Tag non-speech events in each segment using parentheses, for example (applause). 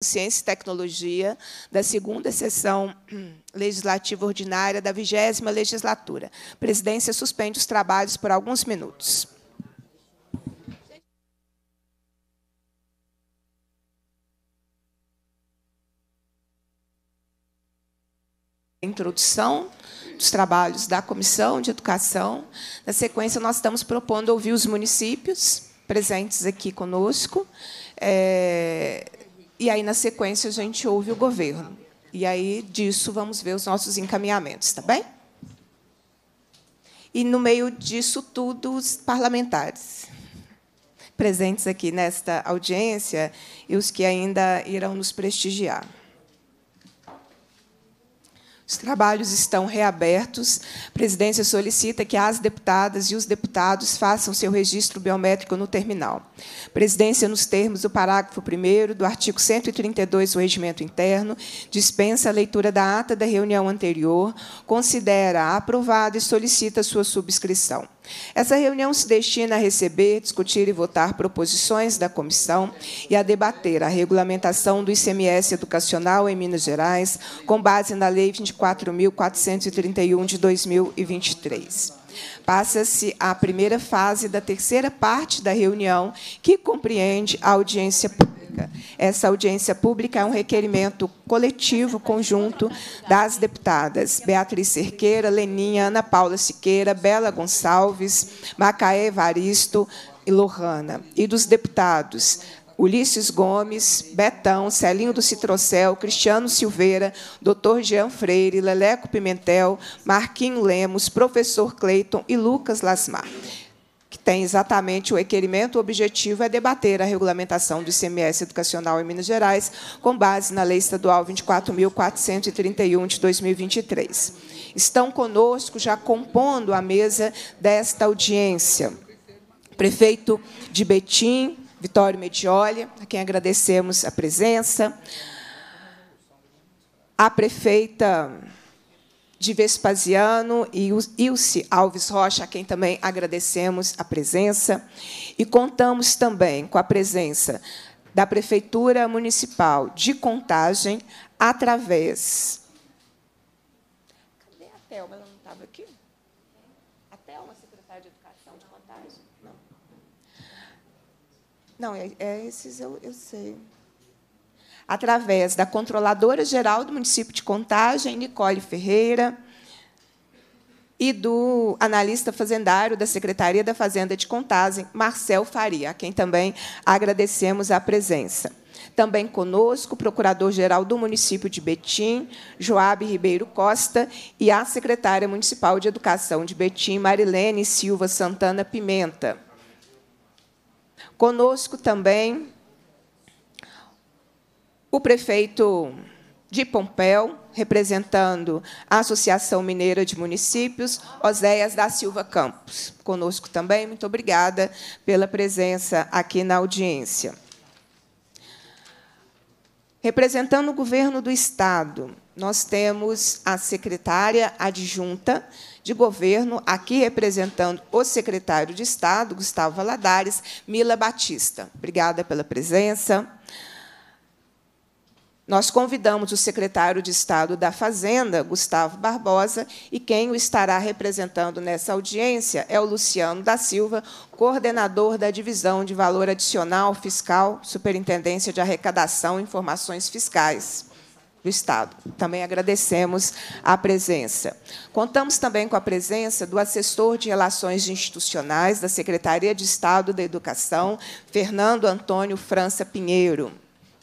Ciência e Tecnologia da segunda sessão legislativa ordinária da vigésima legislatura. A presidência suspende os trabalhos por alguns minutos. Introdução dos trabalhos da Comissão de Educação. Na sequência, nós estamos propondo ouvir os municípios presentes aqui conosco. É e aí, na sequência, a gente ouve o governo. E aí, disso, vamos ver os nossos encaminhamentos, tá bem? E, no meio disso tudo, os parlamentares presentes aqui nesta audiência e os que ainda irão nos prestigiar. Os trabalhos estão reabertos. A presidência solicita que as deputadas e os deputados façam seu registro biométrico no terminal. A presidência, nos termos do parágrafo 1 do artigo 132 do Regimento Interno, dispensa a leitura da ata da reunião anterior, considera aprovada e solicita sua subscrição. Essa reunião se destina a receber, discutir e votar proposições da comissão e a debater a regulamentação do ICMS educacional em Minas Gerais, com base na Lei 24.431 de 2023. Passa-se à primeira fase da terceira parte da reunião, que compreende a audiência pública pública. Essa audiência pública é um requerimento coletivo conjunto das deputadas Beatriz Cerqueira, Leninha, Ana Paula Siqueira, Bela Gonçalves, Macaé Evaristo e Lohana, e dos deputados Ulisses Gomes, Betão, Celinho do Citrocel, Cristiano Silveira, Dr. Jean Freire, Leleco Pimentel, Marquinho Lemos, professor Cleiton e Lucas Lasmar que tem exatamente o requerimento. O objetivo é debater a regulamentação do ICMS educacional em Minas Gerais, com base na Lei Estadual 24.431 de 2023. Estão conosco, já compondo a mesa desta audiência, prefeito de Betim, Vitório Medioli, a quem agradecemos a presença, a prefeita de Vespasiano e Ilse Alves Rocha, a quem também agradecemos a presença. E contamos também com a presença da Prefeitura Municipal de Contagem, através. Cadê a Thelma? Ela não estava aqui? A Thelma, secretária de Educação de Contagem? Não. Não, é, é esses eu, eu sei através da controladora geral do município de Contagem, Nicole Ferreira, e do analista fazendário da Secretaria da Fazenda de Contagem, Marcel Faria, a quem também agradecemos a presença. Também conosco, o Procurador-Geral do município de Betim, Joab Ribeiro Costa, e a Secretária Municipal de Educação de Betim, Marilene Silva Santana Pimenta. Conosco também o prefeito de Pompéu, representando a Associação Mineira de Municípios, Oséias da Silva Campos. Conosco também, muito obrigada pela presença aqui na audiência. Representando o governo do Estado, nós temos a secretária adjunta de governo, aqui representando o secretário de Estado, Gustavo Valadares, Mila Batista. Obrigada pela presença. Nós convidamos o secretário de Estado da Fazenda, Gustavo Barbosa, e quem o estará representando nessa audiência é o Luciano da Silva, coordenador da Divisão de Valor Adicional Fiscal, Superintendência de Arrecadação e Informações Fiscais do Estado. Também agradecemos a presença. Contamos também com a presença do assessor de Relações Institucionais da Secretaria de Estado da Educação, Fernando Antônio França Pinheiro.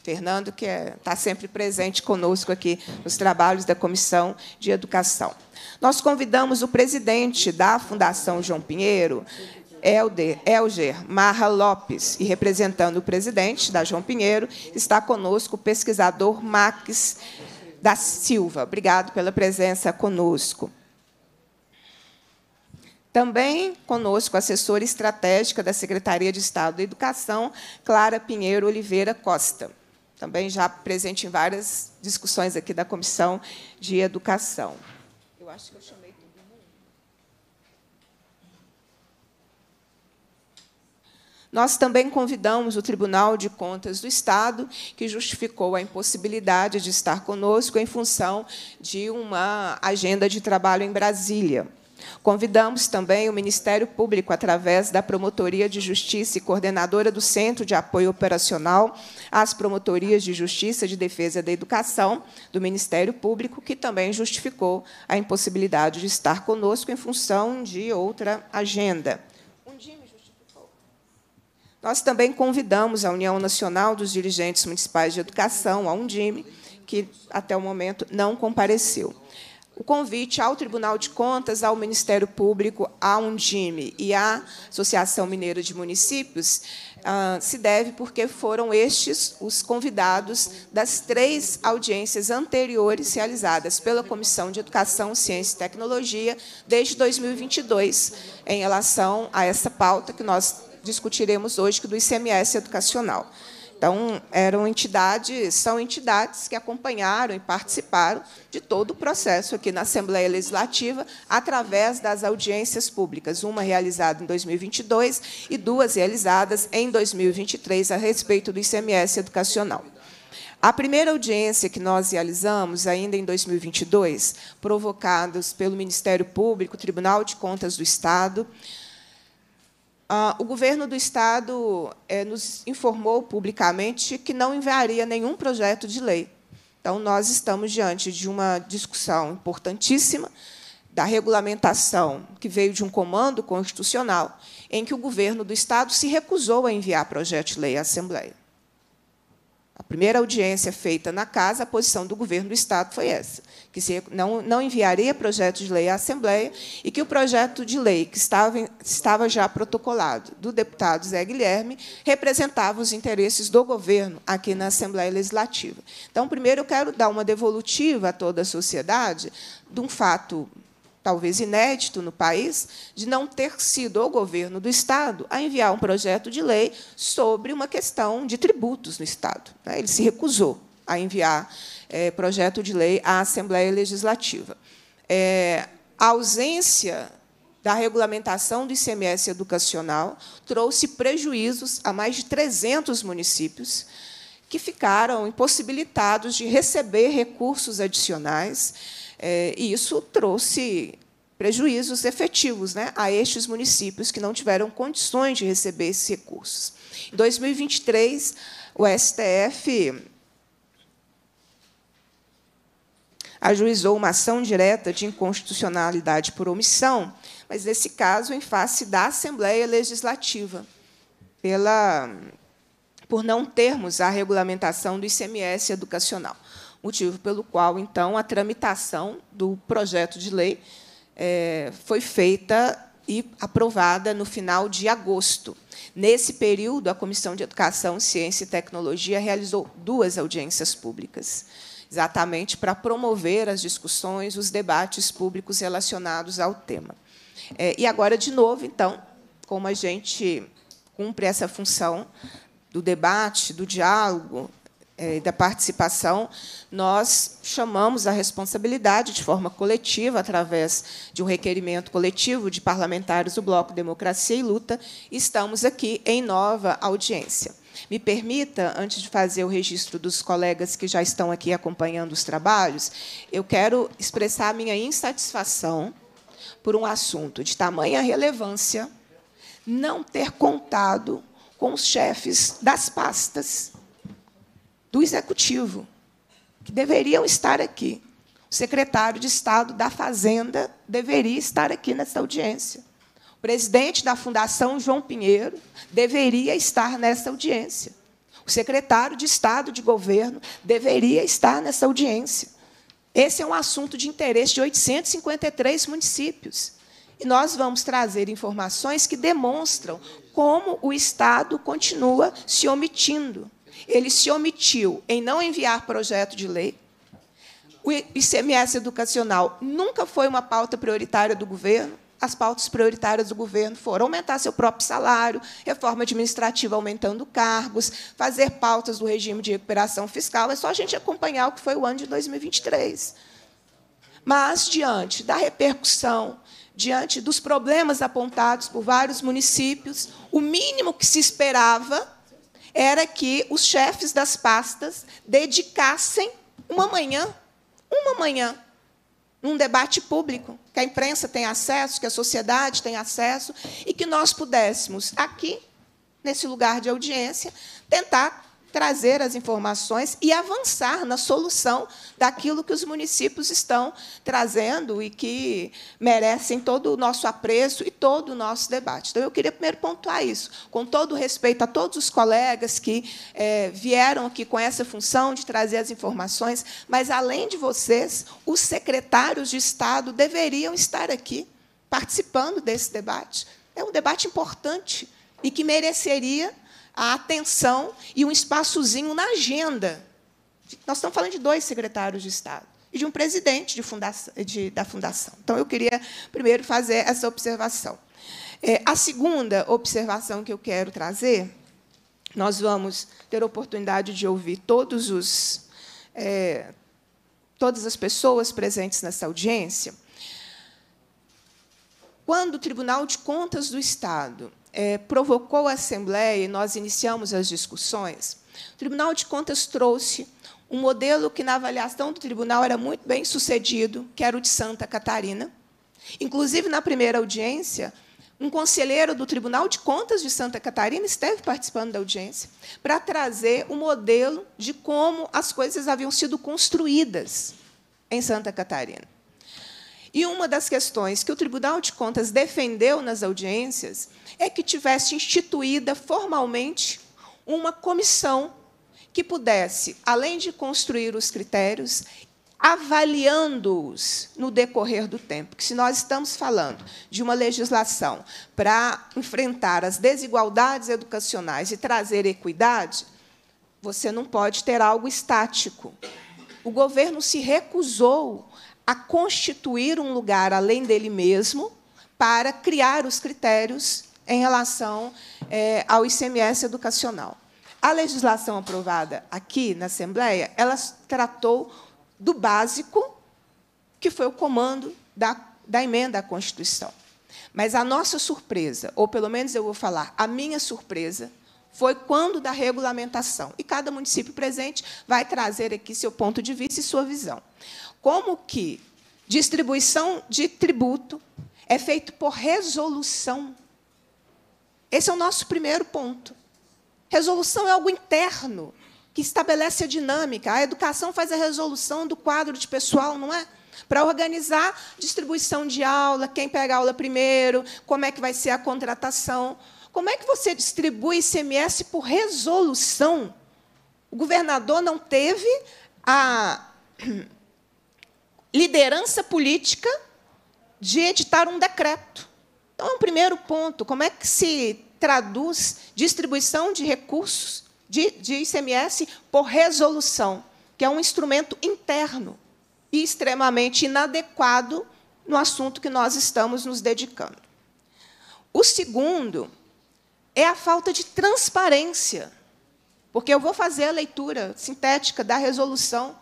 Fernando, que está é, tá sempre presente conosco aqui nos trabalhos da Comissão de Educação. Nós convidamos o presidente da Fundação João Pinheiro, Elder, Elger Marra Lopes, e representando o presidente da João Pinheiro, está conosco o pesquisador Max da Silva. Obrigado pela presença conosco. Também conosco a assessora estratégica da Secretaria de Estado da Educação, Clara Pinheiro Oliveira Costa também já presente em várias discussões aqui da Comissão de Educação. Eu acho que eu chamei todo mundo. Nós também convidamos o Tribunal de Contas do Estado, que justificou a impossibilidade de estar conosco em função de uma agenda de trabalho em Brasília. Convidamos também o Ministério Público, através da Promotoria de Justiça e coordenadora do Centro de Apoio Operacional às Promotorias de Justiça de Defesa da Educação do Ministério Público, que também justificou a impossibilidade de estar conosco em função de outra agenda. Nós também convidamos a União Nacional dos Dirigentes Municipais de Educação, a Undime, que até o momento não compareceu o convite ao Tribunal de Contas, ao Ministério Público, à Undime e à Associação Mineira de Municípios ah, se deve porque foram estes os convidados das três audiências anteriores realizadas pela Comissão de Educação, Ciência e Tecnologia desde 2022, em relação a essa pauta que nós discutiremos hoje, que é do ICMS educacional. Então, eram entidades, são entidades que acompanharam e participaram de todo o processo aqui na Assembleia Legislativa através das audiências públicas, uma realizada em 2022 e duas realizadas em 2023 a respeito do ICMS educacional. A primeira audiência que nós realizamos, ainda em 2022, provocados pelo Ministério Público, Tribunal de Contas do Estado, ah, o governo do Estado eh, nos informou publicamente que não enviaria nenhum projeto de lei. Então, nós estamos diante de uma discussão importantíssima da regulamentação que veio de um comando constitucional, em que o governo do Estado se recusou a enviar projeto de lei à Assembleia. A primeira audiência feita na casa, a posição do governo do Estado foi essa que se não, não enviaria projeto de lei à Assembleia e que o projeto de lei que estava, estava já protocolado do deputado Zé Guilherme representava os interesses do governo aqui na Assembleia Legislativa. Então, primeiro, eu quero dar uma devolutiva a toda a sociedade de um fato talvez inédito no país, de não ter sido o governo do Estado a enviar um projeto de lei sobre uma questão de tributos no Estado. Né? Ele se recusou a enviar é, projeto de lei à Assembleia Legislativa. É, a ausência da regulamentação do ICMS educacional trouxe prejuízos a mais de 300 municípios que ficaram impossibilitados de receber recursos adicionais, é, e isso trouxe prejuízos efetivos né, a estes municípios que não tiveram condições de receber esses recursos. Em 2023, o STF ajuizou uma ação direta de inconstitucionalidade por omissão, mas nesse caso em face da Assembleia Legislativa, pela por não termos a regulamentação do ICMS educacional, motivo pelo qual então a tramitação do projeto de lei é, foi feita e aprovada no final de agosto. Nesse período, a Comissão de Educação, Ciência e Tecnologia realizou duas audiências públicas exatamente para promover as discussões, os debates públicos relacionados ao tema. É, e agora, de novo, então, como a gente cumpre essa função do debate, do diálogo, é, da participação, nós chamamos a responsabilidade de forma coletiva, através de um requerimento coletivo de parlamentares do Bloco Democracia e Luta, e estamos aqui em nova audiência. Me permita, antes de fazer o registro dos colegas que já estão aqui acompanhando os trabalhos, eu quero expressar a minha insatisfação por um assunto de tamanha relevância não ter contado com os chefes das pastas do executivo, que deveriam estar aqui. O secretário de Estado da Fazenda deveria estar aqui nessa audiência presidente da Fundação João Pinheiro deveria estar nessa audiência. O secretário de Estado de Governo deveria estar nessa audiência. Esse é um assunto de interesse de 853 municípios. E nós vamos trazer informações que demonstram como o Estado continua se omitindo. Ele se omitiu em não enviar projeto de lei. O ICMS educacional nunca foi uma pauta prioritária do governo as pautas prioritárias do governo foram aumentar seu próprio salário, reforma administrativa aumentando cargos, fazer pautas do regime de recuperação fiscal. É só a gente acompanhar o que foi o ano de 2023. Mas, diante da repercussão, diante dos problemas apontados por vários municípios, o mínimo que se esperava era que os chefes das pastas dedicassem uma manhã, uma manhã num debate público, que a imprensa tem acesso, que a sociedade tem acesso, e que nós pudéssemos, aqui, nesse lugar de audiência, tentar trazer as informações e avançar na solução daquilo que os municípios estão trazendo e que merecem todo o nosso apreço e todo o nosso debate. Então, eu queria primeiro pontuar isso, com todo o respeito a todos os colegas que é, vieram aqui com essa função de trazer as informações, mas, além de vocês, os secretários de Estado deveriam estar aqui participando desse debate. É um debate importante e que mereceria a atenção e um espaçozinho na agenda. Nós estamos falando de dois secretários de Estado e de um presidente de fundação, de, da fundação. Então, eu queria primeiro fazer essa observação. É, a segunda observação que eu quero trazer, nós vamos ter a oportunidade de ouvir todos os, é, todas as pessoas presentes nessa audiência. Quando o Tribunal de Contas do Estado é, provocou a Assembleia e nós iniciamos as discussões, o Tribunal de Contas trouxe um modelo que, na avaliação do tribunal, era muito bem sucedido, que era o de Santa Catarina. Inclusive, na primeira audiência, um conselheiro do Tribunal de Contas de Santa Catarina esteve participando da audiência para trazer o um modelo de como as coisas haviam sido construídas em Santa Catarina. E uma das questões que o Tribunal de Contas defendeu nas audiências é que tivesse instituída formalmente uma comissão que pudesse, além de construir os critérios, avaliando-os no decorrer do tempo. Que se nós estamos falando de uma legislação para enfrentar as desigualdades educacionais e trazer equidade, você não pode ter algo estático. O governo se recusou a constituir um lugar além dele mesmo para criar os critérios em relação é, ao ICMS educacional. A legislação aprovada aqui na Assembleia, ela tratou do básico, que foi o comando da, da emenda à Constituição. Mas a nossa surpresa, ou pelo menos eu vou falar, a minha surpresa, foi quando da regulamentação. E cada município presente vai trazer aqui seu ponto de vista e sua visão como que distribuição de tributo é feito por resolução. Esse é o nosso primeiro ponto. Resolução é algo interno que estabelece a dinâmica. A educação faz a resolução do quadro de pessoal, não é? Para organizar distribuição de aula, quem pega a aula primeiro, como é que vai ser a contratação. Como é que você distribui ICMS por resolução? O governador não teve a liderança política de editar um decreto. Então, é um primeiro ponto: como é que se traduz distribuição de recursos de, de ICMS por resolução, que é um instrumento interno e extremamente inadequado no assunto que nós estamos nos dedicando. O segundo é a falta de transparência, porque eu vou fazer a leitura sintética da resolução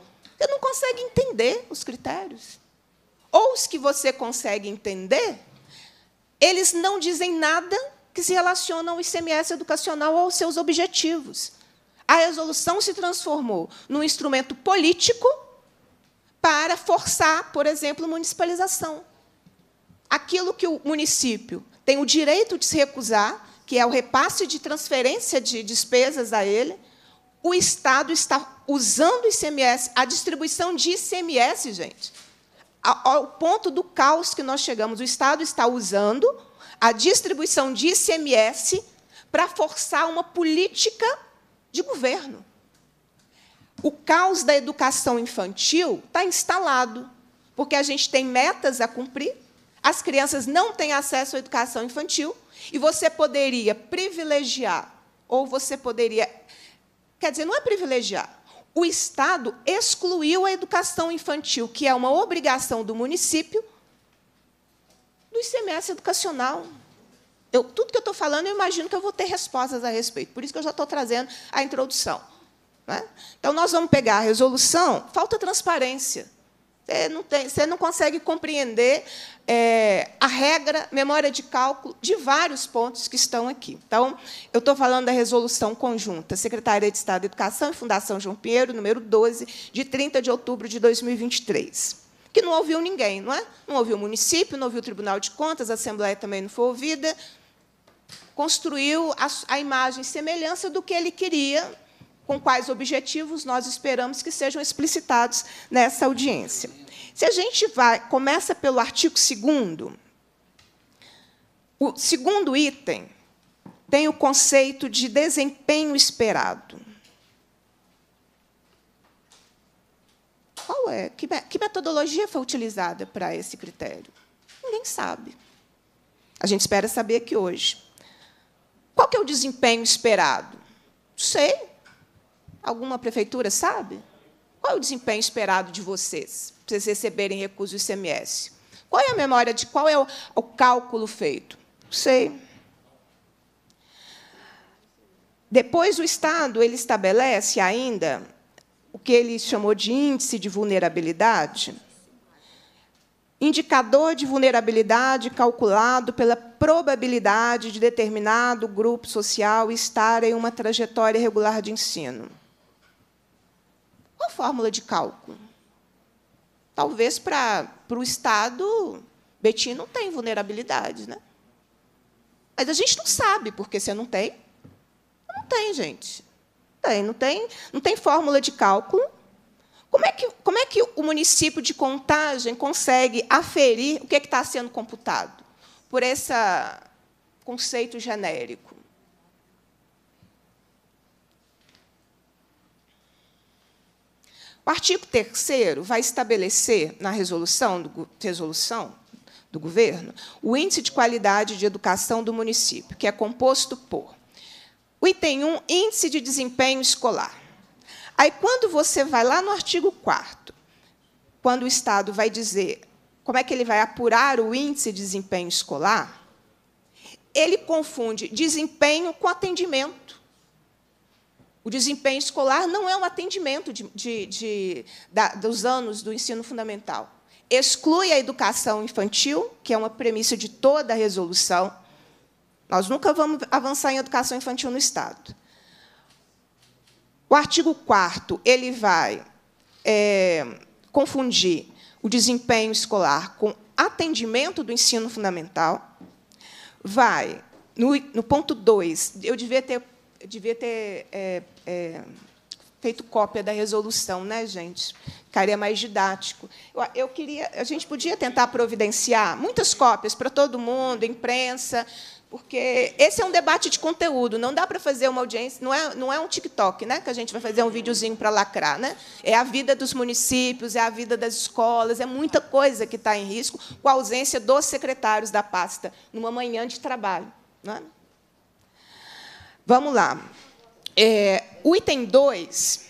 você não consegue entender os critérios. Ou os que você consegue entender, eles não dizem nada que se relaciona ao ICMS educacional ou aos seus objetivos. A resolução se transformou num instrumento político para forçar, por exemplo, municipalização. Aquilo que o município tem o direito de se recusar, que é o repasse de transferência de despesas a ele, o Estado está usando o ICMS, a distribuição de ICMS, gente, ao ponto do caos que nós chegamos. O Estado está usando a distribuição de ICMS para forçar uma política de governo. O caos da educação infantil está instalado, porque a gente tem metas a cumprir, as crianças não têm acesso à educação infantil, e você poderia privilegiar, ou você poderia Quer dizer, não é privilegiar. O Estado excluiu a educação infantil, que é uma obrigação do município, do ICMS educacional. Eu, tudo que eu estou falando, eu imagino que eu vou ter respostas a respeito. Por isso que eu já estou trazendo a introdução. Né? Então, nós vamos pegar a resolução, falta transparência. É, não tem, você não consegue compreender é, a regra, memória de cálculo de vários pontos que estão aqui. Então, eu estou falando da resolução conjunta, Secretaria de Estado de Educação e Fundação João Pinheiro, número 12, de 30 de outubro de 2023. Que não ouviu ninguém, não é? Não ouviu o município, não ouviu o Tribunal de Contas, a Assembleia também não foi ouvida. Construiu a, a imagem e semelhança do que ele queria com quais objetivos nós esperamos que sejam explicitados nessa audiência. Se a gente vai, começa pelo artigo 2 o segundo item tem o conceito de desempenho esperado. Qual é? Que, que metodologia foi utilizada para esse critério? Ninguém sabe. A gente espera saber aqui hoje. Qual que é o desempenho esperado? Sei, Alguma prefeitura sabe? Qual é o desempenho esperado de vocês, para vocês receberem recursos do ICMS? Qual é a memória de qual é o, o cálculo feito? Não sei. Depois, o Estado ele estabelece ainda o que ele chamou de índice de vulnerabilidade, indicador de vulnerabilidade calculado pela probabilidade de determinado grupo social estar em uma trajetória regular de ensino uma fórmula de cálculo. Talvez para, para o Estado, Betim não tem vulnerabilidade, né? Mas a gente não sabe porque você não tem. Não tem, gente. Não tem, não tem, não tem fórmula de cálculo. Como é, que, como é que o município de Contagem consegue aferir o que, é que está sendo computado por esse conceito genérico? O artigo 3 vai estabelecer, na resolução do, resolução do governo, o índice de qualidade de educação do município, que é composto por o item 1, índice de desempenho escolar. Aí, quando você vai lá no artigo 4, quando o Estado vai dizer como é que ele vai apurar o índice de desempenho escolar, ele confunde desempenho com atendimento. O desempenho escolar não é um atendimento de, de, de, da, dos anos do ensino fundamental. Exclui a educação infantil, que é uma premissa de toda a resolução. Nós nunca vamos avançar em educação infantil no Estado. O artigo 4 ele vai é, confundir o desempenho escolar com atendimento do ensino fundamental. Vai, no, no ponto 2, eu devia ter devia ter é, é, feito cópia da resolução, né, gente? Ficaria mais didático. Eu, eu queria, a gente podia tentar providenciar muitas cópias para todo mundo, imprensa, porque esse é um debate de conteúdo, não dá para fazer uma audiência, não é, não é um TikTok, né, que a gente vai fazer um videozinho para lacrar, né? É a vida dos municípios, é a vida das escolas, é muita coisa que está em risco com a ausência dos secretários da pasta numa manhã de trabalho, né? Vamos lá. É, o item 2,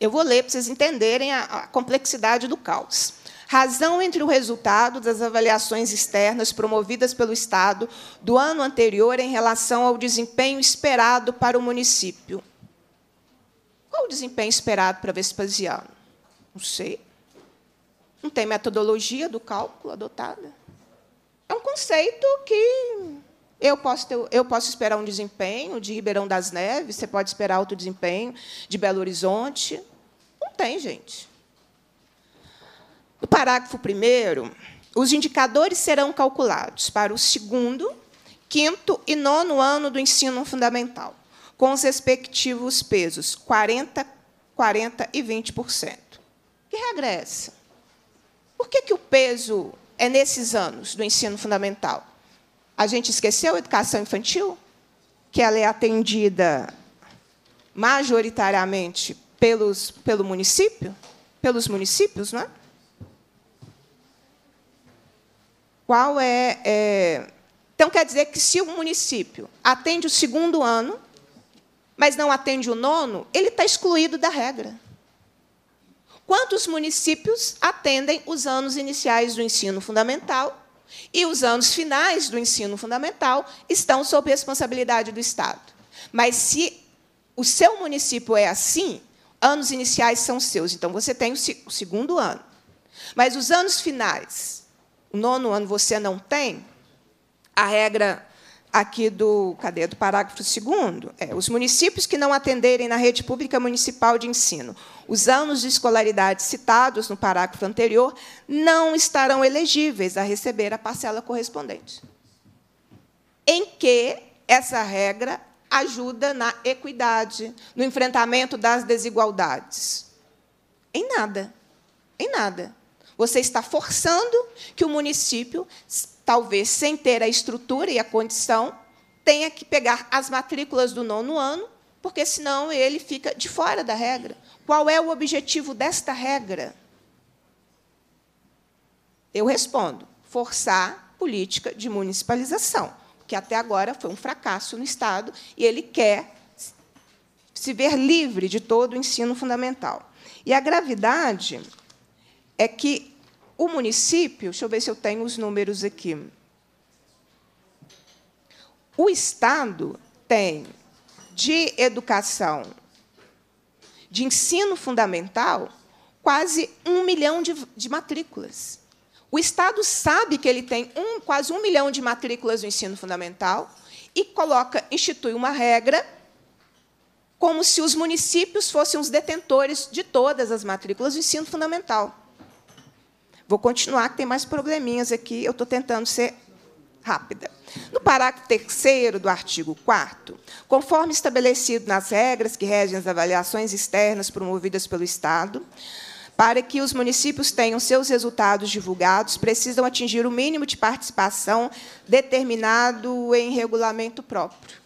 eu vou ler para vocês entenderem a, a complexidade do caos razão entre o resultado das avaliações externas promovidas pelo Estado do ano anterior em relação ao desempenho esperado para o município. Qual o desempenho esperado para Vespasiano? Não sei. Não tem metodologia do cálculo adotada. É um conceito que eu posso, ter, eu posso esperar um desempenho de Ribeirão das Neves, você pode esperar alto desempenho de Belo Horizonte. Não tem, gente. No parágrafo primeiro, os indicadores serão calculados para o segundo, quinto e nono ano do ensino fundamental, com os respectivos pesos 40, 40 e 20%. Que regressa. É por que, que o peso é nesses anos do ensino fundamental? A gente esqueceu a educação infantil, que ela é atendida majoritariamente pelos, pelo município, pelos municípios, não é? Qual é, é... Então, quer dizer que se o um município atende o segundo ano, mas não atende o nono, ele está excluído da regra. Quantos municípios atendem os anos iniciais do ensino fundamental e os anos finais do ensino fundamental estão sob responsabilidade do Estado. Mas se o seu município é assim, anos iniciais são seus. Então você tem o segundo ano. Mas os anos finais, o nono ano você não tem, a regra aqui do, cadê, do parágrafo 2 é, os municípios que não atenderem na rede pública municipal de ensino os anos de escolaridade citados no parágrafo anterior não estarão elegíveis a receber a parcela correspondente. Em que essa regra ajuda na equidade, no enfrentamento das desigualdades? Em nada. Em nada. Você está forçando que o município talvez sem ter a estrutura e a condição, tenha que pegar as matrículas do nono ano, porque senão ele fica de fora da regra. Qual é o objetivo desta regra? Eu respondo: forçar política de municipalização, que até agora foi um fracasso no Estado e ele quer se ver livre de todo o ensino fundamental. E a gravidade é que o município, deixa eu ver se eu tenho os números aqui. O Estado tem de educação, de ensino fundamental, quase um milhão de, de matrículas. O Estado sabe que ele tem um, quase um milhão de matrículas no ensino fundamental e coloca, institui uma regra como se os municípios fossem os detentores de todas as matrículas do ensino fundamental. Vou continuar, que tem mais probleminhas aqui, eu estou tentando ser rápida. No parágrafo 3 do artigo 4, conforme estabelecido nas regras que regem as avaliações externas promovidas pelo Estado, para que os municípios tenham seus resultados divulgados, precisam atingir o mínimo de participação determinado em regulamento próprio.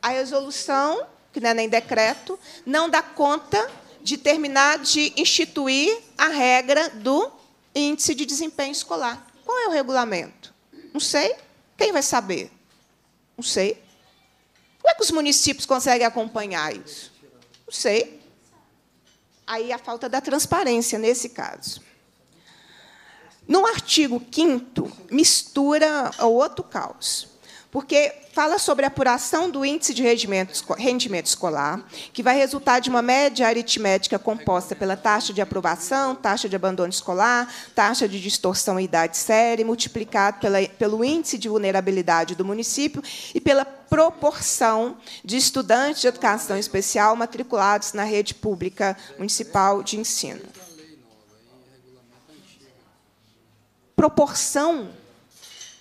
A resolução, que não é nem decreto, não dá conta de terminar de instituir a regra do índice de desempenho escolar. Qual é o regulamento? Não sei. Quem vai saber? Não sei. Como é que os municípios conseguem acompanhar isso? Não sei. Aí a falta da transparência nesse caso. No artigo 5 mistura outro caos porque fala sobre a apuração do índice de rendimento, rendimento escolar, que vai resultar de uma média aritmética composta pela taxa de aprovação, taxa de abandono escolar, taxa de distorção e idade série, multiplicado pela, pelo índice de vulnerabilidade do município e pela proporção de estudantes de educação especial matriculados na rede pública municipal de ensino. Proporção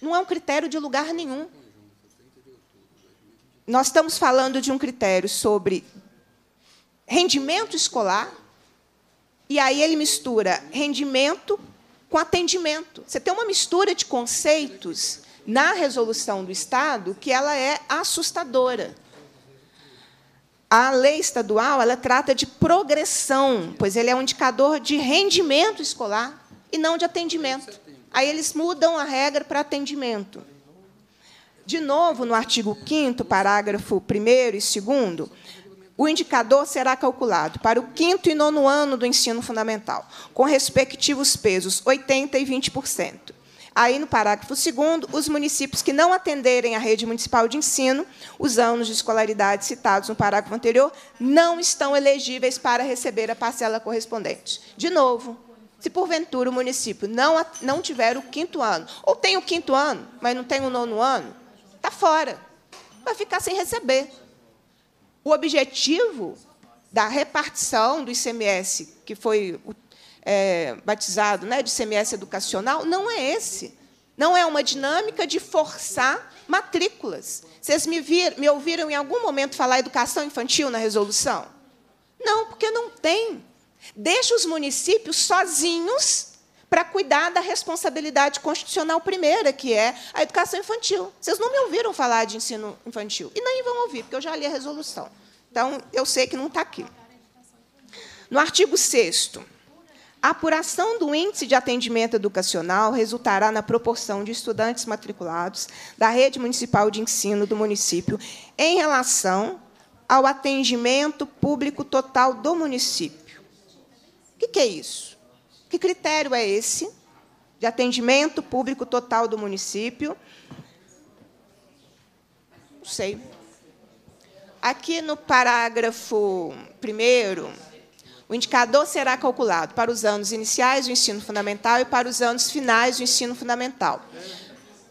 não é um critério de lugar nenhum nós estamos falando de um critério sobre rendimento escolar, e aí ele mistura rendimento com atendimento. Você tem uma mistura de conceitos na resolução do Estado que ela é assustadora. A lei estadual ela trata de progressão, pois ele é um indicador de rendimento escolar e não de atendimento. Aí eles mudam a regra para atendimento. De novo, no artigo 5 parágrafo 1 e 2 o indicador será calculado para o quinto e nono ano do ensino fundamental, com respectivos pesos 80% e 20%. Aí, no parágrafo 2 os municípios que não atenderem à rede municipal de ensino, os anos de escolaridade citados no parágrafo anterior, não estão elegíveis para receber a parcela correspondente. De novo, se porventura o município não, não tiver o quinto ano, ou tem o quinto ano, mas não tem o nono ano, está fora. Vai ficar sem receber. O objetivo da repartição do ICMS, que foi é, batizado né, de ICMS educacional, não é esse. Não é uma dinâmica de forçar matrículas. Vocês me, vir, me ouviram em algum momento falar educação infantil na resolução? Não, porque não tem. Deixa os municípios sozinhos para cuidar da responsabilidade constitucional primeira, que é a educação infantil. Vocês não me ouviram falar de ensino infantil. E nem vão ouvir, porque eu já li a resolução. Então, eu sei que não está aqui. No artigo 6 a apuração do índice de atendimento educacional resultará na proporção de estudantes matriculados da rede municipal de ensino do município em relação ao atendimento público total do município. O que é isso? Que critério é esse de atendimento público total do município? Não sei. Aqui no parágrafo 1 o indicador será calculado para os anos iniciais do ensino fundamental e para os anos finais do ensino fundamental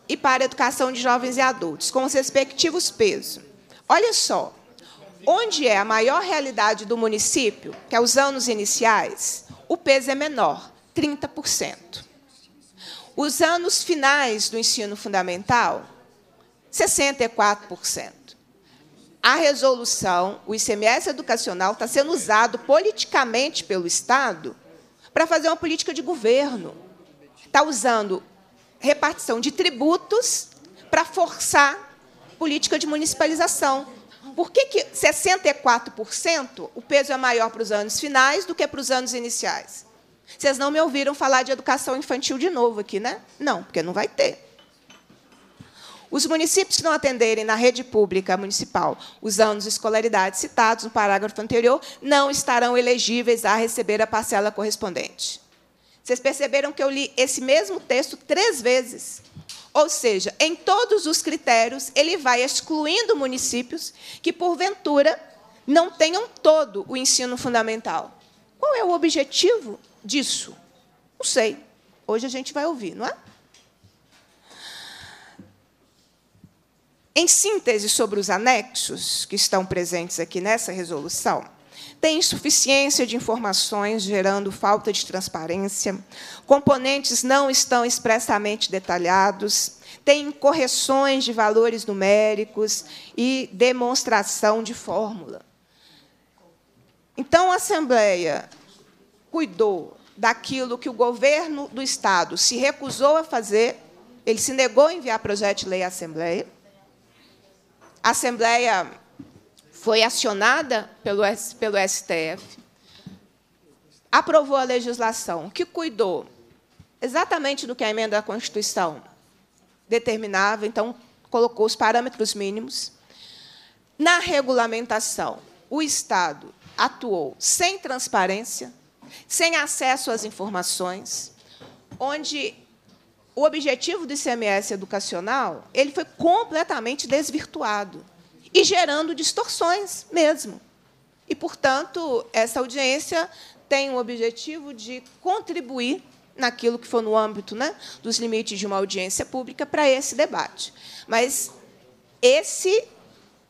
e para a educação de jovens e adultos, com os respectivos pesos. Olha só, onde é a maior realidade do município, que é os anos iniciais, o peso é menor, 30%. Os anos finais do ensino fundamental, 64%. A resolução, o ICMS educacional, está sendo usado politicamente pelo Estado para fazer uma política de governo. Está usando repartição de tributos para forçar política de municipalização por que, que 64% o peso é maior para os anos finais do que para os anos iniciais? Vocês não me ouviram falar de educação infantil de novo aqui, né? Não, porque não vai ter. Os municípios que não atenderem na rede pública municipal os anos de escolaridade citados no parágrafo anterior não estarão elegíveis a receber a parcela correspondente. Vocês perceberam que eu li esse mesmo texto três vezes. Ou seja, em todos os critérios, ele vai excluindo municípios que, porventura, não tenham todo o ensino fundamental. Qual é o objetivo disso? Não sei. Hoje a gente vai ouvir, não é? Em síntese sobre os anexos que estão presentes aqui nessa resolução, tem insuficiência de informações, gerando falta de transparência, componentes não estão expressamente detalhados, tem correções de valores numéricos e demonstração de fórmula. Então, a Assembleia cuidou daquilo que o governo do Estado se recusou a fazer, ele se negou a enviar projeto de lei à Assembleia. A Assembleia foi acionada pelo, pelo STF, aprovou a legislação que cuidou exatamente do que a emenda à Constituição determinava, então colocou os parâmetros mínimos. Na regulamentação, o Estado atuou sem transparência, sem acesso às informações, onde o objetivo do ICMS educacional ele foi completamente desvirtuado e gerando distorções mesmo. E, portanto, essa audiência tem o objetivo de contribuir naquilo que for no âmbito né, dos limites de uma audiência pública para esse debate. Mas esse,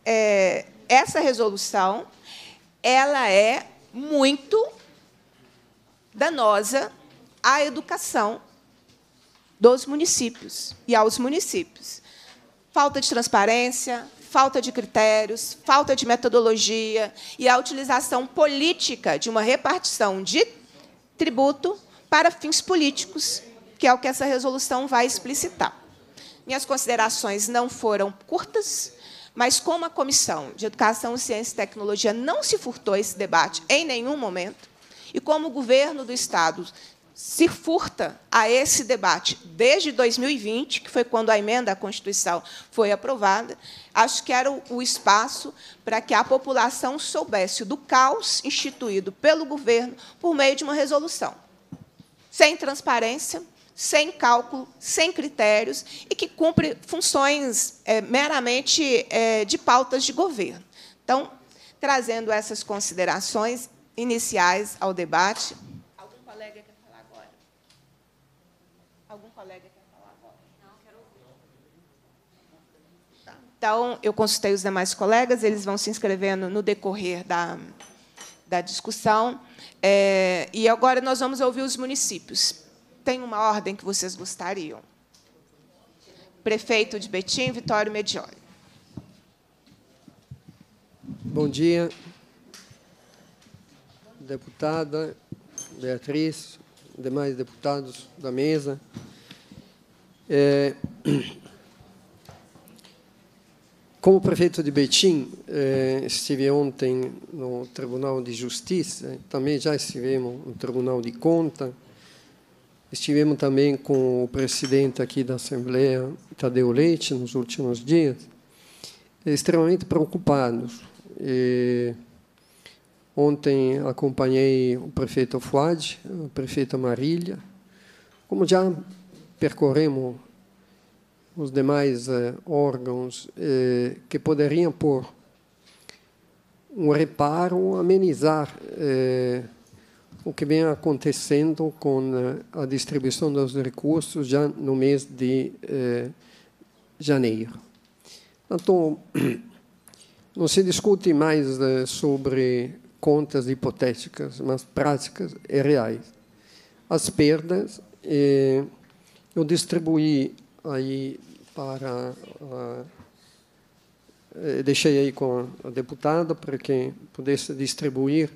é, essa resolução ela é muito danosa à educação dos municípios e aos municípios. Falta de transparência, falta de critérios, falta de metodologia e a utilização política de uma repartição de tributo para fins políticos, que é o que essa resolução vai explicitar. Minhas considerações não foram curtas, mas como a Comissão de Educação, Ciência e Tecnologia não se furtou esse debate em nenhum momento, e como o governo do Estado se furta a esse debate desde 2020, que foi quando a emenda à Constituição foi aprovada. Acho que era o espaço para que a população soubesse do caos instituído pelo governo por meio de uma resolução. Sem transparência, sem cálculo, sem critérios e que cumpre funções é, meramente é, de pautas de governo. Então, trazendo essas considerações iniciais ao debate, Então, eu consultei os demais colegas, eles vão se inscrevendo no decorrer da, da discussão. É, e agora nós vamos ouvir os municípios. Tem uma ordem que vocês gostariam? Prefeito de Betim, Vitório Medioli. Bom dia, deputada Beatriz, demais deputados da mesa. É, como prefeito de Betim, eh, estive ontem no Tribunal de Justiça, também já estivemos no Tribunal de Conta, estivemos também com o presidente aqui da Assembleia, Tadeu Leite, nos últimos dias, extremamente preocupados. E ontem acompanhei o prefeito Fuad, o prefeito Marília, como já percorremos os demais eh, órgãos eh, que poderiam pôr um reparo, amenizar eh, o que vem acontecendo com eh, a distribuição dos recursos já no mês de eh, janeiro. Então, (clears throat) não se discute mais eh, sobre contas hipotéticas, mas práticas e reais. As perdas, eu distribuí aí para uh, deixei aí com a deputada para que pudesse distribuir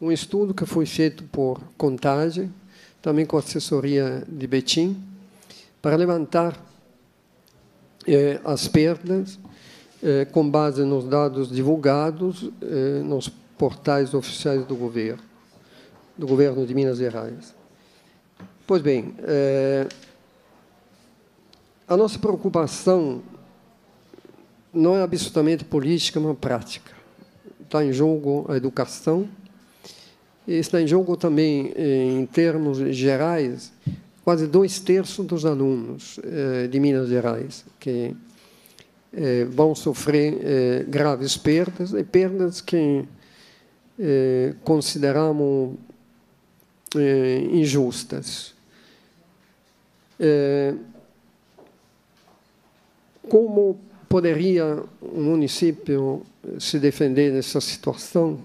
um estudo que foi feito por Contagem, também com assessoria de Betim, para levantar eh, as perdas eh, com base nos dados divulgados eh, nos portais oficiais do governo, do governo de Minas Gerais. Pois bem, eh, a nossa preocupação não é absolutamente política, é uma prática. Está em jogo a educação, e está em jogo também, eh, em termos gerais, quase dois terços dos alunos eh, de Minas Gerais que eh, vão sofrer graves perdas, e perdas que consideramos injustas. Como poderia um município eh, se defender nessa situação?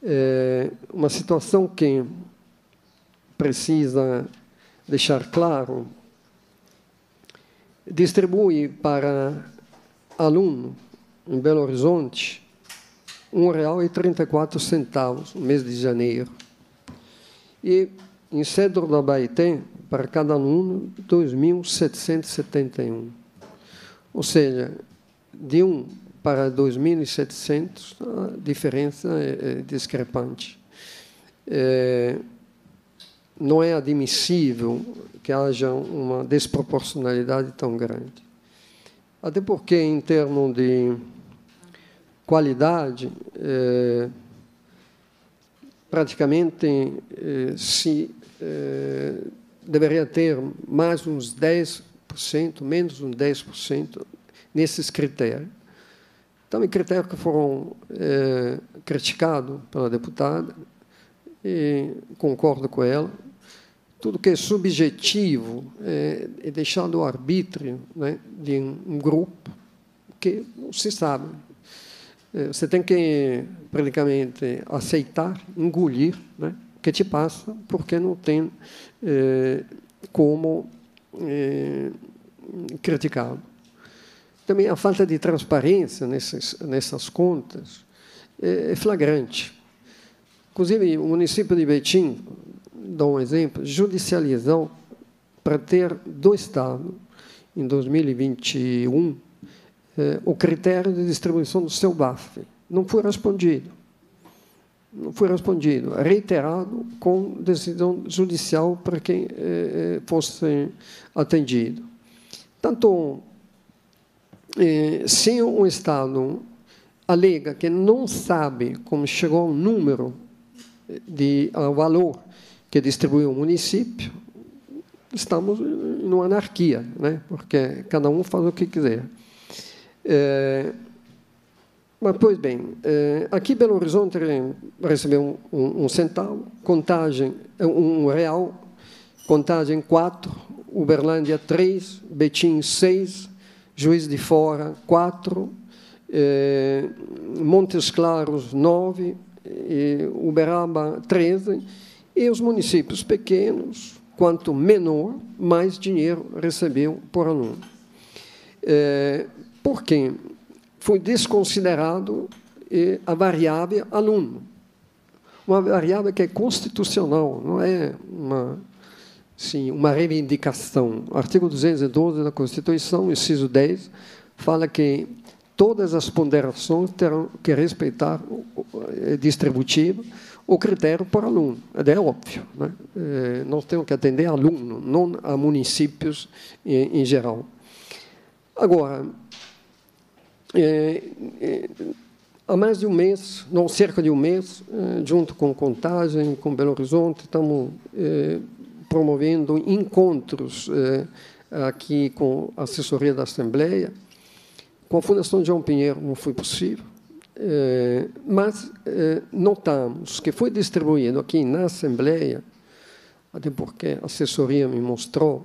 É uma situação que precisa deixar claro, distribui para aluno em Belo Horizonte R$ 1,34 no mês de janeiro. E em Cedro da Baeté, para cada aluno, 2.771. Ou seja, de 1 para 2.700, a diferença é, é, discrepante. É, não é admissível que haja uma desproporcionalidade tão grande. Até porque, em termos de qualidade, é, praticamente é, se é, deveria ter mais uns 10 5%, menos um 10%, nesses critérios. Então, em critérios que foram é, criticados pela deputada, e concordo com ela, tudo que é subjetivo é, é deixado ao arbítrio né, de um, grupo que não se sabe. Eh, você tem que, praticamente, aceitar, engolir né, o que te passa, porque não tem é, como eh, criticado. Também a falta de transparência nessas, nessas contas eh, é, flagrante. Inclusive, o município de Betim, dá um exemplo, judicializou para ter do Estado, em 2021, eh, o critério de distribuição do seu BAF. Não foi respondido não foi respondido, reiterado com decisão judicial para quem eh, eh fosse atendido. Tanto eh, se o Estado alega que não sabe como chegou ao número eh, de ao eh, valor que distribuiu o município, estamos em uma anarquia, né? porque cada um faz o que quiser. Eh, mas, pois bem, eh, aqui Belo Horizonte recebeu um, um centavo, Contagem eh, um real, Contagem quatro, Uberlândia três, Betim seis, Juiz de Fora quatro, eh, Montes Claros nove, Uberaba treze, e os municípios pequenos, quanto menor, mais dinheiro recebeu por aluno. por quê? foi desconsiderado a variável aluno. Uma variável que é constitucional, não é uma, sim, uma reivindicação. O artigo 212 da Constituição, inciso 10, fala que todas as ponderações terão que respeitar é distributivo o critério para aluno. É, é óbvio. Né? É, nós temos que atender aluno, não a municípios em geral. Agora, é, é, há mais de um mês, não, cerca de um mês, é, junto com Contagem, com Belo Horizonte, estamos promovendo encontros aqui com a assessoria da Assembleia, com a Fundação João Pinheiro não foi possível, mas notamos que foi distribuído aqui na Assembleia, até porque a assessoria me mostrou,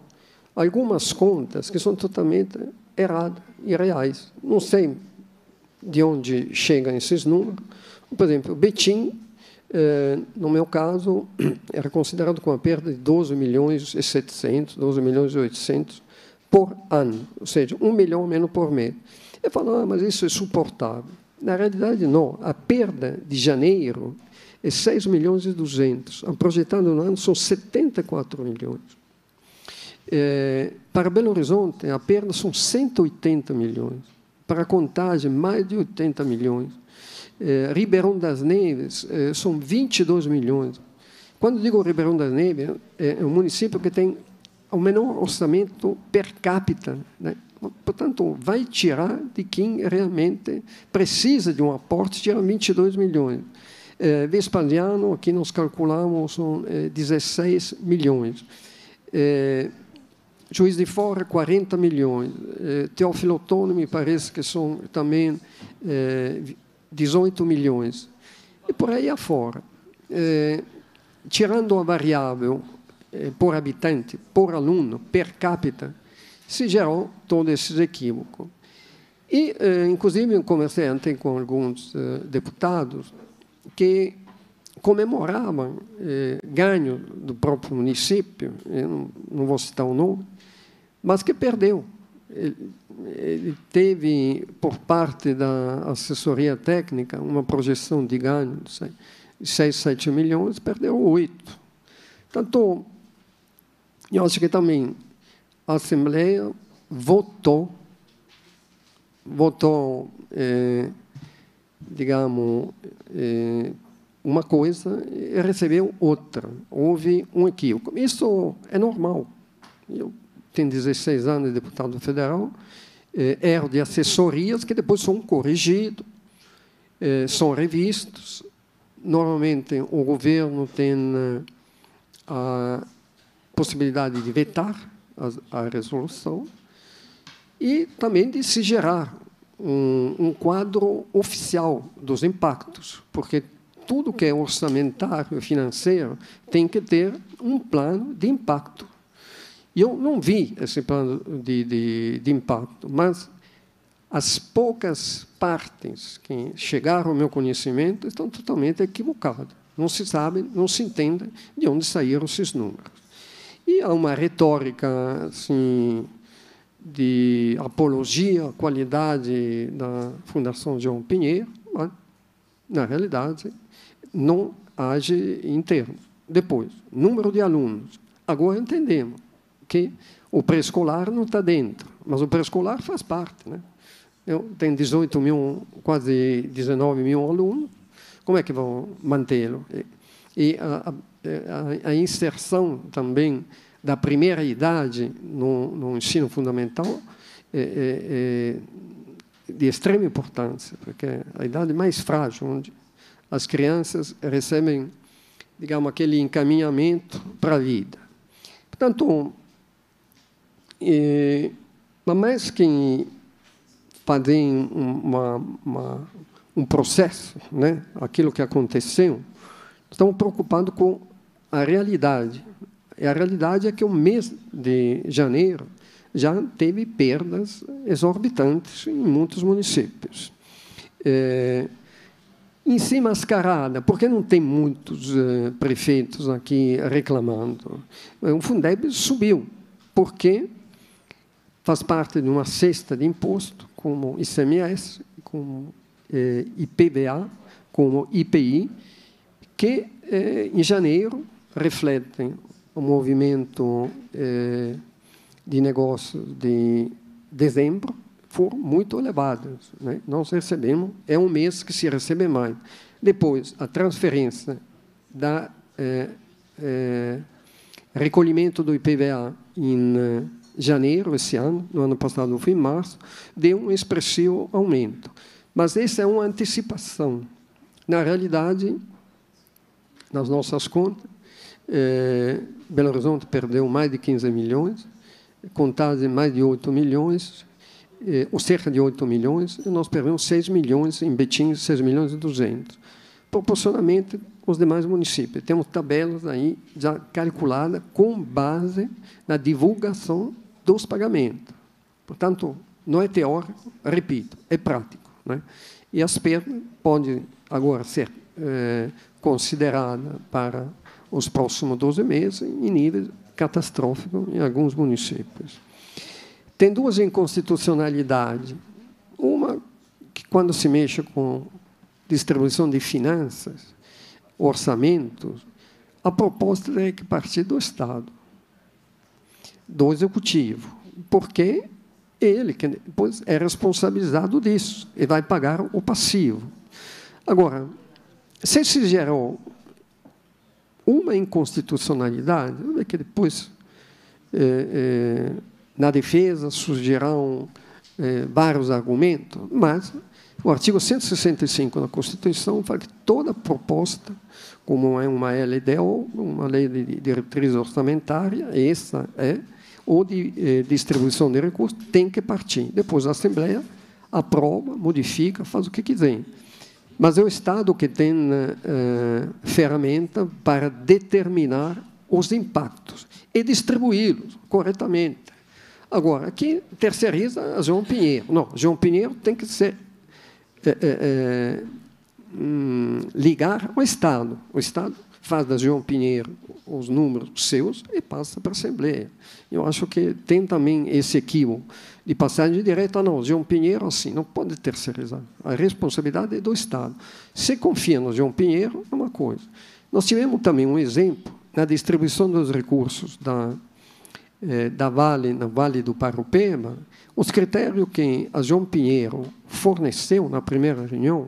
algumas contas que são totalmente erradas e reais. Não sei de onde chegam esses números. Por exemplo, Betim, eh, no meu caso, (clears throat) era considerado com uma perda de 12 milhões e 700, 12 milhões e 800 por ano, ou seja, um milhão menos por mês. Eu falo, ah, mas isso é suportável. Na realidade, não. A perda de janeiro é 6 milhões e 200. Projetando no ano, são 74 milhões. É, para Belo Horizonte, apenas são 180 milhões. Para Contagem, mais de 80 milhões. É, Ribeirão das Neves, é, são 22 milhões. Quando digo Ribeirão das Neves, é, é um município que tem o menor orçamento per capita. Né? Portanto, vai tirar de quem realmente precisa de um aporte, tira 22 milhões. É, Vespasiano, aqui nós calculamos, são 16 é, milhões. É, Juiz de Fora, 40 milhões. Eh, Teófilo Otônio, me parece que são também 18 eh, milhões. E por aí afora. Eh, tirando a variável por habitante, por aluno, per capita, se gerou todo esse equívoco. E, inclusive, eu conversei ontem com alguns deputados que comemoravam eh, ganho do próprio município, eu não, não vou citar o nome, mas que perdeu. Ele, ele teve, por parte da assessoria técnica, uma projeção de ganho de 6, 7 milhões, perdeu 8. Portanto, eu acho que também a Assembleia votou, votou, é, digamos, é, uma coisa e recebeu outra. Houve um equívoco. Isso é normal. Eu tem 16 anos de é deputado federal, eh, erro de assessorias que depois são corrigidos, eh, são revistos. Normalmente, o governo tem eh, a possibilidade de vetar a, a resolução e também de se gerar um, um, quadro oficial dos impactos, porque tudo que é orçamentário, financeiro, tem que ter um plano de impacto e eu não vi esse plano de, de, de impacto, mas as poucas partes que chegaram ao meu conhecimento estão totalmente equivocadas. Não se sabe, não se entende de onde saíram esses números. E há uma retórica assim, de apologia à qualidade da Fundação João Pinheiro, mas, na realidade, não age em termos. Depois, número de alunos. Agora entendemos que o pré-escolar não está dentro, mas o pré-escolar faz parte. Né? Eu tenho 18 mil, quase 19 mil alunos, como é que vão mantê-lo? E a, a, a, inserção também da primeira idade no, no ensino fundamental é, é, é de extrema importância, porque é a idade mais frágil, onde as crianças recebem, digamos, aquele encaminhamento para a vida. Portanto, e, mas quem fazem uma, uma, um processo, né? aquilo que aconteceu, estão preocupados com a realidade. E a realidade é que o mês de janeiro já teve perdas exorbitantes em muitos municípios. É, em si mascarada, porque não tem muitos é, prefeitos aqui reclamando. É, o Fundeb subiu, Por quê? faz parte de uma cesta de imposto, como ICMS, como eh, IPVA, como IPI, que eh, em janeiro refletem o movimento eh, de negócios de dezembro, foram muito elevados. Né? Nós recebemos, é um mês que se recebe mais. Depois, a transferência da eh, eh, recolhimento do IPVA em eh, janeiro esse ano, no ano passado foi em março, deu um expressivo aumento. Mas essa é uma antecipação. Na realidade, nas nossas contas, é, Belo Horizonte perdeu mais de 15 milhões, Contagem mais de 8 milhões, é, ou cerca de 8 milhões, e nós perdemos 6 milhões em Betim, 6 milhões e 200. Proporcionalmente, os demais municípios. Temos tabelas aí já calculadas com base na divulgação dos pagamentos. Portanto, não é teórico, repito, é prático. Né? E as perdas podem agora ser eh, consideradas para os próximos 12 meses em nível catastrófico em alguns municípios. Tem duas inconstitucionalidades. Uma, que quando se mexe com distribuição de finanças, orçamentos, a proposta é que partir do Estado do executivo, porque ele que depois é responsabilizado disso e vai pagar o passivo. Agora, se se gerou uma inconstitucionalidade, que depois, é, é, na defesa, surgirão é, vários argumentos, mas o artigo 165 da Constituição fala que toda proposta, como é uma LDO, uma lei de diretriz orçamentária, essa é ou de eh, distribuição de recursos, tem que partir. Depois a Assembleia aprova, modifica, faz o que quiser. Mas é o Estado que tem eh, eh, ferramenta para determinar os impactos e distribuí-los corretamente. Agora, quem terceiriza é João Pinheiro. Não, João Pinheiro tem que ser é, é, é, ligar ao Estado. O Estado faz da João Pinheiro os números seus e passa para a Assembleia. Eu acho que tem também esse equívoco de passagem direta, não, João Pinheiro assim, não pode terceirizar. A responsabilidade é do Estado. Se confia no João Pinheiro, é uma coisa. Nós tivemos também um exemplo na distribuição dos recursos da, eh, da Vale, na Vale do Parupema, os critérios que a João Pinheiro forneceu na primeira reunião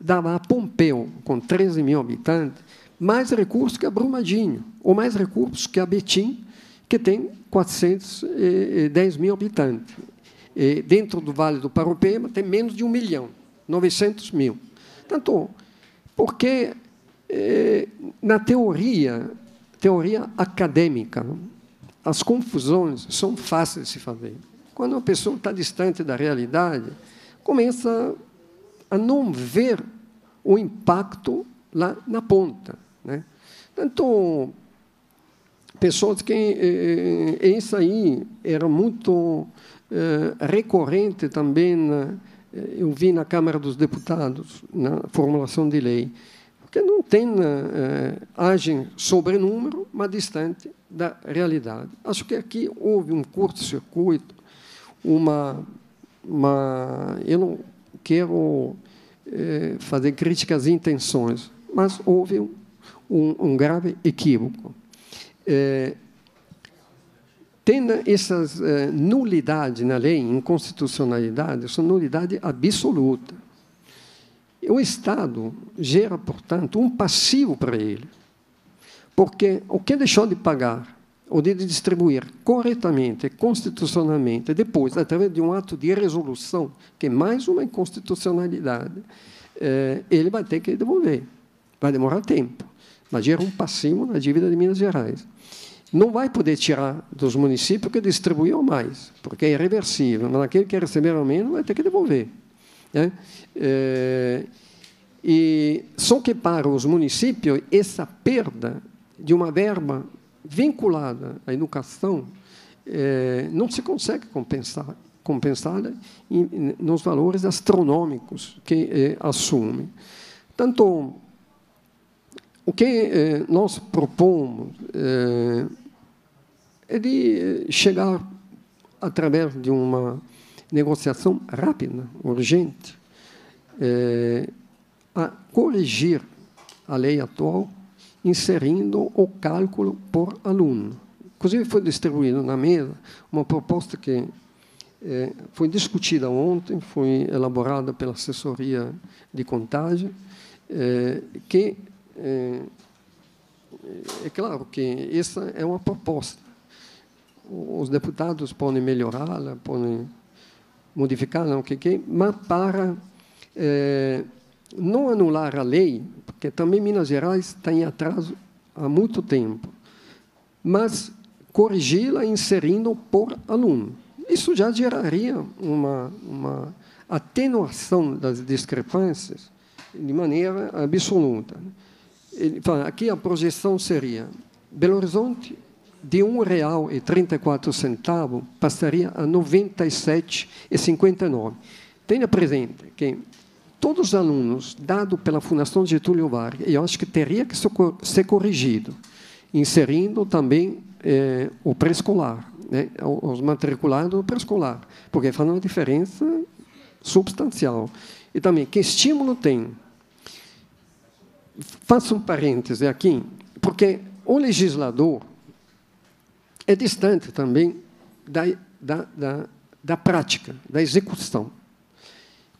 dava a Pompeu, com 13 mil habitantes, mais recursos que a Brumadinho, ou mais recursos que a Betim, que tem 410 mil habitantes. E dentro do Vale do Parupema tem menos de um milhão, 900 mil. Tanto porque, eh, na teoria, teoria acadêmica, as confusões são fáceis de se fazer. Quando uma pessoa está distante da realidade, começa a não ver o impacto lá na ponta. Né? Então, pessoas que eh, eh, isso aí era muito eh, recorrente também, eh, eu vi na Câmara dos Deputados, na formulação de lei, porque não tem, eh, agem sobre número, mas distante da realidade. Acho que aqui houve um curto-circuito, uma, uma... Eu não quero eh, fazer críticas e intenções, mas houve um um, um grave equívoco. É, tendo essas é, nulidade na lei, inconstitucionalidade, essa nulidade absoluta. O Estado gera, portanto, um passivo para ele, porque o que deixou de pagar ou de distribuir corretamente, constitucionalmente, depois, através de um ato de resolução, que é mais uma inconstitucionalidade, é, ele vai ter que devolver. Vai demorar tempo mas gera um passivo, na dívida de Minas Gerais. Não vai poder tirar dos municípios que distribuíam mais, porque é irreversível. Mas aquele que receberam menos vai ter que devolver. Né? É, e só que para os municípios, essa perda de uma verba vinculada à educação é, não se consegue compensar compensada nos valores astronômicos que é, assume. Tanto o que eh, nós propomos eh, é de eh, chegar através de uma negociação rápida, urgente, a corrigir a lei atual, inserindo o cálculo por aluno. Inclusive, foi distribuído na mesa uma proposta que foi discutida ontem, foi elaborada pela assessoria de contagem, que é, é claro que essa é uma proposta. Os deputados podem melhorá-la, podem modificar, não que que, mas para é, não anular a lei, porque também Minas Gerais está em atraso há muito tempo, mas corrigi-la inserindo por aluno. Isso já geraria uma, uma atenuação das discrepâncias de maneira absoluta aqui a projeção seria: Belo Horizonte, de R$ 1,34 passaria a R$ 97,59. Tenha presente que todos os alunos, dado pela Fundação Getúlio Vargas, eu acho que teria que ser corrigido, inserindo também eh, o pré-escolar, né, os matriculados no pré-escolar, porque faz uma diferença substancial. E também, que estímulo tem faço um parêntese aqui, porque o legislador é distante também da, da, da, da prática, da execução.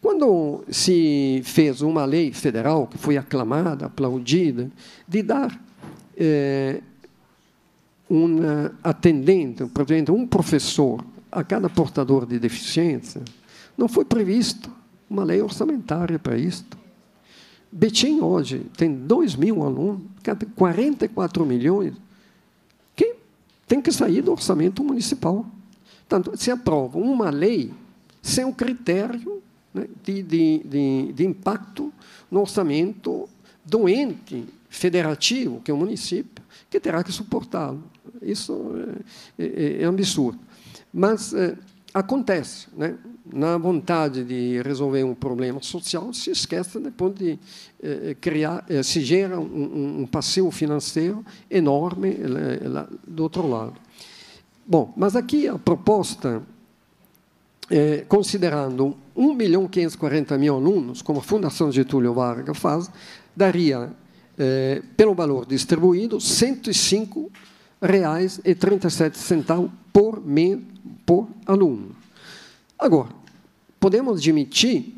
Quando se fez uma lei federal, que foi aclamada, aplaudida, de dar é, um atendente, um professor a cada portador de deficiência, não foi previsto uma lei orçamentária para isto. Betim hoje tem 2 mil alunos, 44 milhões, que tem que sair do orçamento municipal. Portanto, se aprova uma lei sem o critério né, de, de, de, de impacto no orçamento do ente federativo, que é o município, que terá que suportá-lo. Isso é, é, é absurdo. Mas é, acontece. Né? Na vontade de resolver um problema social, se esquece depois né? de eh, eh, criar, eh, se gera um, um, passeio financeiro enorme eh, lá, eh, lá, do outro lado. Bom, mas aqui a proposta, eh, considerando 1 milhão 540 mil alunos, como a Fundação Getúlio Vargas faz, daria, pelo valor distribuído, 105 reais e 37 centavos por mês por aluno. Agora, podemos admitir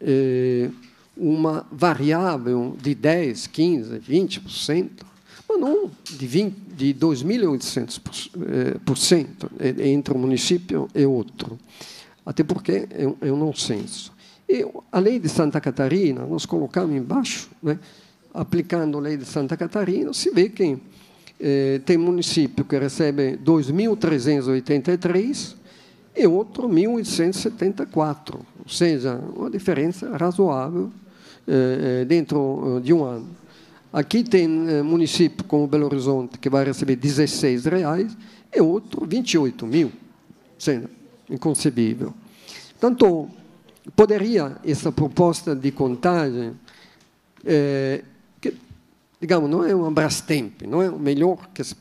eh, uma variável de 10, 15, 20%, mas não de, de 2.800% eh, eh, entre um município e outro, até porque é, é um nonsenso. E a lei de Santa Catarina, nós colocamos embaixo, né, aplicando a lei de Santa Catarina, se vê que é, tem município que recebe 2.383 e outro 1.874, ou seja, uma diferença razoável é, é, dentro de um ano. Aqui tem município como Belo Horizonte que vai receber 16 reais e outro 28 mil, sendo inconcebível. Portanto, poderia essa proposta de contagem eh, digamos, não é um Brastemp, não é o melhor que se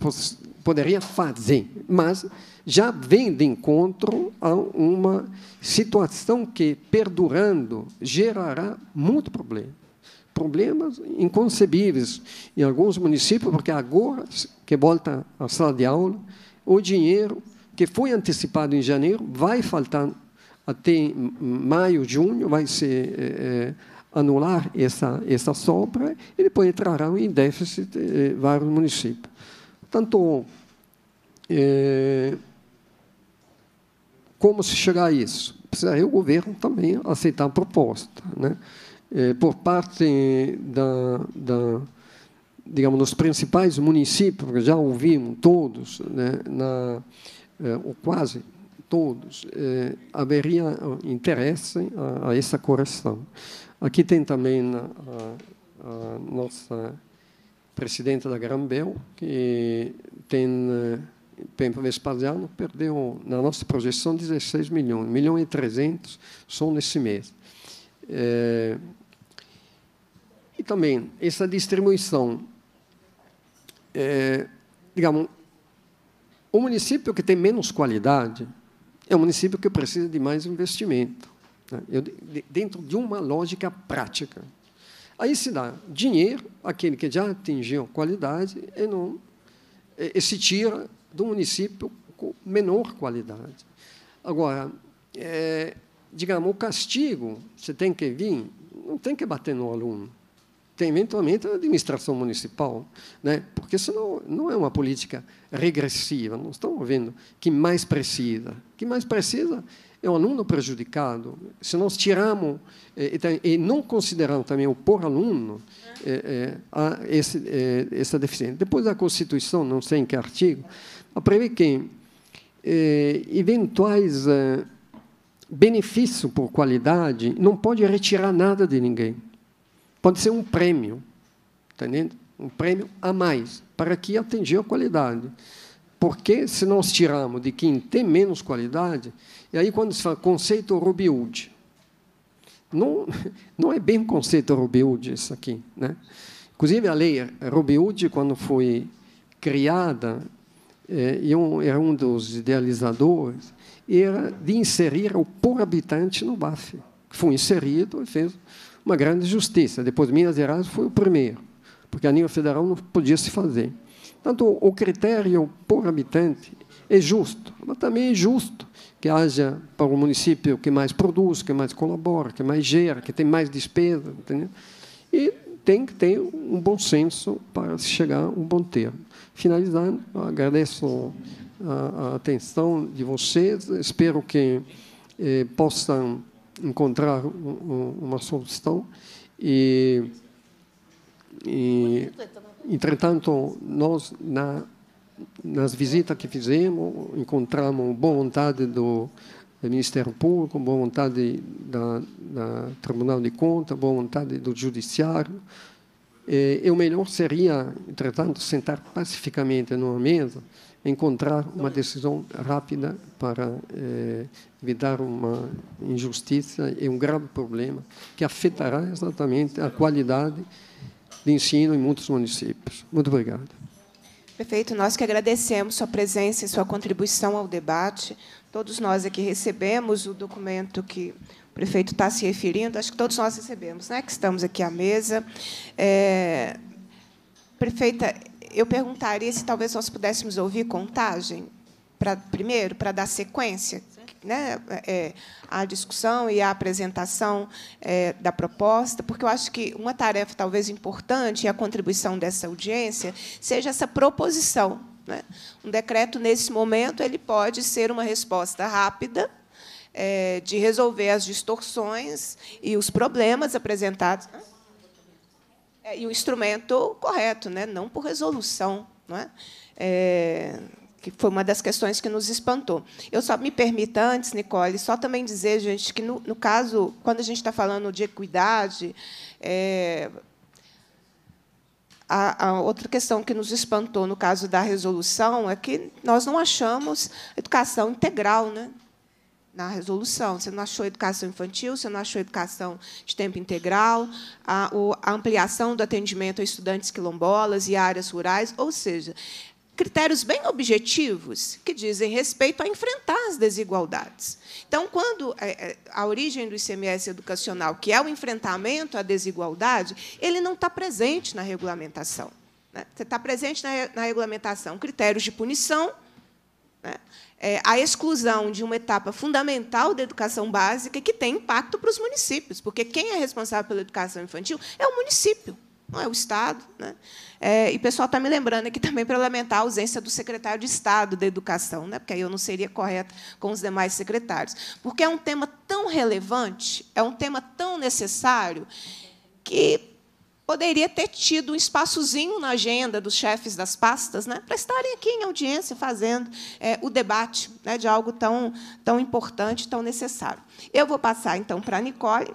poderia fazer, mas já vem de encontro a uma situação que, perdurando, gerará muito problema. Problemas inconcebíveis em alguns municípios, porque agora que volta a sala de aula, o dinheiro que foi antecipado em janeiro vai faltar até maio, junho, vai ser é, anular essa, essa sombra e depois entrarão em déficit eh, vários municípios. Portanto, eh, como se chegar a isso? Precisaria o governo também aceitar a proposta. Né? Eh, por parte da, da, digamos, dos principais municípios, que já ouvimos todos, né, na, eh, ou quase todos, haveria interesse a, a essa correção. Aqui tem também a, a nossa presidente da Grambel, que tem Pempa eh, Vespasiano ah, perdeu, na nossa projeção, 16 milhões, 1 milhão e 300 só nesse mês. É, e também, essa distribuição, é, digamos, o município que tem menos qualidade é o município que precisa de mais investimento. Né, eu, dentro de uma lógica prática. Aí se dá dinheiro, aquele que já atingiu qualidade, e, não, e se tira do município com menor qualidade. Agora, é, digamos, o castigo, você tem que vir, não tem que bater no aluno. Tem, eventualmente, a administração municipal, né? porque senão não, não é uma política regressiva. Não estamos vendo que mais precisa. que mais precisa é um aluno prejudicado. Se nós tiramos eh, e, e não consideramos também o por aluno, é, é, esse, é, essa deficiência. Depois da Constituição, não sei em que artigo, prevê que eventuais benefício por qualidade não pode retirar nada de ninguém. Pode ser um prêmio, tá entendendo? Um prêmio a mais, para que atingiu a qualidade. Porque se nós tirarmos de quem tem menos qualidade, e aí, quando se fala conceito Rubiud, não, não é bem conceito Rubiud isso aqui. Né? Inclusive, a lei Rubiud, quando foi criada, é, e um, era um dos idealizadores, era de inserir o por habitante no BAF, foi inserido e fez uma grande justiça. Depois, Minas Gerais foi o primeiro, porque a nível federal não podia se fazer. Tanto o critério por habitante é justo, mas também é justo que haja para o município que mais produz, que mais colabora, que mais gera, que tem mais despesa. Entendeu? E tem que ter um bom senso para se chegar a um bom termo. Finalizando, agradeço a, a atenção de vocês, espero que eh, possam encontrar um, uma solução e, e entretanto nós na nas visitas que fizemos, encontramos boa vontade do, Ministério Público, boa vontade da, da Tribunal de Contas, boa vontade do Judiciário. E, e o melhor seria, entretanto, sentar pacificamente numa mesa, encontrar uma decisão rápida para é, evitar uma injustiça e um grave problema que afetará exatamente a qualidade de ensino em muitos municípios. Muito obrigado. Perfeito. Nós que agradecemos sua presença e sua contribuição ao debate. Todos nós aqui recebemos o documento que o prefeito está se referindo. Acho que todos nós recebemos, né? Que estamos aqui à mesa. É... Prefeita, eu perguntaria se talvez nós pudéssemos ouvir contagem, pra, primeiro, para dar sequência, né, é, a discussão e a apresentação é, da proposta, porque eu acho que uma tarefa talvez importante e a contribuição dessa audiência seja essa proposição. Né? Um decreto, nesse momento, ele pode ser uma resposta rápida é, de resolver as distorções e os problemas apresentados. Né, é, e o instrumento correto, né? não por resolução. Não é? é que foi uma das questões que nos espantou. Eu só me permita antes, Nicole, só também dizer, gente, que no, no caso, quando a gente está falando de equidade, é, a, a, outra questão que nos espantou no caso da resolução é que nós não achamos educação integral, né? Na resolução, você não achou educação infantil, você não achou educação de tempo integral, a, a ampliação do atendimento a estudantes quilombolas e áreas rurais, ou seja, critérios bem objetivos que dizem respeito a enfrentar as desigualdades. Então, quando é, é, a origem do ICMS educacional, que é o enfrentamento à desigualdade, ele não está presente na regulamentação. Né? Você está presente na, regulamentação critérios de punição, né? é, a exclusão de uma etapa fundamental da educação básica que tem impacto para os municípios, porque quem é responsável pela educação infantil é o município não é o Estado. Né? É, e o pessoal está me lembrando aqui também para lamentar a ausência do secretário de Estado da Educação, né? porque aí eu não seria correta com os demais secretários. Porque é um tema tão relevante, é um tema tão necessário, que poderia ter tido um espaçozinho na agenda dos chefes das pastas né, para estarem aqui em audiência fazendo é, o debate né, de algo tão, tão importante, tão necessário. Eu vou passar, então, para a Nicole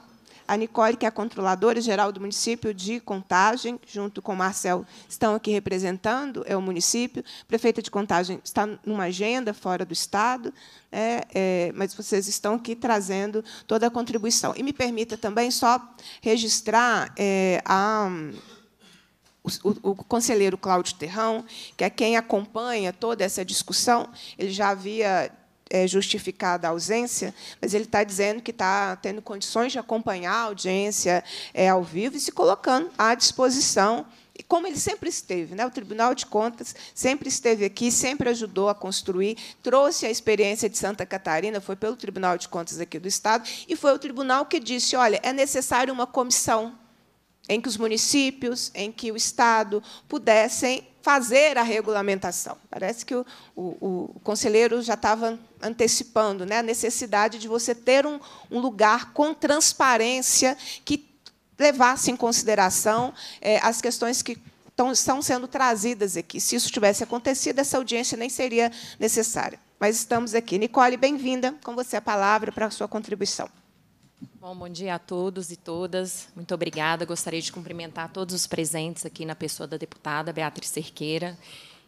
a Nicole, que é a controladora geral do município de Contagem, junto com o Marcel, estão aqui representando é o município. A prefeita de Contagem está numa agenda fora do Estado, é, é, mas vocês estão aqui trazendo toda a contribuição. E me permita também só registrar é, a. O, o, o, conselheiro Cláudio Terrão, que é quem acompanha toda essa discussão, ele já havia é, justificada a ausência, mas ele está dizendo que está tendo condições de acompanhar a audiência é, ao vivo e se colocando à disposição como ele sempre esteve, né? o Tribunal de Contas sempre esteve aqui, sempre ajudou a construir, trouxe a experiência de Santa Catarina, foi pelo Tribunal de Contas aqui do Estado, e foi o tribunal que disse: olha, é necessário uma comissão em que os municípios, em que o Estado pudessem fazer a regulamentação. Parece que o, o, o conselheiro já estava antecipando né, a necessidade de você ter um, um lugar com transparência que levasse em consideração é, as questões que estão sendo trazidas aqui. Se isso tivesse acontecido, essa audiência nem seria necessária. Mas estamos aqui. Nicole, bem-vinda. Com você a palavra para a sua contribuição. Bom, bom dia a todos e todas. Muito obrigada. Gostaria de cumprimentar todos os presentes aqui na pessoa da deputada Beatriz Cerqueira.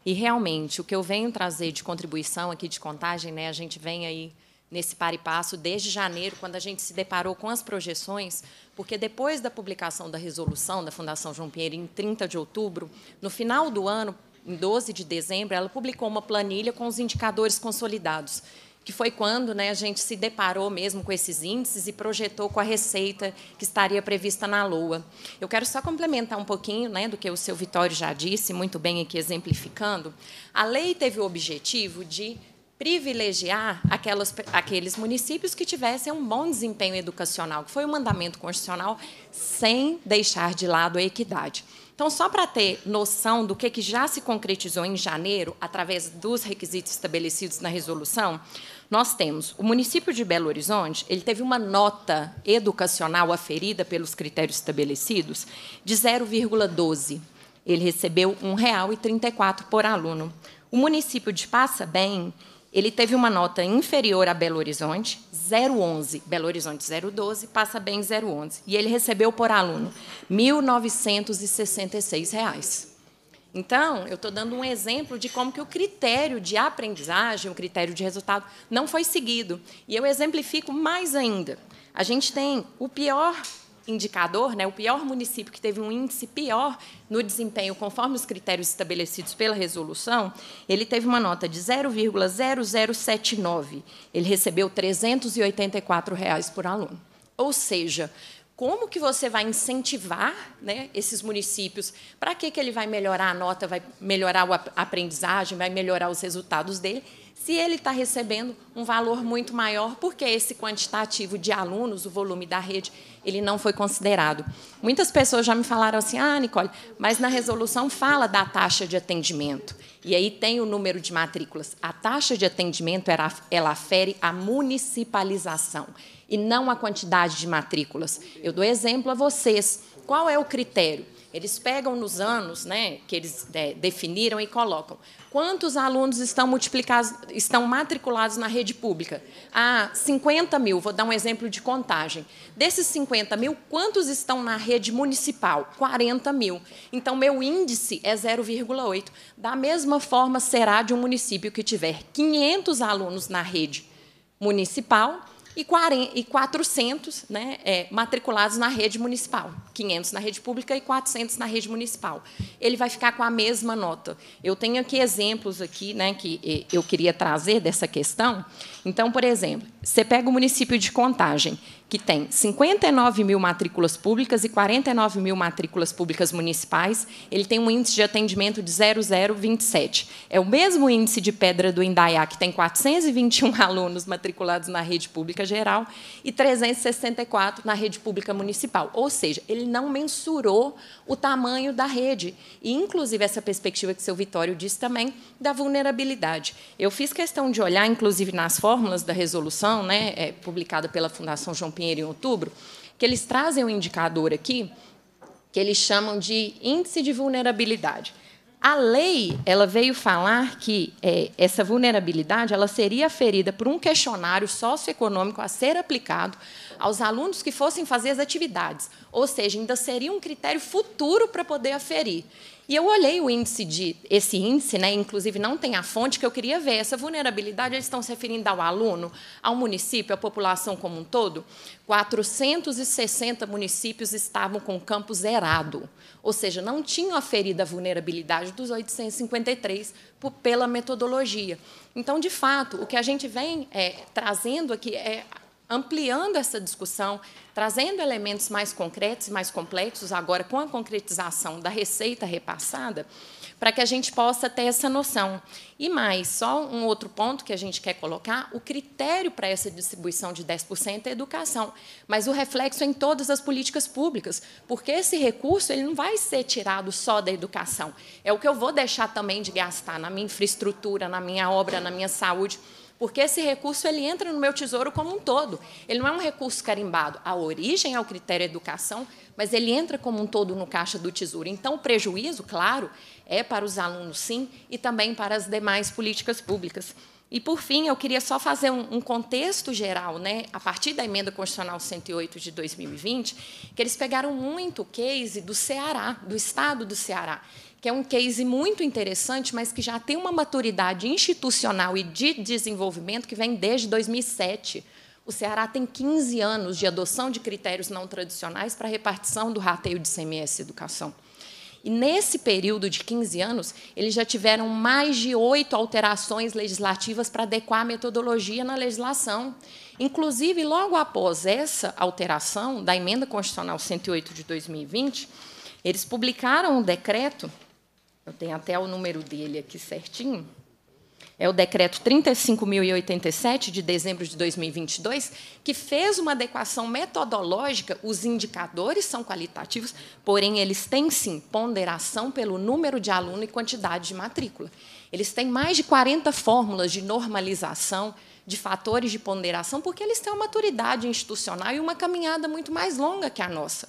E realmente, o que eu venho trazer de contribuição aqui de contagem, né, a gente vem aí nesse par e passo desde janeiro, quando a gente se deparou com as projeções, porque depois da publicação da resolução da Fundação João Pinheiro, em 30 de outubro, no final do ano, em 12 de dezembro, ela publicou uma planilha com os indicadores consolidados que foi quando né, a gente se deparou mesmo com esses índices e projetou com a receita que estaria prevista na lua. Eu quero só complementar um pouquinho né, do que o seu Vitório já disse, muito bem aqui exemplificando. A lei teve o objetivo de privilegiar aquelas, aqueles municípios que tivessem um bom desempenho educacional, que foi o um mandamento constitucional, sem deixar de lado a equidade. Então, só para ter noção do que, que já se concretizou em janeiro, através dos requisitos estabelecidos na resolução, nós temos o município de Belo Horizonte, ele teve uma nota educacional aferida pelos critérios estabelecidos de 0,12. Ele recebeu R$ 1,34 por aluno. O município de Passa Bem ele teve uma nota inferior a Belo Horizonte, 011, Belo Horizonte 012, passa bem 011. E ele recebeu por aluno R$ 1.966. Reais. Então, eu estou dando um exemplo de como que o critério de aprendizagem, o critério de resultado, não foi seguido. E eu exemplifico mais ainda. A gente tem o pior indicador, né, o pior município que teve um índice pior no desempenho, conforme os critérios estabelecidos pela resolução, ele teve uma nota de 0,0079. Ele recebeu R$ 384 reais por aluno. Ou seja, como que você vai incentivar né, esses municípios? Para que, que ele vai melhorar a nota, vai melhorar a aprendizagem, vai melhorar os resultados dele, se ele está recebendo um valor muito maior, porque esse quantitativo de alunos, o volume da rede, ele não foi considerado. Muitas pessoas já me falaram assim, ah, Nicole, mas na resolução fala da taxa de atendimento. E aí tem o número de matrículas. A taxa de atendimento ela afere a municipalização e não a quantidade de matrículas. Eu dou exemplo a vocês. Qual é o critério? Eles pegam nos anos né, que eles é, definiram e colocam. Quantos alunos estão multiplicados, estão matriculados na rede pública? Ah, 50 mil, vou dar um exemplo de contagem. Desses 50 mil, quantos estão na rede municipal? 40 mil. Então, meu índice é 0,8. Da mesma forma, será de um município que tiver 500 alunos na rede municipal e, 400 né, é, matriculados na rede municipal, 500 na rede pública e 400 na rede municipal. Ele vai ficar com a mesma nota. Eu tenho aqui exemplos aqui né, que eu queria trazer dessa questão. Então, por exemplo, você pega o município de Contagem, que tem 59 mil matrículas públicas e 49 mil matrículas públicas municipais, ele tem um índice de atendimento de 0,027. É o mesmo índice de Pedra do Indaiá, que tem 421 (laughs) alunos matriculados na rede pública geral e 364 na rede pública municipal. Ou seja, ele não mensurou o tamanho da rede. E, inclusive, essa perspectiva que o seu Vitório disse também, da vulnerabilidade. Eu fiz questão de olhar, inclusive, nas fórmulas da resolução, né, é, publicada pela Fundação João Pinheiro em outubro, que eles trazem um indicador aqui que eles chamam de índice de vulnerabilidade. A lei ela veio falar que é, essa vulnerabilidade ela seria aferida por um questionário socioeconômico a ser aplicado aos alunos que fossem fazer as atividades, ou seja, ainda seria um critério futuro para poder aferir. E eu olhei o índice de esse índice, né, inclusive não tem a fonte que eu queria ver essa vulnerabilidade, eles estão se referindo ao aluno, ao município, à população como um todo. 460 municípios estavam com o campo zerado, ou seja, não tinham aferido a vulnerabilidade dos 853 por, pela metodologia. Então, de fato, o que a gente vem é, trazendo aqui é ampliando essa discussão, trazendo elementos mais concretos e mais complexos, agora com a concretização da receita repassada, para que a gente possa ter essa noção. E mais, só um outro ponto que a gente quer colocar: o critério para essa distribuição de 10% é educação, mas o reflexo é em todas as políticas públicas, porque esse recurso ele não vai ser tirado só da educação. É o que eu vou deixar também de gastar na minha infraestrutura, na minha obra, na minha saúde porque esse recurso ele entra no meu tesouro como um todo. Ele não é um recurso carimbado. A origem é o critério educação, mas ele entra como um todo no caixa do tesouro. Então, o prejuízo, claro, é para os alunos, sim, e também para as demais políticas públicas. E, por fim, eu queria só fazer um, contexto geral, né, a partir da Emenda Constitucional 108 de 2020, que eles pegaram muito o case do Ceará, do estado do Ceará que é um case muito interessante, mas que já tem uma maturidade institucional e de desenvolvimento que vem desde 2007. O Ceará tem 15 anos de adoção de critérios não tradicionais para repartição do rateio de CMS Educação. E nesse período de 15 anos, eles já tiveram mais de oito alterações legislativas para adequar a metodologia na legislação. Inclusive, logo após essa alteração da Emenda Constitucional 108 de 2020, eles publicaram um decreto eu tenho até o número dele aqui certinho, é o decreto 35.087 de dezembro de 2022, que fez uma adequação metodológica. Os indicadores são qualitativos, porém eles têm sim ponderação pelo número de aluno e quantidade de matrícula. Eles têm mais de 40 fórmulas de normalização de fatores de ponderação, porque eles têm uma maturidade institucional e uma caminhada muito mais longa que a nossa.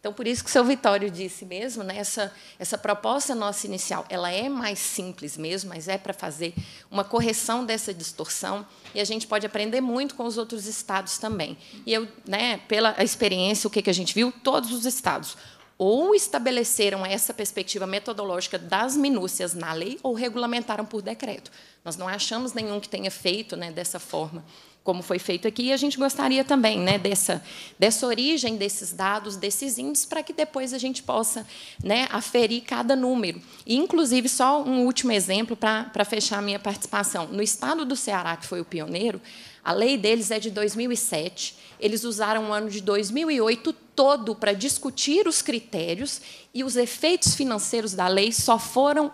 Então, por isso que o seu Vitório disse mesmo, né, essa, essa proposta nossa inicial, ela é mais simples mesmo, mas é para fazer uma correção dessa distorção e a gente pode aprender muito com os outros estados também. E eu, né, pela experiência, o que, que a gente viu? Todos os estados ou estabeleceram essa perspectiva metodológica das minúcias na lei ou regulamentaram por decreto. Nós não achamos nenhum que tenha feito né, dessa forma como foi feito aqui, e a gente gostaria também né, dessa, dessa origem desses dados, desses índices, para que depois a gente possa né, aferir cada número. E, inclusive, só um último exemplo para, para fechar a minha participação. No estado do Ceará, que foi o pioneiro, a lei deles é de 2007. Eles usaram o ano de 2008 todo para discutir os critérios e os efeitos financeiros da lei só foram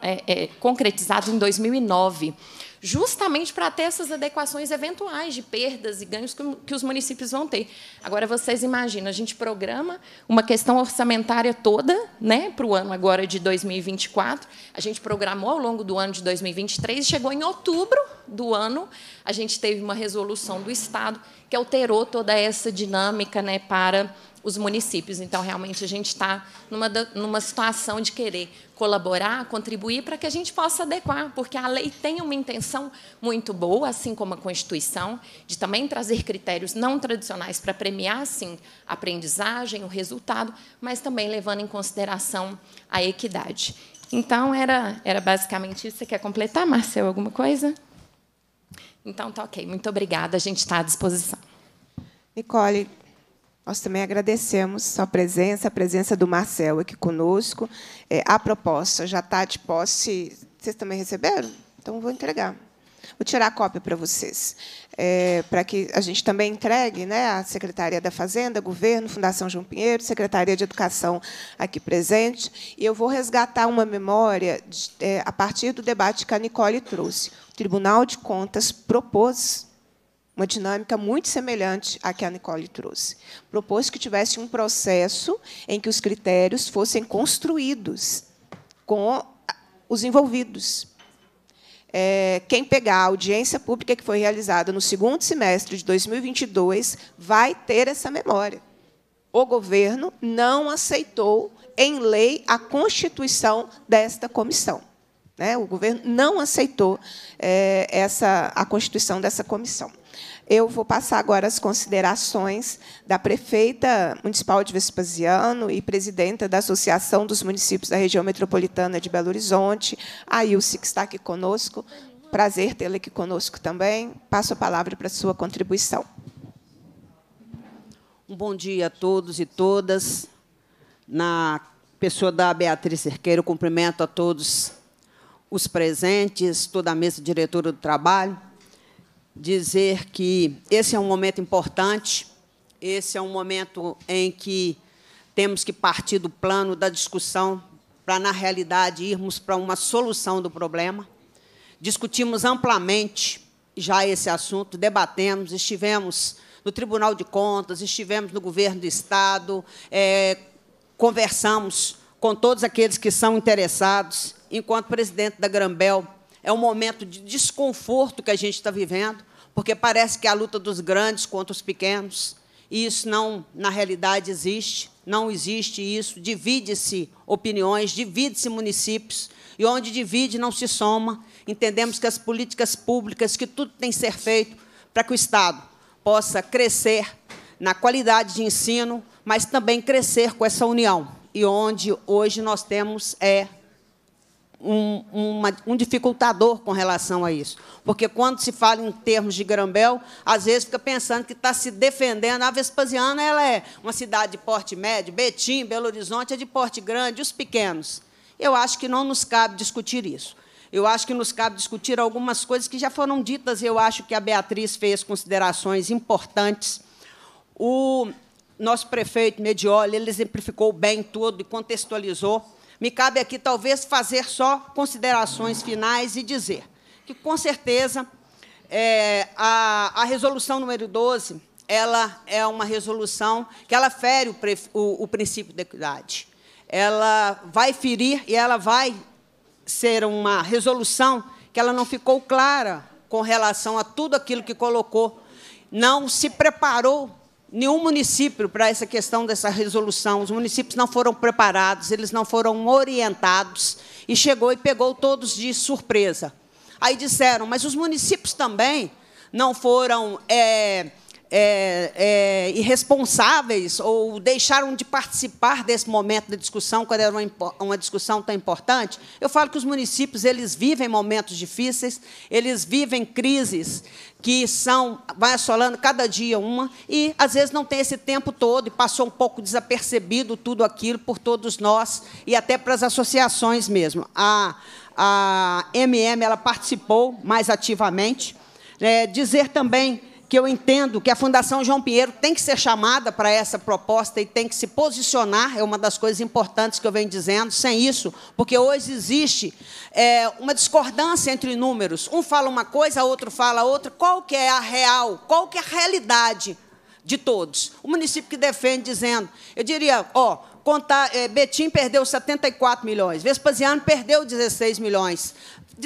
é, é, concretizados em 2009 justamente para ter essas adequações eventuais de perdas e ganhos que os municípios vão ter. Agora, vocês imaginam, a gente programa uma questão orçamentária toda né, para o ano agora de 2024, a gente programou ao longo do ano de 2023, e chegou em outubro do ano, a gente teve uma resolução do Estado que alterou toda essa dinâmica né, para os municípios. Então, realmente, a gente está numa, numa situação de querer colaborar, contribuir para que a gente possa adequar, porque a lei tem uma intenção muito boa, assim como a Constituição, de também trazer critérios não tradicionais para premiar, sim, a aprendizagem, o resultado, mas também levando em consideração a equidade. Então, era, era basicamente isso. Você quer completar, Marcel, alguma coisa? Então, tá ok. Muito obrigada. A gente está à disposição. Nicole, nós também agradecemos sua presença, a presença do Marcel aqui conosco. É, a proposta já está de posse. Vocês também receberam? Então, vou entregar. Vou tirar a cópia para vocês, é, para que a gente também entregue né, à Secretaria da Fazenda, Governo, Fundação João Pinheiro, Secretaria de Educação aqui presente. E eu vou resgatar uma memória de, é, a partir do debate que a Nicole trouxe. O Tribunal de Contas propôs uma dinâmica muito semelhante à que a Nicole trouxe. Propôs que tivesse um processo em que os critérios fossem construídos com os envolvidos. É, quem pegar a audiência pública que foi realizada no segundo semestre de 2022 vai ter essa memória. O governo não aceitou em lei a constituição desta comissão. Né? O governo não aceitou é, essa, a constituição dessa comissão. Eu vou passar agora as considerações da prefeita municipal de Vespasiano e presidenta da Associação dos Municípios da Região Metropolitana de Belo Horizonte, a Ilse, que está aqui conosco. Prazer tê-la aqui conosco também. Passo a palavra para a sua contribuição. Um bom dia a todos e todas. Na pessoa da Beatriz Cerqueiro, cumprimento a todos os presentes, toda a mesa diretora do trabalho dizer que esse é um momento importante, esse é um momento em que temos que partir do plano da discussão para, na realidade, irmos para uma solução do problema. Discutimos amplamente já esse assunto, debatemos, estivemos no Tribunal de Contas, estivemos no governo do Estado, é, conversamos com todos aqueles que são interessados. Enquanto presidente da Grambel, é um momento de desconforto que a gente está vivendo, porque parece que é a luta dos grandes contra os pequenos, e isso não, na realidade, existe. Não existe isso. Divide-se opiniões, divide-se municípios, e onde divide não se soma. Entendemos que as políticas públicas, que tudo tem que ser feito para que o Estado possa crescer na qualidade de ensino, mas também crescer com essa união. E onde hoje nós temos é um, uma, um dificultador com relação a isso. Porque quando se fala em termos de Grambel, às vezes fica pensando que está se defendendo. A Vespasiana ela é uma cidade de porte médio, Betim, Belo Horizonte é de porte grande, os pequenos. Eu acho que não nos cabe discutir isso. Eu acho que nos cabe discutir algumas coisas que já foram ditas, e eu acho que a Beatriz fez considerações importantes. O nosso prefeito Medioli, ele exemplificou bem tudo e contextualizou me cabe aqui, talvez, fazer só considerações finais e dizer que, com certeza, é, a, a resolução número 12 ela é uma resolução que ela fere o, o, o princípio da equidade. Ela vai ferir e ela vai ser uma resolução que ela não ficou clara com relação a tudo aquilo que colocou, não se preparou nenhum município para essa questão dessa resolução. Os municípios não foram preparados, eles não foram orientados e chegou e pegou todos de surpresa. Aí disseram, mas os municípios também não foram é, é, é, irresponsáveis ou deixaram de participar desse momento da discussão quando era uma, uma, discussão tão importante. Eu falo que os municípios eles vivem momentos difíceis, eles vivem crises que são vai assolando cada dia uma e às vezes não tem esse tempo todo e passou um pouco desapercebido tudo aquilo por todos nós e até para as associações mesmo. A a MM ela participou mais ativamente. É, dizer também que eu entendo que a Fundação João Pinheiro tem que ser chamada para essa proposta e tem que se posicionar, é uma das coisas importantes que eu venho dizendo, sem isso, porque hoje existe é, uma discordância entre números. Um fala uma coisa, outro fala outra. Qual que é a real, qual que é a realidade de todos? O município que defende dizendo, eu diria, ó, contar, é, Betim perdeu 74 milhões, Vespasiano perdeu 16 milhões,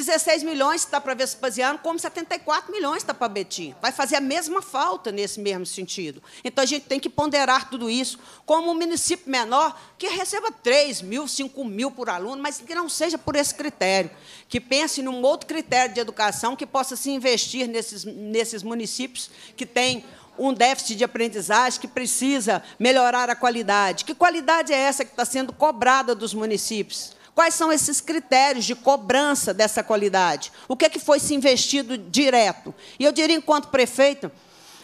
16 milhões está para Vespasiano, como 74 milhões está para Betim. Vai fazer a mesma falta nesse mesmo sentido. Então a gente tem que ponderar tudo isso como um município menor que receba 3 mil, 5 mil por aluno, mas que não seja por esse critério. Que pense num outro critério de educação que possa se investir nesses, nesses municípios que têm um déficit de aprendizagem que precisa melhorar a qualidade. Que qualidade é essa que está sendo cobrada dos municípios? Quais são esses critérios de cobrança dessa qualidade? O que, é que foi se investido direto? E eu diria, enquanto prefeito,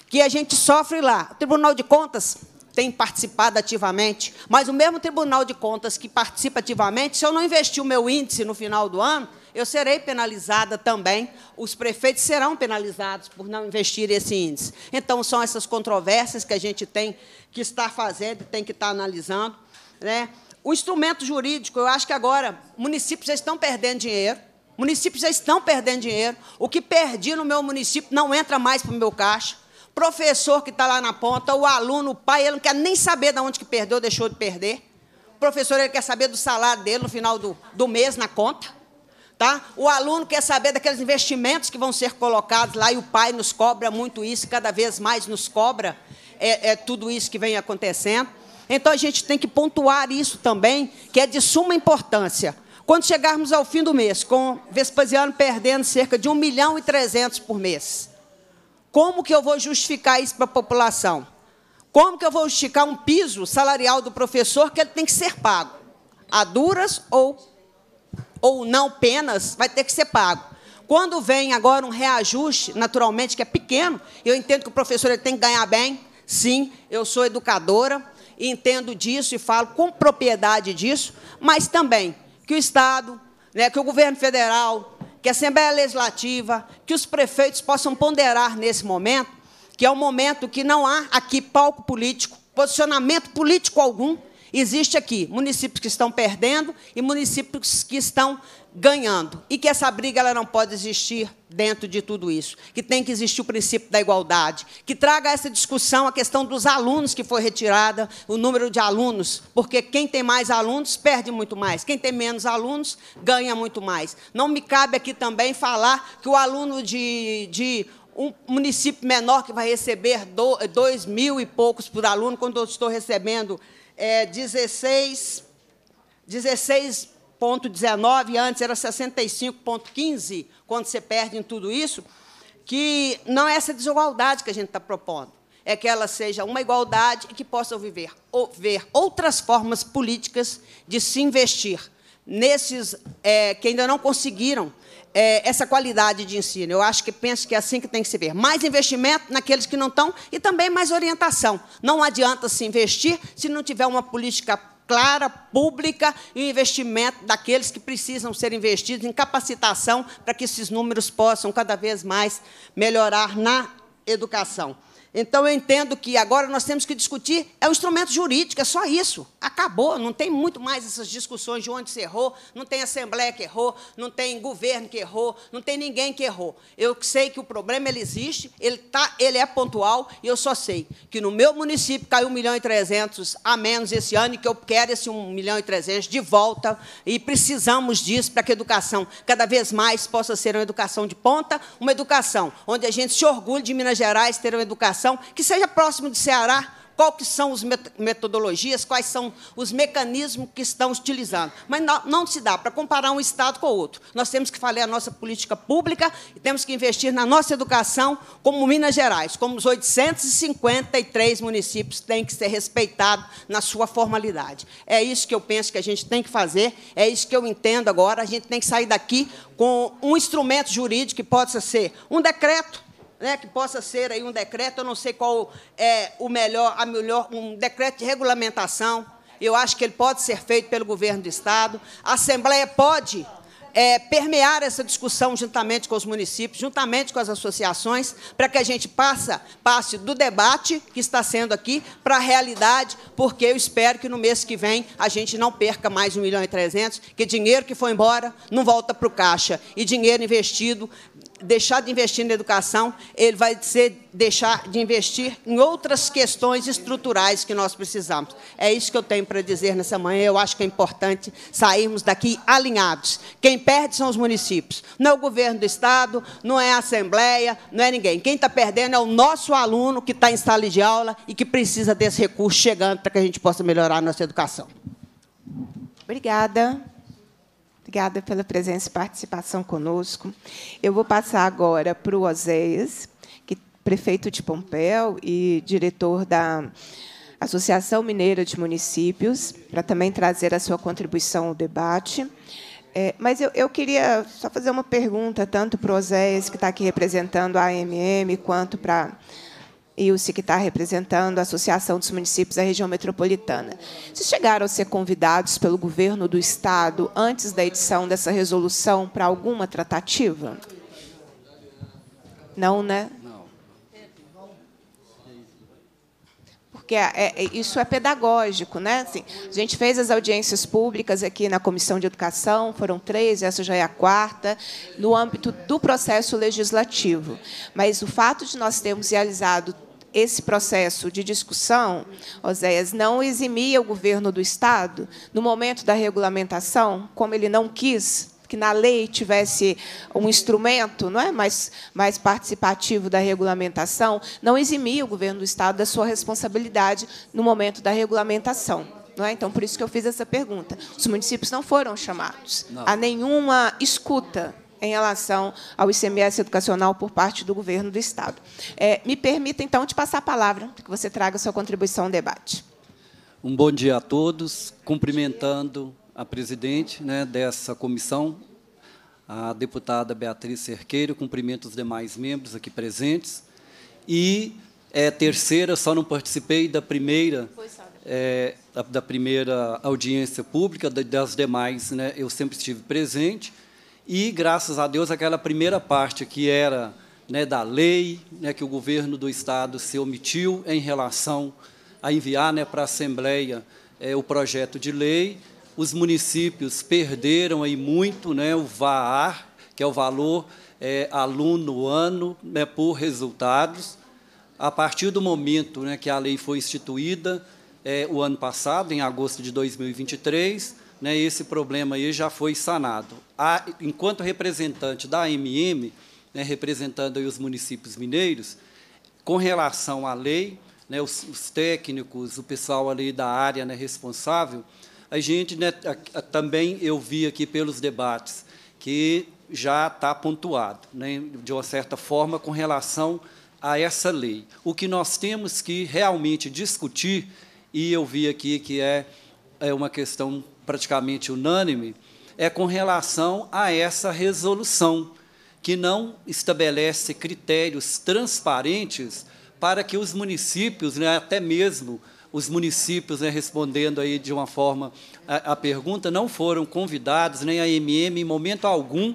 que a gente sofre lá. O Tribunal de Contas tem participado ativamente, mas o mesmo Tribunal de Contas que participa ativamente, se eu não investir o meu índice no final do ano, eu serei penalizada também, os prefeitos serão penalizados por não investir esse índice. Então, são essas controvérsias que a gente tem que estar fazendo, tem que estar analisando. Né? O instrumento jurídico, eu acho que agora municípios já estão perdendo dinheiro, municípios já estão perdendo dinheiro. O que perdi no meu município não entra mais para o meu caixa. Professor que está lá na ponta, o aluno, o pai, ele não quer nem saber de onde que perdeu, deixou de perder. O professor ele quer saber do salário dele no final do, do mês na conta. Tá? O aluno quer saber daqueles investimentos que vão ser colocados lá e o pai nos cobra muito isso, cada vez mais nos cobra é, é tudo isso que vem acontecendo. Então a gente tem que pontuar isso também, que é de suma importância. Quando chegarmos ao fim do mês, com Vespasiano perdendo cerca de 1 milhão e 300 por mês, como que eu vou justificar isso para a população? Como que eu vou justificar um piso salarial do professor que ele tem que ser pago? A duras ou, ou não penas, vai ter que ser pago. Quando vem agora um reajuste, naturalmente, que é pequeno, eu entendo que o professor ele tem que ganhar bem, sim, eu sou educadora, entendo disso e falo com propriedade disso, mas também que o Estado, né, que o governo federal, que a Assembleia Legislativa, que os prefeitos possam ponderar nesse momento, que é um momento que não há aqui palco político, posicionamento político algum, existe aqui municípios que estão perdendo e municípios que estão ganhando e que essa briga ela não pode existir dentro de tudo isso, que tem que existir o princípio da igualdade, que traga essa discussão a questão dos alunos que foi retirada, o número de alunos, porque quem tem mais alunos perde muito mais, quem tem menos alunos ganha muito mais. Não me cabe aqui também falar que o aluno de, de um município menor que vai receber do, dois mil e poucos por aluno, quando eu estou recebendo é, 16, 16 65,19, antes era 65,15, quando você perde em tudo isso, que não é essa desigualdade que a gente está propondo. É que ela seja uma igualdade e que possam viver, ou ver outras formas políticas de se investir nesses é, que ainda não conseguiram é, essa qualidade de ensino. Eu acho que penso que é assim que tem que se ver. Mais investimento naqueles que não estão e também mais orientação. Não adianta se investir se não tiver uma política pública clara, pública e o investimento daqueles que precisam ser investidos em capacitação para que esses números possam cada vez mais melhorar na educação. Então eu entendo que agora nós temos que discutir é o instrumento jurídico, é só isso. Acabou, não tem muito mais essas discussões de onde se errou, não tem assembleia que errou, não tem governo que errou, não tem ninguém que errou. Eu sei que o problema ele existe, ele tá, ele é pontual e eu só sei que no meu município caiu 1 milhão e 300 a menos esse ano e que eu quero esse 1 milhão e 300 de volta e precisamos disso para que a educação cada vez mais possa ser uma educação de ponta, uma educação onde a gente se orgulhe de Minas Gerais ter uma educação educação, que seja próximo de Ceará, quais são as metodologias, quais são os mecanismos que estão utilizando. Mas não, não se dá para comparar um Estado com o outro. Nós temos que fazer a nossa política pública e temos que investir na nossa educação, como Minas Gerais, como os 853 municípios têm que ser respeitados na sua formalidade. É isso que eu penso que a gente tem que fazer, é isso que eu entendo agora. A gente tem que sair daqui com um instrumento jurídico que possa ser um decreto, né, que possa ser aí um decreto, eu não sei qual é o melhor, a melhor, um decreto de regulamentação. Eu acho que ele pode ser feito pelo governo do Estado. A Assembleia pode é, permear essa discussão juntamente com os municípios, juntamente com as associações, para que a gente passa, passe do debate que está sendo aqui para a realidade, porque eu espero que no mês que vem a gente não perca mais 1 milhão e 300, que dinheiro que foi embora não volta para o caixa, e dinheiro investido deixar de investir na educação, ele vai ser deixar de investir em outras questões estruturais que nós precisamos. É isso que eu tenho para dizer nessa manhã. Eu acho que é importante sairmos daqui alinhados. Quem perde são os municípios. Não é o governo do Estado, não é a Assembleia, não é ninguém. Quem está perdendo é o nosso aluno que está em sala de aula e que precisa desse recurso chegando para que a gente possa melhorar a nossa educação. Obrigada. Obrigada pela presença e participação conosco. Eu vou passar agora para o Oséias, que prefeito de Pompeu e diretor da Associação Mineira de Municípios, para também trazer a sua contribuição ao debate. É, mas eu, eu, queria só fazer uma pergunta, tanto para o Oséias, que está aqui representando a AMM, quanto para Ilse, que está representando a Associação dos Municípios da Região Metropolitana. Vocês chegaram a ser convidados pelo governo do Estado, antes da edição dessa resolução, para alguma tratativa? Não, né? porque é, é, é, isso é pedagógico, né? Assim, a gente fez as audiências públicas aqui na Comissão de Educação, foram três, essa já é a quarta, no âmbito do processo legislativo. Mas o fato de nós termos realizado esse processo de discussão, Oséias, não eximia o governo do Estado, no momento da regulamentação, como ele não quis que na lei tivesse um instrumento não é mais, mais participativo da regulamentação, não eximia o governo do Estado da sua responsabilidade no momento da regulamentação. É? Então, por isso que eu fiz essa pergunta. Os municípios não foram chamados não. a nenhuma escuta em relação ao ICMS educacional por parte do governo do Estado. É, me permita, então, te passar a palavra, que você traga sua contribuição ao debate. Um bom dia a todos, cumprimentando a presidente né, dessa comissão, a deputada Beatriz Cerqueiro, cumprimento os demais membros aqui presentes. E é, terceira, só não participei da primeira, é, da, da, primeira audiência pública, das demais né, eu sempre estive presente. E, graças a Deus, aquela primeira parte que era né, da lei, né, que o governo do Estado se omitiu em relação a enviar né, para a Assembleia é, o projeto de lei, os municípios perderam aí muito né, o VAR, que é o valor é, aluno ano, né, por resultados. A partir do momento né, que a lei foi instituída, é, o ano passado, em agosto de 2023, né, esse problema aí já foi sanado. A, enquanto representante da AMM, né, representando os municípios mineiros, com relação à lei, né, os, os, técnicos, o pessoal ali da área né, responsável, a gente né, a, também eu vi aqui pelos debates que já está pontuado, né, de uma certa forma, com relação a essa lei. O que nós temos que realmente discutir, e eu vi aqui que é, é uma questão praticamente unânime, é com relação a essa resolução, que não estabelece critérios transparentes para que os municípios, né, até mesmo os municípios, né, respondendo aí de uma forma a, a, pergunta, não foram convidados, nem a MM, em momento algum,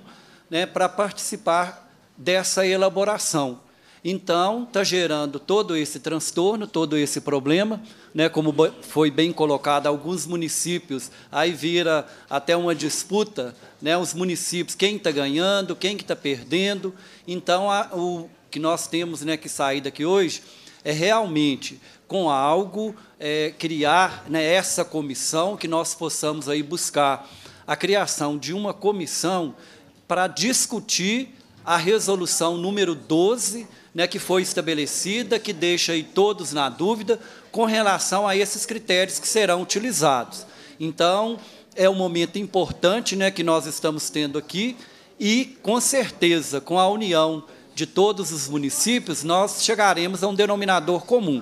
né, para participar dessa elaboração. Então, está gerando todo esse transtorno, todo esse problema. Né? Como foi bem colocado, alguns municípios, aí vira até uma disputa, né? os municípios, quem está ganhando, quem está perdendo. Então, a, o que nós temos né, que sair daqui hoje é realmente com algo, é, criar né, essa comissão que nós possamos aí buscar a criação de uma comissão para discutir a resolução número 12 né, que foi estabelecida, que deixa aí todos na dúvida com relação a esses critérios que serão utilizados. Então, é um momento importante né, que nós estamos tendo aqui e, com certeza, com a união de todos os municípios, nós chegaremos a um denominador comum.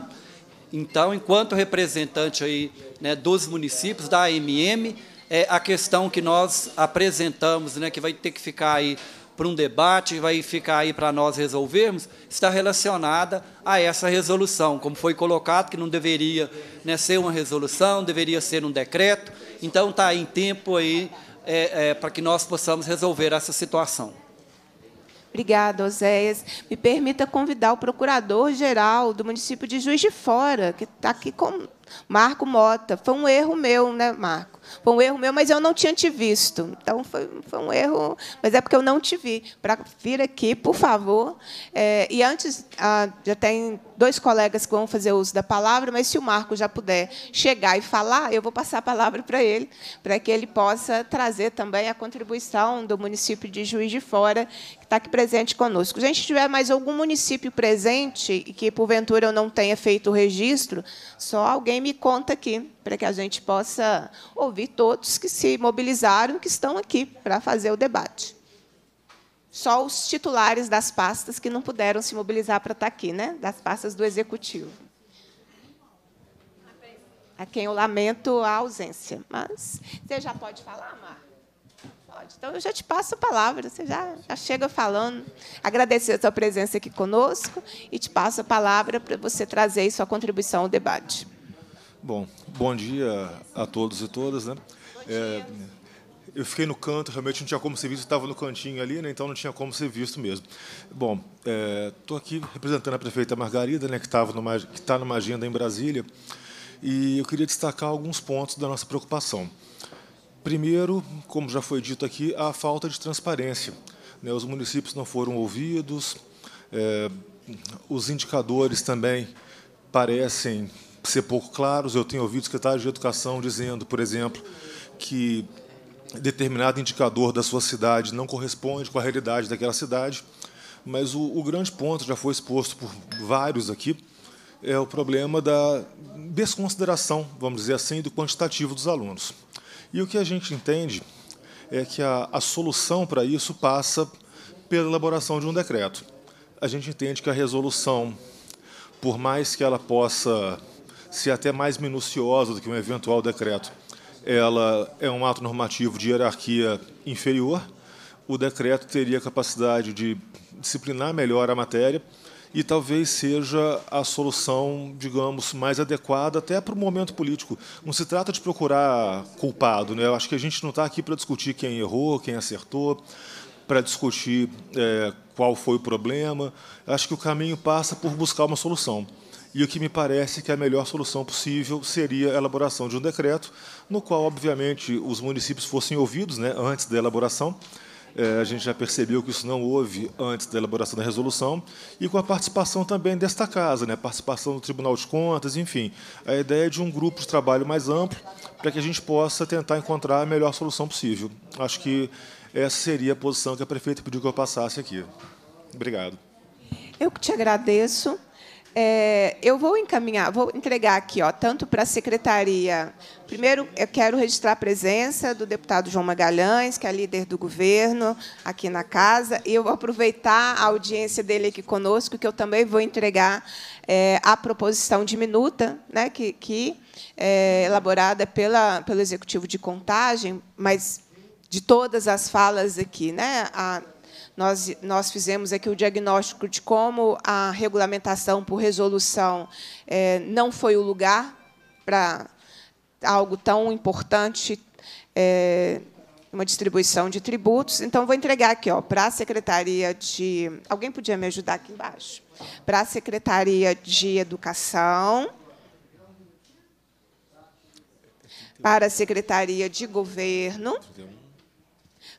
Então, enquanto representante aí, né, dos municípios, da AMM, é a questão que nós apresentamos, né, que vai ter que ficar aí para um debate, vai ficar aí para nós resolvermos, está relacionada a essa resolução, como foi colocado, que não deveria né, ser uma resolução, deveria ser um decreto. Então, está em tempo aí é, é, para que nós possamos resolver essa situação. Obrigada, Oséias. Me permita convidar o procurador-geral do município de Juiz de Fora, que está aqui com, Marco Mota. Foi um erro meu, né, Marco? Foi um erro meu, mas eu não tinha te visto. Então, foi, foi um erro, mas é porque eu não te vi. Para vir aqui, por favor. É, e antes, ah, já tem dois colegas que vão fazer uso da palavra, mas se o Marco já puder chegar e falar, eu vou passar a palavra para ele, para que ele possa trazer também a contribuição do município de Juiz de Fora, que está aqui presente conosco. Se a gente tiver mais algum município presente e que, porventura, eu não tenha feito o registro, só alguém alguém me conta aqui, para que a gente possa ouvir todos que se mobilizaram, que estão aqui para fazer o debate. Só os titulares das pastas que não puderam se mobilizar para estar aqui, né? das pastas do Executivo. A quem eu lamento a ausência. Mas você já pode falar, Mar? Pode. Então, eu já te passo a palavra, você já, já chega falando. Agradecer a sua presença aqui conosco e te passo a palavra para você trazer sua contribuição ao debate. Bom, bom dia a todos e todas. Né? É, eu fiquei no canto, realmente não tinha como ser visto, estava no cantinho ali, né? então não tinha como ser visto mesmo. Bom, estou é, aqui representando a prefeita Margarida, né, que está numa, tá numa agenda em Brasília, e eu queria destacar alguns pontos da nossa preocupação. Primeiro, como já foi dito aqui, a falta de transparência. Né? Os municípios não foram ouvidos, é, os indicadores também parecem ser pouco claros, eu tenho ouvido secretários de Educação dizendo, por exemplo, que determinado indicador da sua cidade não corresponde com a realidade daquela cidade, mas o, o grande ponto, já foi exposto por vários aqui, é o problema da desconsideração, vamos dizer assim, do quantitativo dos alunos. E o que a gente entende é que a, a solução para isso passa pela elaboração de um decreto. A gente entende que a resolução, por mais que ela possa se até mais minuciosa do que um eventual decreto. Ela é um ato normativo de hierarquia inferior. O decreto teria capacidade de disciplinar melhor a matéria e talvez seja a solução, digamos, mais adequada até para o momento político. Não se trata de procurar culpado, né? Eu acho que a gente não está aqui para discutir quem errou, quem acertou, para discutir é, qual foi o problema. Eu acho que o caminho passa por buscar uma solução e o que me parece que a melhor solução possível seria a elaboração de um decreto, no qual, obviamente, os municípios fossem ouvidos né, antes da elaboração. É, a gente já percebeu que isso não houve antes da elaboração da resolução, e com a participação também desta casa, né, participação do Tribunal de Contas, enfim. A ideia é de um grupo de trabalho mais amplo para que a gente possa tentar encontrar a melhor solução possível. Acho que essa seria a posição que a prefeita pediu que eu passasse aqui. Obrigado. Eu que te agradeço. É, eu vou encaminhar, vou entregar aqui, ó, tanto para a secretaria. Primeiro, eu quero registrar a presença do deputado João Magalhães, que é líder do governo aqui na casa, e eu vou aproveitar a audiência dele aqui conosco, que eu também vou entregar é, a proposição de minuta, né, que, que é elaborada pela, pelo executivo de contagem, mas de todas as falas aqui, né, a, nós, nós fizemos aqui é o diagnóstico de como a regulamentação por resolução é, não foi o lugar para algo tão importante, é, uma distribuição de tributos. Então, vou entregar aqui ó, para a Secretaria de... Alguém podia me ajudar aqui embaixo? Para a Secretaria de Educação... Para a Secretaria de Governo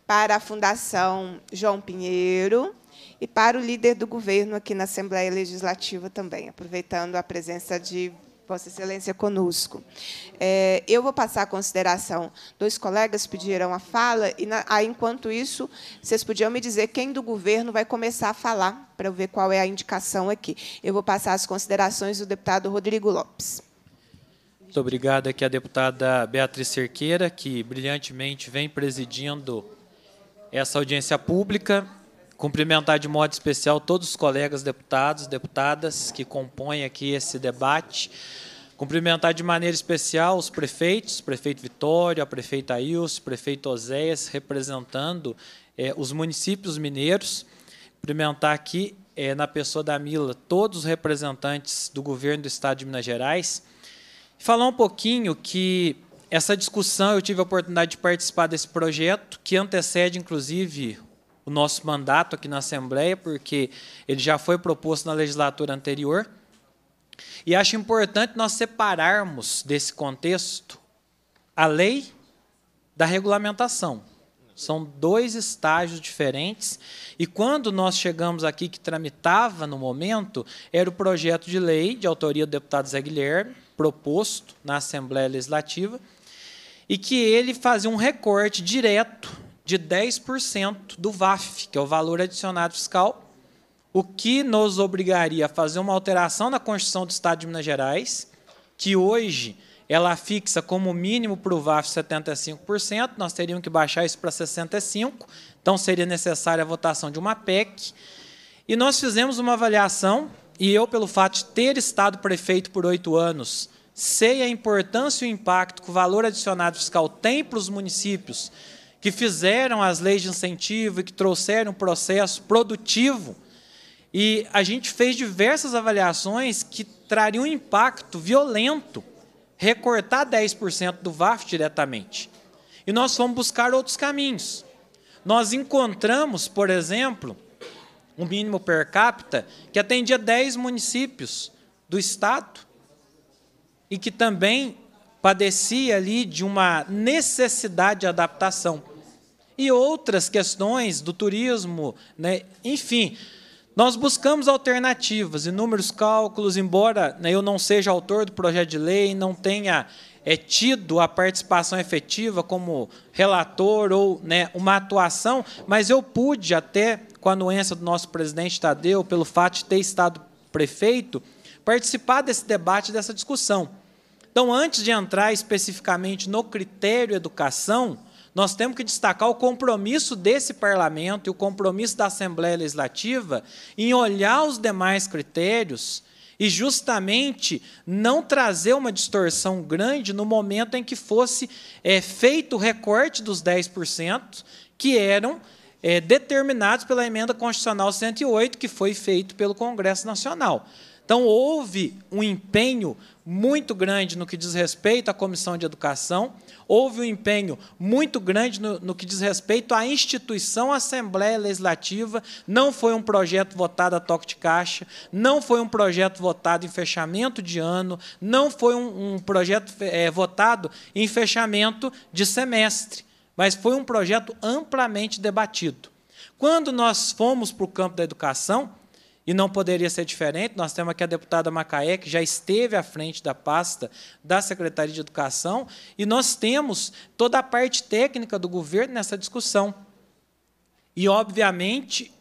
para a Fundação João Pinheiro e para o líder do governo aqui na Assembleia Legislativa também, aproveitando a presença de Vossa Excelência conosco. É, eu vou passar a consideração. Dois colegas pediram a fala, e na, ah, enquanto isso, vocês podiam me dizer quem do governo vai começar a falar, para eu ver qual é a indicação aqui. Eu vou passar as considerações do deputado Rodrigo Lopes. Muito obrigado aqui à deputada Beatriz Cerqueira, que brilhantemente vem presidindo essa audiência pública, cumprimentar de modo especial todos os colegas deputados, deputadas que compõem aqui esse debate, cumprimentar de maneira especial os prefeitos, prefeito Vitório, a prefeita Ilse, prefeito Oséias, representando eh, os municípios mineiros, cumprimentar aqui eh, na pessoa da Mila todos os representantes do governo do Estado de Minas Gerais, falar um pouquinho que essa discussão eu tive a oportunidade de participar desse projeto, que antecede, inclusive, o nosso mandato aqui na Assembleia, porque ele já foi proposto na legislatura anterior. E acho importante nós separarmos desse contexto a lei da regulamentação. São dois estágios diferentes. E quando nós chegamos aqui, que tramitava no momento, era o projeto de lei de autoria do deputado Zé Guilherme, proposto na Assembleia Legislativa e que ele fazia um recorte direto de 10% do VAF, que é o valor adicionado fiscal, o que nos obrigaria a fazer uma alteração na Constituição do Estado de Minas Gerais, que hoje ela fixa como mínimo para o VAF 75%, nós teríamos que baixar isso para 65%, então seria necessária a votação de uma PEC. E nós fizemos uma avaliação, e eu, pelo fato de ter estado prefeito por oito anos, sei a importância e o impacto que o valor adicionado fiscal tem para os municípios que fizeram as leis de incentivo e que trouxeram um processo produtivo. E a gente fez diversas avaliações que trariam um impacto violento recortar 10% do VAF diretamente. E nós fomos buscar outros caminhos. Nós encontramos, por exemplo, um mínimo per capita que atendia 10 municípios do estado e que também padecia ali de uma necessidade de adaptação. E outras questões do turismo, né? enfim. Nós buscamos alternativas, inúmeros cálculos, embora né, eu não seja autor do projeto de lei, não tenha é, tido a participação efetiva como relator ou né, uma atuação, mas eu pude, até com a anuência do nosso presidente Tadeu, pelo fato de ter estado prefeito, participar desse debate, dessa discussão. Então, antes de entrar especificamente no critério educação, nós temos que destacar o compromisso desse parlamento e o compromisso da Assembleia Legislativa em olhar os demais critérios e justamente não trazer uma distorção grande no momento em que fosse é, feito o recorte dos 10% que eram é, determinados pela emenda constitucional 108 que foi feito pelo Congresso Nacional. Então, houve um empenho muito grande no que diz respeito à Comissão de Educação, houve um empenho muito grande no, no, que diz respeito à instituição Assembleia Legislativa. Não foi um projeto votado a toque de caixa, não foi um projeto votado em fechamento de ano, não foi um, um projeto é, votado em fechamento de semestre, mas foi um projeto amplamente debatido. Quando nós fomos para o campo da educação, e não poderia ser diferente. Nós temos aqui a deputada Macaé, que já esteve à frente da pasta da Secretaria de Educação, e nós temos toda a parte técnica do governo nessa discussão. E, obviamente,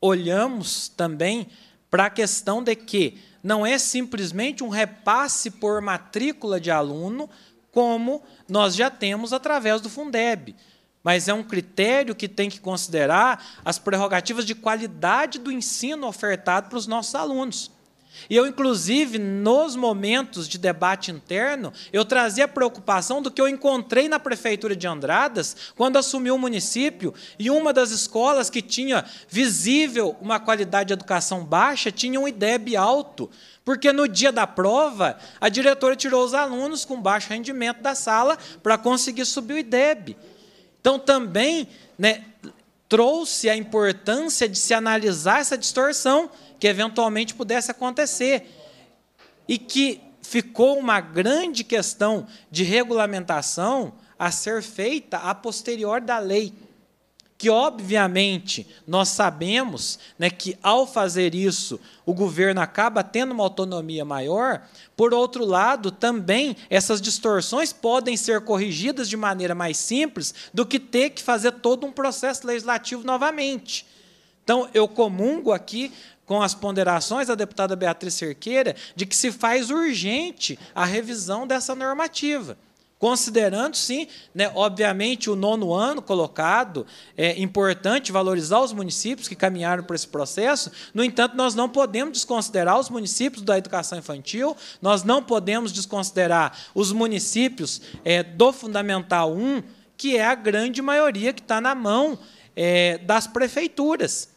olhamos também para a questão de que não é simplesmente um repasse por matrícula de aluno, como nós já temos através do Fundeb mas é um critério que tem que considerar as prerrogativas de qualidade do ensino ofertado para os nossos alunos. E eu, inclusive, nos momentos de debate interno, eu trazia a preocupação do que eu encontrei na prefeitura de Andradas, quando assumi o município, e uma das escolas que tinha visível uma qualidade de educação baixa tinha um IDEB alto, porque no dia da prova, a diretora tirou os alunos com baixo rendimento da sala para conseguir subir o IDEB. Então também né, trouxe a importância de se analisar essa distorção que eventualmente pudesse acontecer e que ficou uma grande questão de regulamentação a ser feita a posterior da lei que obviamente nós sabemos né, que ao fazer isso o governo acaba tendo uma autonomia maior, por outro lado, também essas distorções podem ser corrigidas de maneira mais simples do que ter que fazer todo um processo legislativo novamente. Então, eu comungo aqui com as ponderações da deputada Beatriz Cerqueira de que se faz urgente a revisão dessa normativa considerando sim, né, obviamente, o nono ano colocado, é importante valorizar os municípios que caminharam por esse processo. No entanto, nós não podemos desconsiderar os municípios da educação infantil, nós não podemos desconsiderar os municípios é, do Fundamental 1, que é a grande maioria que está na mão é, das prefeituras.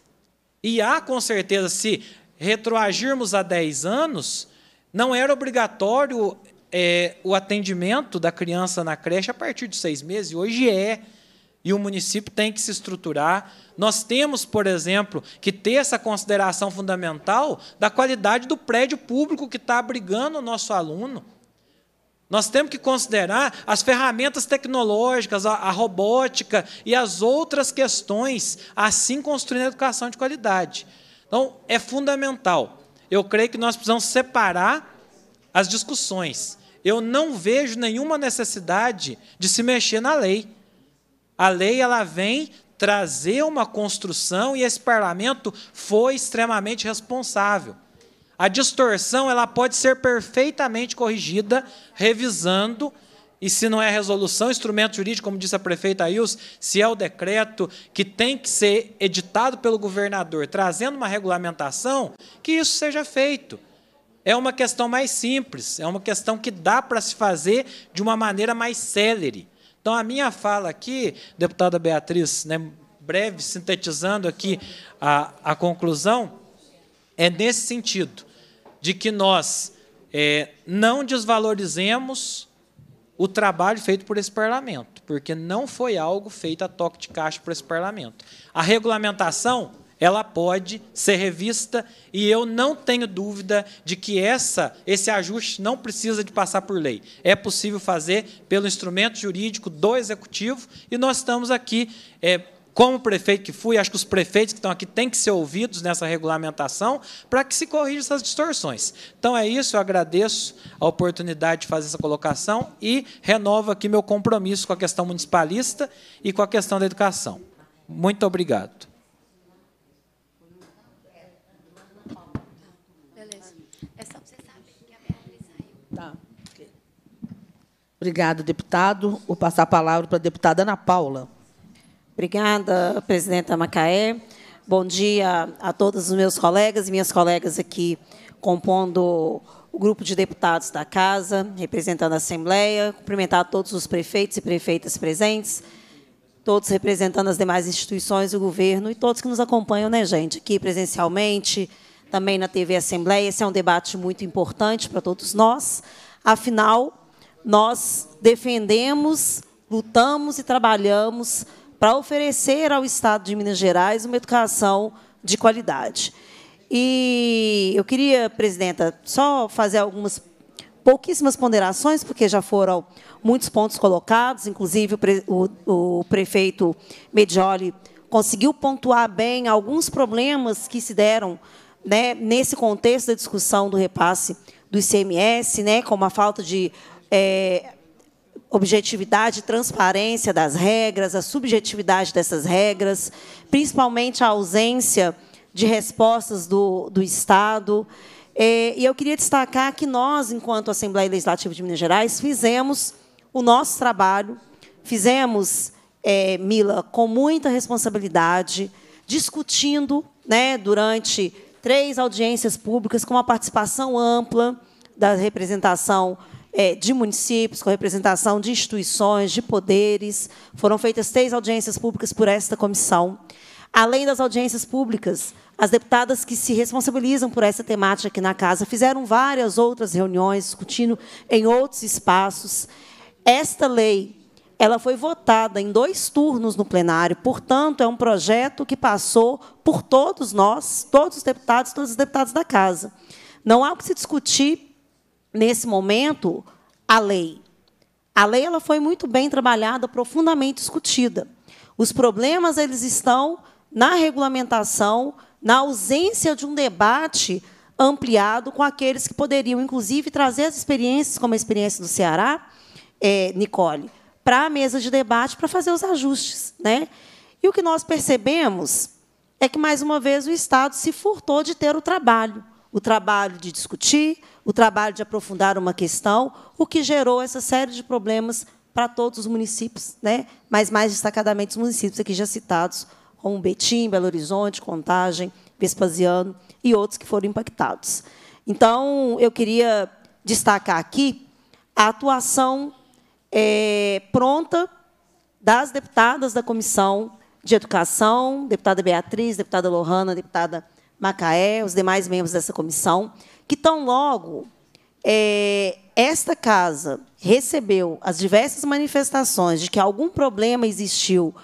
E há, com certeza, se retroagirmos a 10 anos, não era obrigatório é, o atendimento da criança na creche a partir de seis meses, hoje é. E o município tem que se estruturar. Nós temos, por exemplo, que ter essa consideração fundamental da qualidade do prédio público que está abrigando o nosso aluno. Nós temos que considerar as ferramentas tecnológicas, a, a robótica e as outras questões, assim construindo a educação de qualidade. Então, é fundamental. Eu creio que nós precisamos separar as discussões eu não vejo nenhuma necessidade de se mexer na lei. A lei ela vem trazer uma construção e esse parlamento foi extremamente responsável. A distorção ela pode ser perfeitamente corrigida revisando e se não é resolução, instrumento jurídico, como disse a prefeita Ails, se é o decreto que tem que ser editado pelo governador, trazendo uma regulamentação, que isso seja feito. É uma questão mais simples, é uma questão que dá para se fazer de uma maneira mais célere. Então, a minha fala aqui, deputada Beatriz, né, breve, sintetizando aqui a, a conclusão, é nesse sentido, de que nós é, não desvalorizemos o trabalho feito por esse parlamento, porque não foi algo feito a toque de caixa para esse parlamento. A regulamentação ela pode ser revista e eu não tenho dúvida de que essa, esse ajuste não precisa de passar por lei. É possível fazer pelo instrumento jurídico do executivo e nós estamos aqui. É, como prefeito que fui, acho que os prefeitos que estão aqui têm que ser ouvidos nessa regulamentação para que se corrijam essas distorções. Então é isso, eu agradeço a oportunidade de fazer essa colocação e renovo aqui meu compromisso com a questão municipalista e com a questão da educação. Muito obrigado. Obrigada, deputado. Vou passar a palavra para a deputada Ana Paula. Obrigada, presidenta Macaé. Bom dia a todos os meus colegas e minhas colegas aqui compondo o grupo de deputados da Casa, representando a Assembleia, cumprimentar todos os prefeitos e prefeitas presentes, todos representando as demais instituições, o governo e todos que nos acompanham, né, gente, aqui presencialmente, também na TV Assembleia. Esse é um debate muito importante para todos nós. Afinal, nós defendemos, lutamos e trabalhamos para oferecer ao Estado de Minas Gerais uma educação de qualidade. E eu queria, presidenta, só fazer algumas pouquíssimas ponderações, porque já foram muitos pontos colocados, inclusive o, pre, o, o prefeito Medioli conseguiu pontuar bem alguns problemas que se deram né, nesse contexto da discussão do repasse do ICMS, né, como a falta de é, objetividade, transparência das regras, a subjetividade dessas regras, principalmente a ausência de respostas do, do Estado. É, e eu queria destacar que nós, enquanto Assembleia Legislativa de Minas Gerais, fizemos o nosso trabalho, fizemos, é, Mila, com muita responsabilidade, discutindo né, durante três audiências públicas, com uma participação ampla da representação é, de municípios, com representação de instituições, de poderes. Foram feitas seis audiências públicas por esta comissão. Além das audiências públicas, as deputadas que se responsabilizam por essa temática aqui na casa fizeram várias outras reuniões, discutindo em outros espaços. Esta lei ela foi votada em dois turnos no plenário, portanto, é um projeto que passou por todos nós, todos os deputados, todos os deputados da casa. Não há o que se discutir nesse momento, a lei. A lei ela foi muito bem trabalhada, profundamente discutida. Os problemas eles estão na regulamentação, na ausência de um debate ampliado com aqueles que poderiam, inclusive, trazer as experiências, como a experiência do Ceará, é, Nicole, para a mesa de debate para fazer os ajustes. Né? E o que nós percebemos é que, mais uma vez, o Estado se furtou de ter o trabalho. O trabalho de discutir, o trabalho de aprofundar uma questão, o que gerou essa série de problemas para todos os municípios, né? mas mais destacadamente os municípios aqui já citados, como Betim, Belo Horizonte, Contagem, Vespasiano e outros que foram impactados. Então, eu queria destacar aqui a atuação é, pronta das deputadas da Comissão de Educação, deputada Beatriz, deputada Lohana, deputada Macaé, os demais membros dessa comissão, que tão logo é, esta casa recebeu as diversas manifestações de que algum problema existiu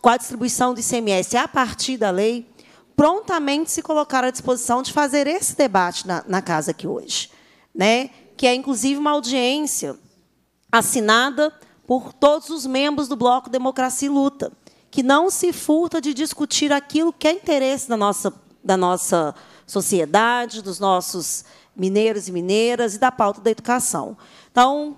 com a distribuição do ICMS a partir da lei, prontamente se colocaram à disposição de fazer esse debate na, na casa aqui hoje, né? que é, inclusive, uma audiência assinada por todos os membros do Bloco Democracia e Luta, que não se furta de discutir aquilo que é interesse da nossa, da nossa sociedade, dos nossos mineiros e mineiras e da pauta da educação. Então,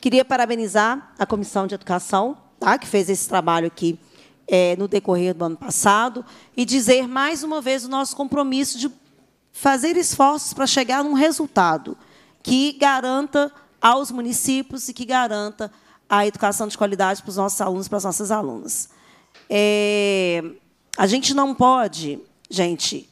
queria parabenizar a Comissão de Educação, tá, que fez esse trabalho aqui é, no decorrer do ano passado, e dizer mais uma vez o nosso compromisso de fazer esforços para chegar num resultado que garanta aos municípios e que garanta a educação de qualidade para os nossos alunos, para as nossas alunas. É, a gente não pode, gente,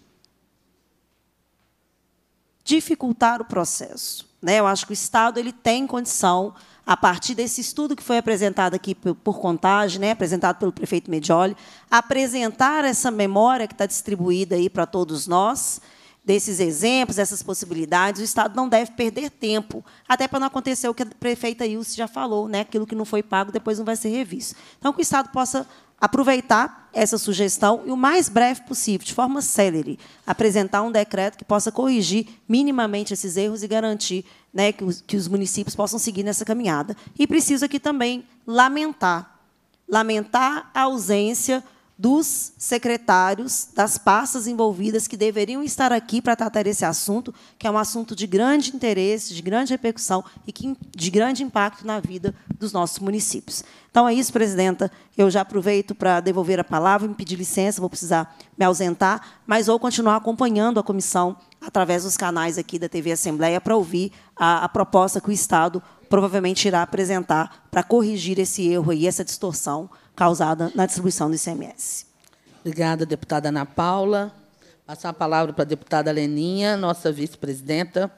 dificultar o processo. Né? Eu acho que o Estado ele tem condição, a partir desse estudo que foi apresentado aqui por, contagem, né? apresentado pelo prefeito Medioli, apresentar essa memória que está distribuída aí para todos nós, desses exemplos, dessas possibilidades, o Estado não deve perder tempo, até para não acontecer o que a prefeita Ilse já falou, né? aquilo que não foi pago depois não vai ser revisto. Então, que o Estado possa aproveitar essa sugestão e o mais breve possível, de forma célere, apresentar um decreto que possa corrigir minimamente esses erros e garantir né, que, os, que os municípios possam seguir nessa caminhada. E preciso aqui também lamentar, lamentar a ausência dos secretários das pastas envolvidas que deveriam estar aqui para tratar esse assunto, que é um assunto de grande interesse, de grande repercussão e que, de grande impacto na vida dos nossos municípios. Então é isso, presidenta. Eu já aproveito para devolver a palavra, me pedir licença, vou precisar me ausentar, mas vou continuar acompanhando a comissão através dos canais aqui da TV Assembleia, para ouvir a, a proposta que o Estado provavelmente irá apresentar para corrigir esse erro e essa distorção causada na distribuição do ICMS. Obrigada, deputada Ana Paula. Passar a palavra para a deputada Leninha, nossa vice-presidenta.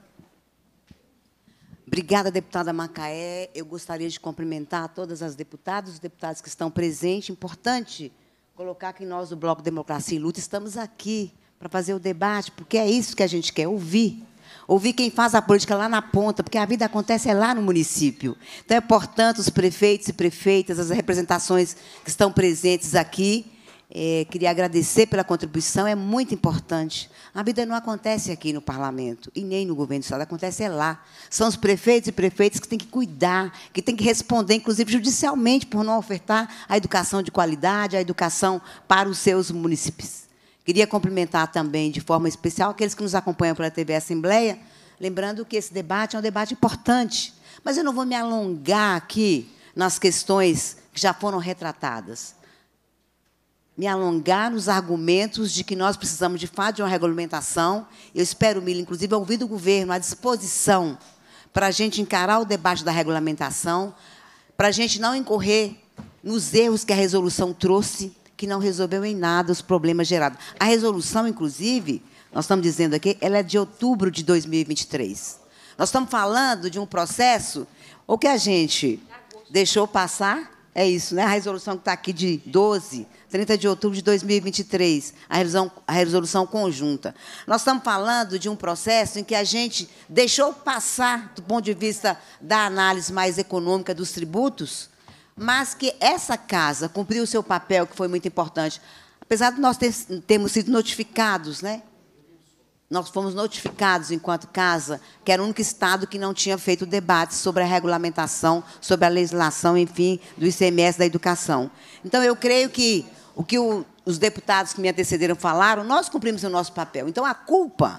Obrigada, deputada Macaé. Eu gostaria de cumprimentar todas as deputadas e deputados que estão presentes. Importante colocar que nós, do Bloco Democracia e Luta, estamos aqui para fazer o debate, porque é isso que a gente quer ouvir. Ouvir quem faz a política lá na ponta, porque a vida acontece é lá no município. Então, é, portanto, os prefeitos e prefeitas, as representações que estão presentes aqui, é, queria agradecer pela contribuição, é muito importante. A vida não acontece aqui no parlamento e nem no governo do Estado, acontece é lá. São os prefeitos e prefeitas que têm que cuidar, que têm que responder, inclusive judicialmente, por não ofertar a educação de qualidade, a educação para os seus municípios. Queria cumprimentar também, de forma especial, aqueles que nos acompanham pela TV Assembleia, lembrando que esse debate é um debate importante. Mas eu não vou me alongar aqui nas questões que já foram retratadas. Me alongar nos argumentos de que nós precisamos, de fato, de uma regulamentação. Eu espero, Mila, inclusive, ouvir do governo à disposição para a gente encarar o debate da regulamentação, para a gente não incorrer nos erros que a resolução trouxe, que não resolveu em nada os problemas gerados. A resolução, inclusive, nós estamos dizendo aqui, ela é de outubro de 2023. Nós estamos falando de um processo ou que a gente deixou passar, é isso, né? A resolução que está aqui de 12, 30 de outubro de 2023, a resolução, a resolução conjunta. Nós estamos falando de um processo em que a gente deixou passar, do ponto de vista da análise mais econômica dos tributos, mas que essa casa cumpriu o seu papel, que foi muito importante. Apesar de nós ter, termos sido notificados, né? nós fomos notificados enquanto casa, que era o único Estado que não tinha feito debate sobre a regulamentação, sobre a legislação, enfim, do ICMS da educação. Então, eu creio que o que o, os deputados que me antecederam falaram, nós cumprimos o nosso papel. Então, a culpa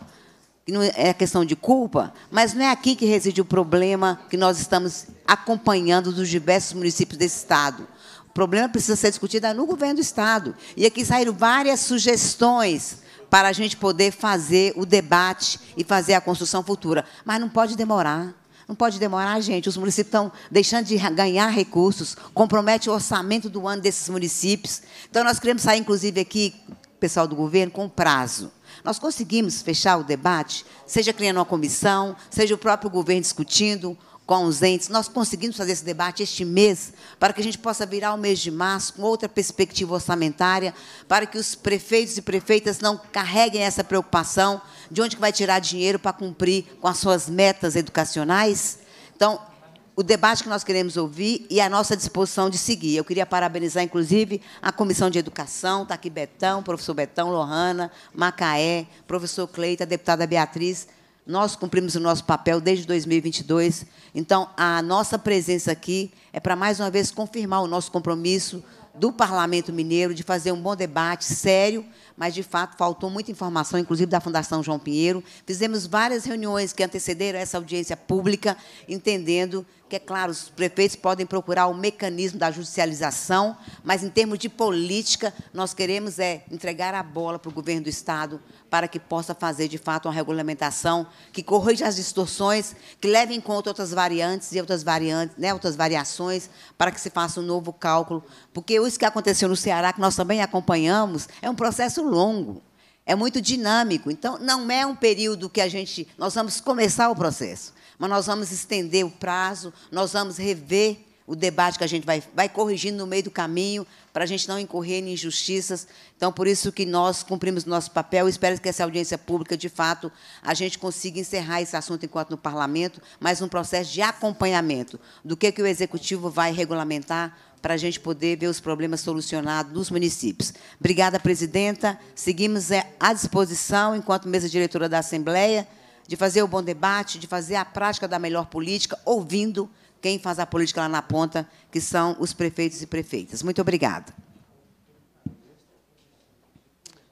é a questão de culpa, mas não é aqui que reside o problema que nós estamos acompanhando dos diversos municípios desse Estado. O problema precisa ser discutido no governo do Estado. E aqui saíram várias sugestões para a gente poder fazer o debate e fazer a construção futura. Mas não pode demorar. Não pode demorar, gente. Os municípios estão deixando de ganhar recursos, compromete o orçamento do ano desses municípios. Então, nós queremos sair, inclusive, aqui, pessoal do governo, com prazo. Nós conseguimos fechar o debate, seja criando uma comissão, seja o próprio governo discutindo com os entes. Nós conseguimos fazer esse debate este mês para que a gente possa virar o mês de março com outra perspectiva orçamentária, para que os prefeitos e prefeitas não carreguem essa preocupação de onde vai tirar dinheiro para cumprir com as suas metas educacionais. Então, o debate que nós queremos ouvir e a nossa disposição de seguir. Eu queria parabenizar, inclusive, a Comissão de Educação, está aqui Betão, professor Betão, Lohana, Macaé, professor Cleita, deputada Beatriz. Nós cumprimos o nosso papel desde 2022, então a nossa presença aqui é para, mais uma vez, confirmar o nosso compromisso do Parlamento Mineiro de fazer um bom debate, sério, mas de fato faltou muita informação, inclusive da Fundação João Pinheiro. Fizemos várias reuniões que antecederam essa audiência pública, entendendo é claro, os prefeitos podem procurar o mecanismo da judicialização, mas em termos de política, nós queremos é entregar a bola para o governo do Estado para que possa fazer, de fato, uma regulamentação que corrija as distorções, que leve em conta outras variantes e outras variantes, né, outras variações, para que se faça um novo cálculo. Porque isso que aconteceu no Ceará, que nós também acompanhamos, é um processo longo é muito dinâmico. Então, não é um período que a gente. Nós vamos começar o processo. Mas nós vamos estender o prazo, nós vamos rever o debate que a gente vai, vai corrigindo no meio do caminho, para a gente não incorrer em injustiças. Então, por isso que nós cumprimos nosso papel. Espero que essa audiência pública, de fato, a gente consiga encerrar esse assunto enquanto no Parlamento, mas um processo de acompanhamento do que, que o Executivo vai regulamentar para a gente poder ver os problemas solucionados nos municípios. Obrigada, presidenta. Seguimos eh, à disposição enquanto mesa diretora da Assembleia de fazer o bom debate, de fazer a prática da melhor política, ouvindo quem faz a política lá na ponta, que são os prefeitos e prefeitas. Muito obrigada.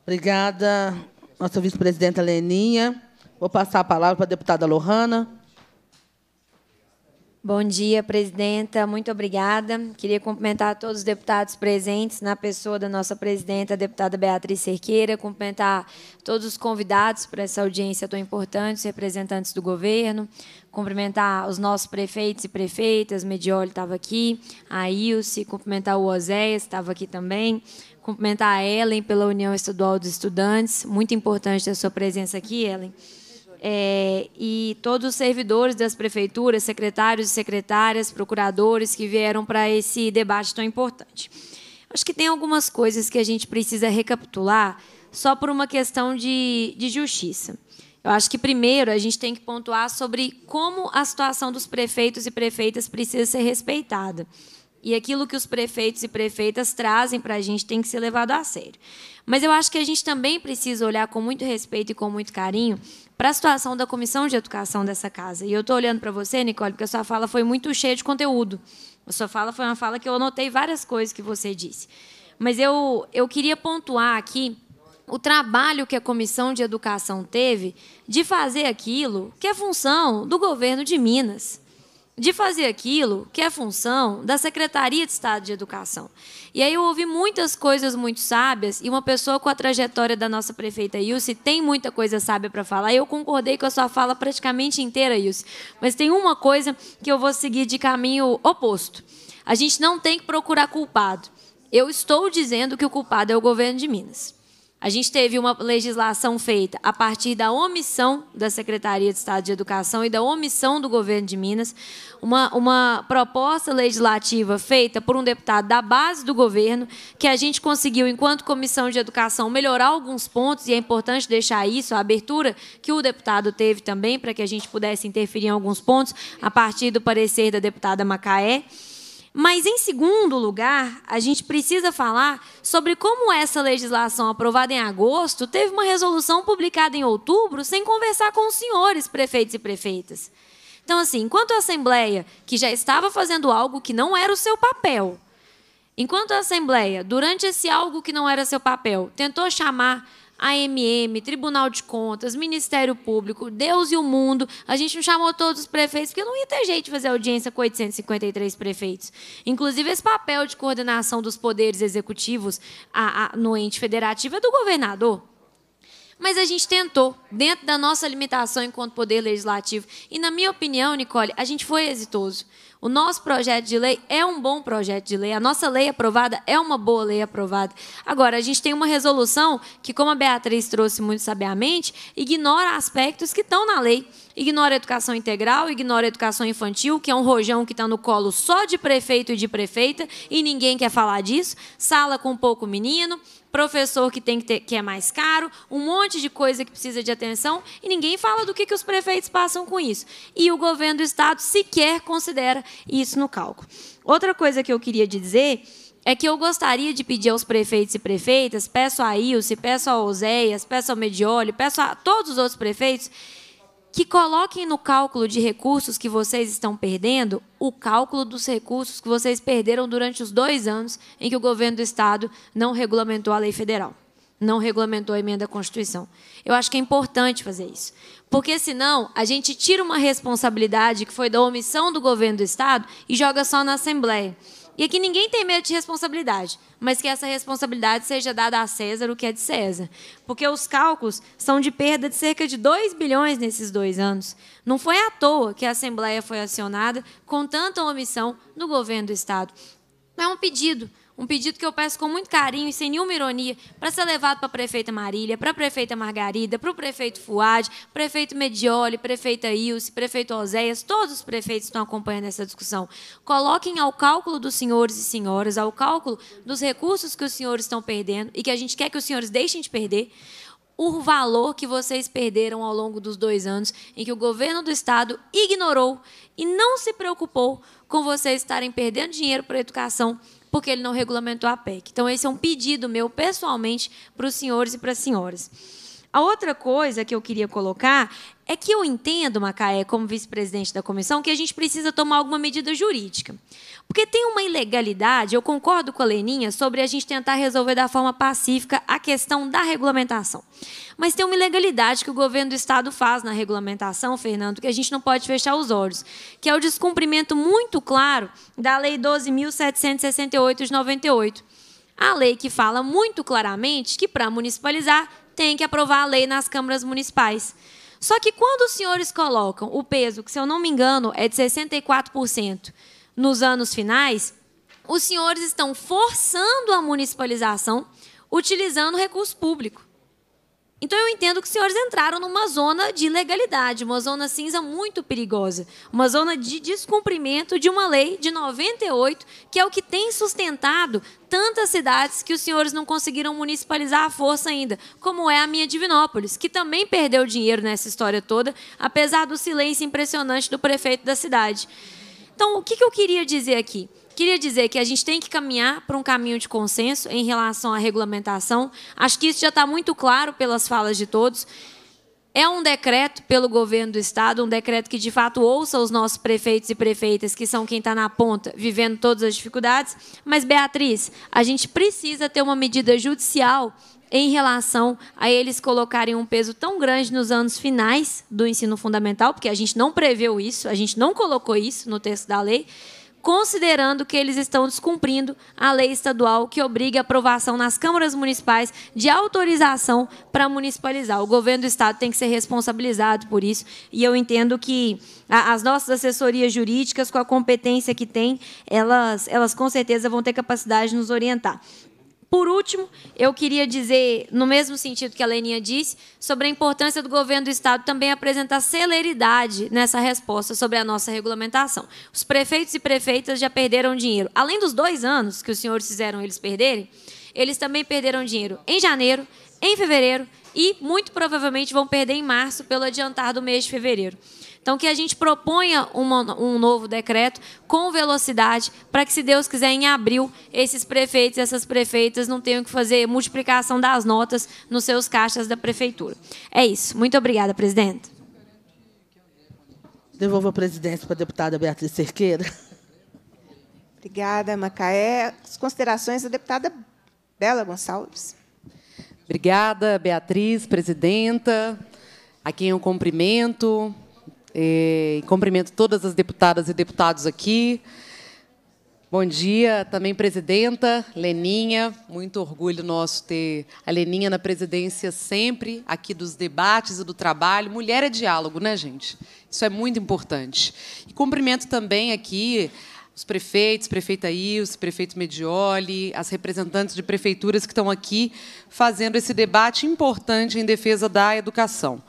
Obrigada, nossa vice-presidenta Leninha. Vou passar a palavra para a deputada Lohana. Bom dia, presidenta. Muito obrigada. Queria cumprimentar todos os deputados presentes, na pessoa da nossa presidenta, a deputada Beatriz Cerqueira, cumprimentar todos os convidados para essa audiência tão importante, os representantes do governo, cumprimentar os nossos prefeitos e prefeitas, Medioli estava aqui, a Ilse, cumprimentar o Oséias, estava aqui também, cumprimentar a Ellen pela União Estadual dos Estudantes, muito importante a sua presença aqui, Ellen. É, e todos os servidores das prefeituras, secretários e secretárias, procuradores que vieram para esse debate tão importante. Acho que tem algumas coisas que a gente precisa recapitular só por uma questão de, de justiça. Eu acho que, primeiro, a gente tem que pontuar sobre como a situação dos prefeitos e prefeitas precisa ser respeitada. E aquilo que os prefeitos e prefeitas trazem para a gente tem que ser levado a sério. Mas eu acho que a gente também precisa olhar com muito respeito e com muito carinho para a situação da comissão de educação dessa casa. E eu estou olhando para você, Nicole, porque a sua fala foi muito cheia de conteúdo. A sua fala foi uma fala que eu anotei várias coisas que você disse. Mas eu, eu queria pontuar aqui o trabalho que a Comissão de Educação teve de fazer aquilo que é função do governo de Minas de fazer aquilo que é função da Secretaria de Estado de Educação. E aí eu ouvi muitas coisas muito sábias, e uma pessoa com a trajetória da nossa prefeita Ilse tem muita coisa sábia para falar. Eu concordei com a sua fala praticamente inteira, Ilse, mas tem uma coisa que eu vou seguir de caminho oposto. A gente não tem que procurar culpado. Eu estou dizendo que o culpado é o governo de Minas. A gente teve uma legislação feita a partir da omissão da Secretaria de Estado de Educação e da omissão do governo de Minas, uma, uma proposta legislativa feita por um deputado da base do governo, que a gente conseguiu, enquanto Comissão de Educação, melhorar alguns pontos, e é importante deixar isso, a abertura que o deputado teve também, para que a gente pudesse interferir em alguns pontos, a partir do parecer da deputada Macaé. Mas, em segundo lugar, a gente precisa falar sobre como essa legislação aprovada em agosto teve uma resolução publicada em outubro sem conversar com os senhores prefeitos e prefeitas. Então, assim, enquanto a Assembleia, que já estava fazendo algo que não era o seu papel, enquanto a Assembleia, durante esse algo que não era seu papel, tentou chamar AMM, Tribunal de Contas, Ministério Público, Deus e o Mundo. A gente não chamou todos os prefeitos, porque não ia ter jeito de fazer audiência com 853 prefeitos. Inclusive, esse papel de coordenação dos poderes executivos a, a, no ente federativo é do governador. Mas a gente tentou, dentro da nossa limitação enquanto poder legislativo. E, na minha opinião, Nicole, a gente foi exitoso. O nosso projeto de lei é um bom projeto de lei. A nossa lei aprovada é uma boa lei aprovada. Agora, a gente tem uma resolução que, como a Beatriz trouxe muito sabiamente, ignora aspectos que estão na lei. Ignora a educação integral, ignora a educação infantil, que é um rojão que está no colo só de prefeito e de prefeita, e ninguém quer falar disso. Sala com pouco menino, professor que tem que ter, que é mais caro, um monte de coisa que precisa de atenção e ninguém fala do que, que os prefeitos passam com isso. E o governo do estado sequer considera isso no cálculo. Outra coisa que eu queria dizer é que eu gostaria de pedir aos prefeitos e prefeitas, peço a Ilse, peço a Oséias, peço ao Medioli, peço a todos os outros prefeitos que coloquem no cálculo de recursos que vocês estão perdendo o cálculo dos recursos que vocês perderam durante os dois anos em que o governo do Estado não regulamentou a lei federal, não regulamentou a emenda à Constituição. Eu acho que é importante fazer isso, porque senão a gente tira uma responsabilidade que foi da omissão do governo do Estado e joga só na Assembleia. E aqui ninguém tem medo de responsabilidade, mas que essa responsabilidade seja dada a César o que é de César. Porque os cálculos são de perda de cerca de 2 bilhões nesses dois anos. Não foi à toa que a Assembleia foi acionada com tanta omissão no governo do Estado. É um pedido um pedido que eu peço com muito carinho e sem nenhuma ironia para ser levado para a prefeita Marília, para a prefeita Margarida, para o prefeito Fuad, prefeito Medioli, prefeita Ilse, prefeito Oséias, todos os prefeitos estão acompanhando essa discussão. Coloquem ao cálculo dos senhores e senhoras, ao cálculo dos recursos que os senhores estão perdendo e que a gente quer que os senhores deixem de perder, o valor que vocês perderam ao longo dos dois anos em que o governo do estado ignorou e não se preocupou com vocês estarem perdendo dinheiro para a educação porque ele não regulamentou a PEC. Então, esse é um pedido meu pessoalmente para os senhores e para as senhoras. A outra coisa que eu queria colocar é que eu entendo, Macaé, como vice-presidente da comissão, que a gente precisa tomar alguma medida jurídica. Porque tem uma ilegalidade, eu concordo com a Leninha, sobre a gente tentar resolver da forma pacífica a questão da regulamentação. Mas tem uma ilegalidade que o governo do Estado faz na regulamentação, Fernando, que a gente não pode fechar os olhos, que é o descumprimento muito claro da Lei 12.768 de 98. A lei que fala muito claramente que, para municipalizar, tem que aprovar a lei nas câmaras municipais. Só que quando os senhores colocam o peso, que se eu não me engano é de 64% nos anos finais, os senhores estão forçando a municipalização utilizando recurso público. Então eu entendo que os senhores entraram numa zona de ilegalidade, uma zona cinza muito perigosa, uma zona de descumprimento de uma lei de 98, que é o que tem sustentado tantas cidades que os senhores não conseguiram municipalizar a força ainda, como é a minha Divinópolis, que também perdeu dinheiro nessa história toda, apesar do silêncio impressionante do prefeito da cidade. Então, o que eu queria dizer aqui? queria dizer que a gente tem que caminhar para um caminho de consenso em relação à regulamentação. Acho que isso já está muito claro pelas falas de todos. É um decreto pelo governo do Estado, um decreto que, de fato, ouça os nossos prefeitos e prefeitas, que são quem está na ponta, vivendo todas as dificuldades. Mas, Beatriz, a gente precisa ter uma medida judicial em relação a eles colocarem um peso tão grande nos anos finais do ensino fundamental, porque a gente não preveu isso, a gente não colocou isso no texto da lei considerando que eles estão descumprindo a lei estadual que obriga a aprovação nas câmaras municipais de autorização para municipalizar. O governo do estado tem que ser responsabilizado por isso, e eu entendo que as nossas assessorias jurídicas, com a competência que têm, elas, elas com certeza vão ter capacidade de nos orientar. Por último, eu queria dizer, no mesmo sentido que a Leninha disse, sobre a importância do governo do Estado também apresentar celeridade nessa resposta sobre a nossa regulamentação. Os prefeitos e prefeitas já perderam dinheiro. Além dos dois anos que os senhores fizeram eles perderem, eles também perderam dinheiro em janeiro, em fevereiro e, muito provavelmente, vão perder em março pelo adiantar do mês de fevereiro. Então, que a gente proponha uma, um novo decreto com velocidade, para que, se Deus quiser, em abril, esses prefeitos e essas prefeitas não tenham que fazer multiplicação das notas nos seus caixas da prefeitura. É isso. Muito obrigada, presidente. Devolvo a presidência para a deputada Beatriz Cerqueira. Obrigada, Macaé. As considerações da deputada Bela Gonçalves. Obrigada, Beatriz, presidenta, a quem eu cumprimento, e cumprimento todas as deputadas e deputados aqui. Bom dia, também presidenta, Leninha. Muito orgulho nosso ter a Leninha na presidência sempre, aqui dos debates e do trabalho. Mulher é diálogo, né, gente? Isso é muito importante. E cumprimento também aqui os prefeitos, prefeita Ilse, prefeito Medioli, as representantes de prefeituras que estão aqui fazendo esse debate importante em defesa da educação.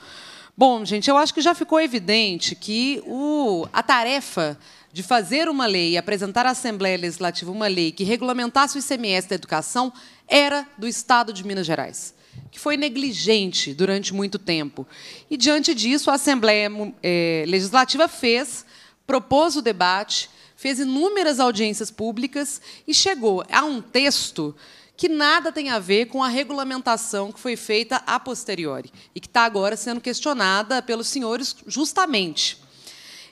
Bom, gente, eu acho que já ficou evidente que o, a tarefa de fazer uma lei apresentar à Assembleia Legislativa uma lei que regulamentasse o ICMS da educação era do Estado de Minas Gerais, que foi negligente durante muito tempo. E, diante disso, a Assembleia eh, Legislativa fez, propôs o debate, fez inúmeras audiências públicas e chegou a um texto que nada tem a ver com a regulamentação que foi feita a posteriori e que está agora sendo questionada pelos senhores justamente.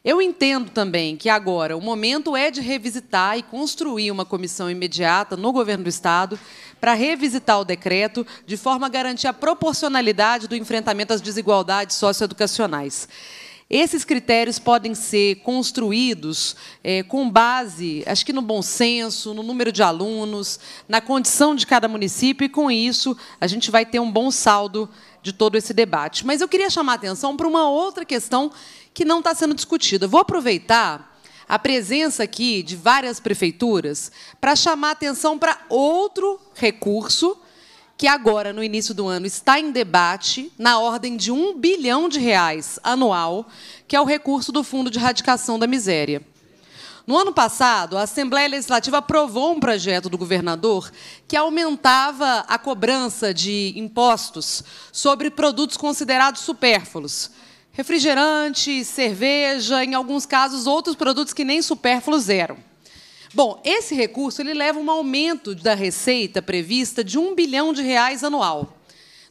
Eu entendo também que agora o momento é de revisitar e construir uma comissão imediata no governo do Estado para revisitar o decreto de forma a garantir a proporcionalidade do enfrentamento às desigualdades socioeducacionais. Esses critérios podem ser construídos é, com base, acho que no bom senso, no número de alunos, na condição de cada município, e com isso a gente vai ter um bom saldo de todo esse debate. Mas eu queria chamar a atenção para uma outra questão que não está sendo discutida. Vou aproveitar a presença aqui de várias prefeituras para chamar atenção para outro recurso que agora, no início do ano, está em debate na ordem de um bilhão de reais anual, que é o recurso do Fundo de Erradicação da Miséria. No ano passado, a Assembleia Legislativa aprovou um projeto do governador que aumentava a cobrança de impostos sobre produtos considerados supérfluos. Refrigerante, cerveja, em alguns casos, outros produtos que nem supérfluos eram. Bom, esse recurso ele leva um aumento da receita prevista de um bilhão de reais anual.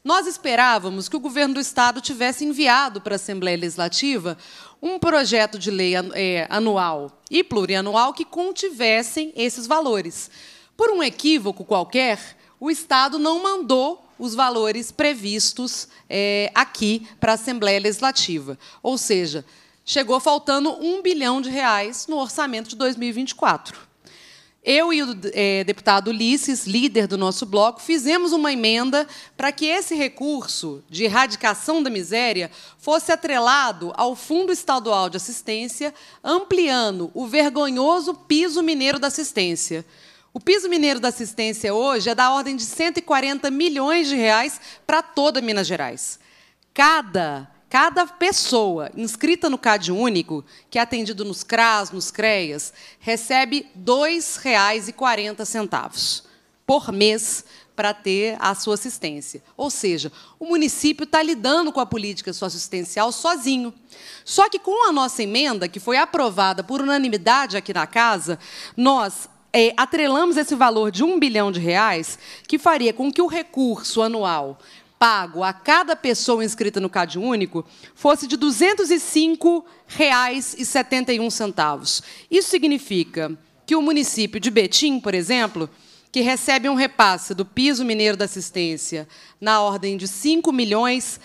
Nós esperávamos que o governo do Estado tivesse enviado para a Assembleia Legislativa um projeto de lei é, anual e plurianual que contivessem esses valores. Por um equívoco qualquer, o Estado não mandou os valores previstos é, aqui para a Assembleia Legislativa. Ou seja, chegou faltando um bilhão de reais no orçamento de 2024. Eu e o é, deputado Ulisses, líder do nosso bloco, fizemos uma emenda para que esse recurso de erradicação da miséria fosse atrelado ao Fundo Estadual de Assistência, ampliando o vergonhoso piso mineiro da assistência. O piso mineiro da assistência hoje é da ordem de 140 milhões de reais para toda Minas Gerais. Cada Cada pessoa inscrita no CAD único, que é atendido nos CRAS, nos CREAS, recebe R$ 2,40 por mês para ter a sua assistência. Ou seja, o município está lidando com a política assistencial sozinho. Só que com a nossa emenda, que foi aprovada por unanimidade aqui na casa, nós é, atrelamos esse valor de um bilhão de reais, que faria com que o recurso anual pago a cada pessoa inscrita no Cade único fosse de R$ 205,71. Isso significa que o município de Betim, por exemplo, que recebe um repasse do piso mineiro da assistência na ordem de 5 milhões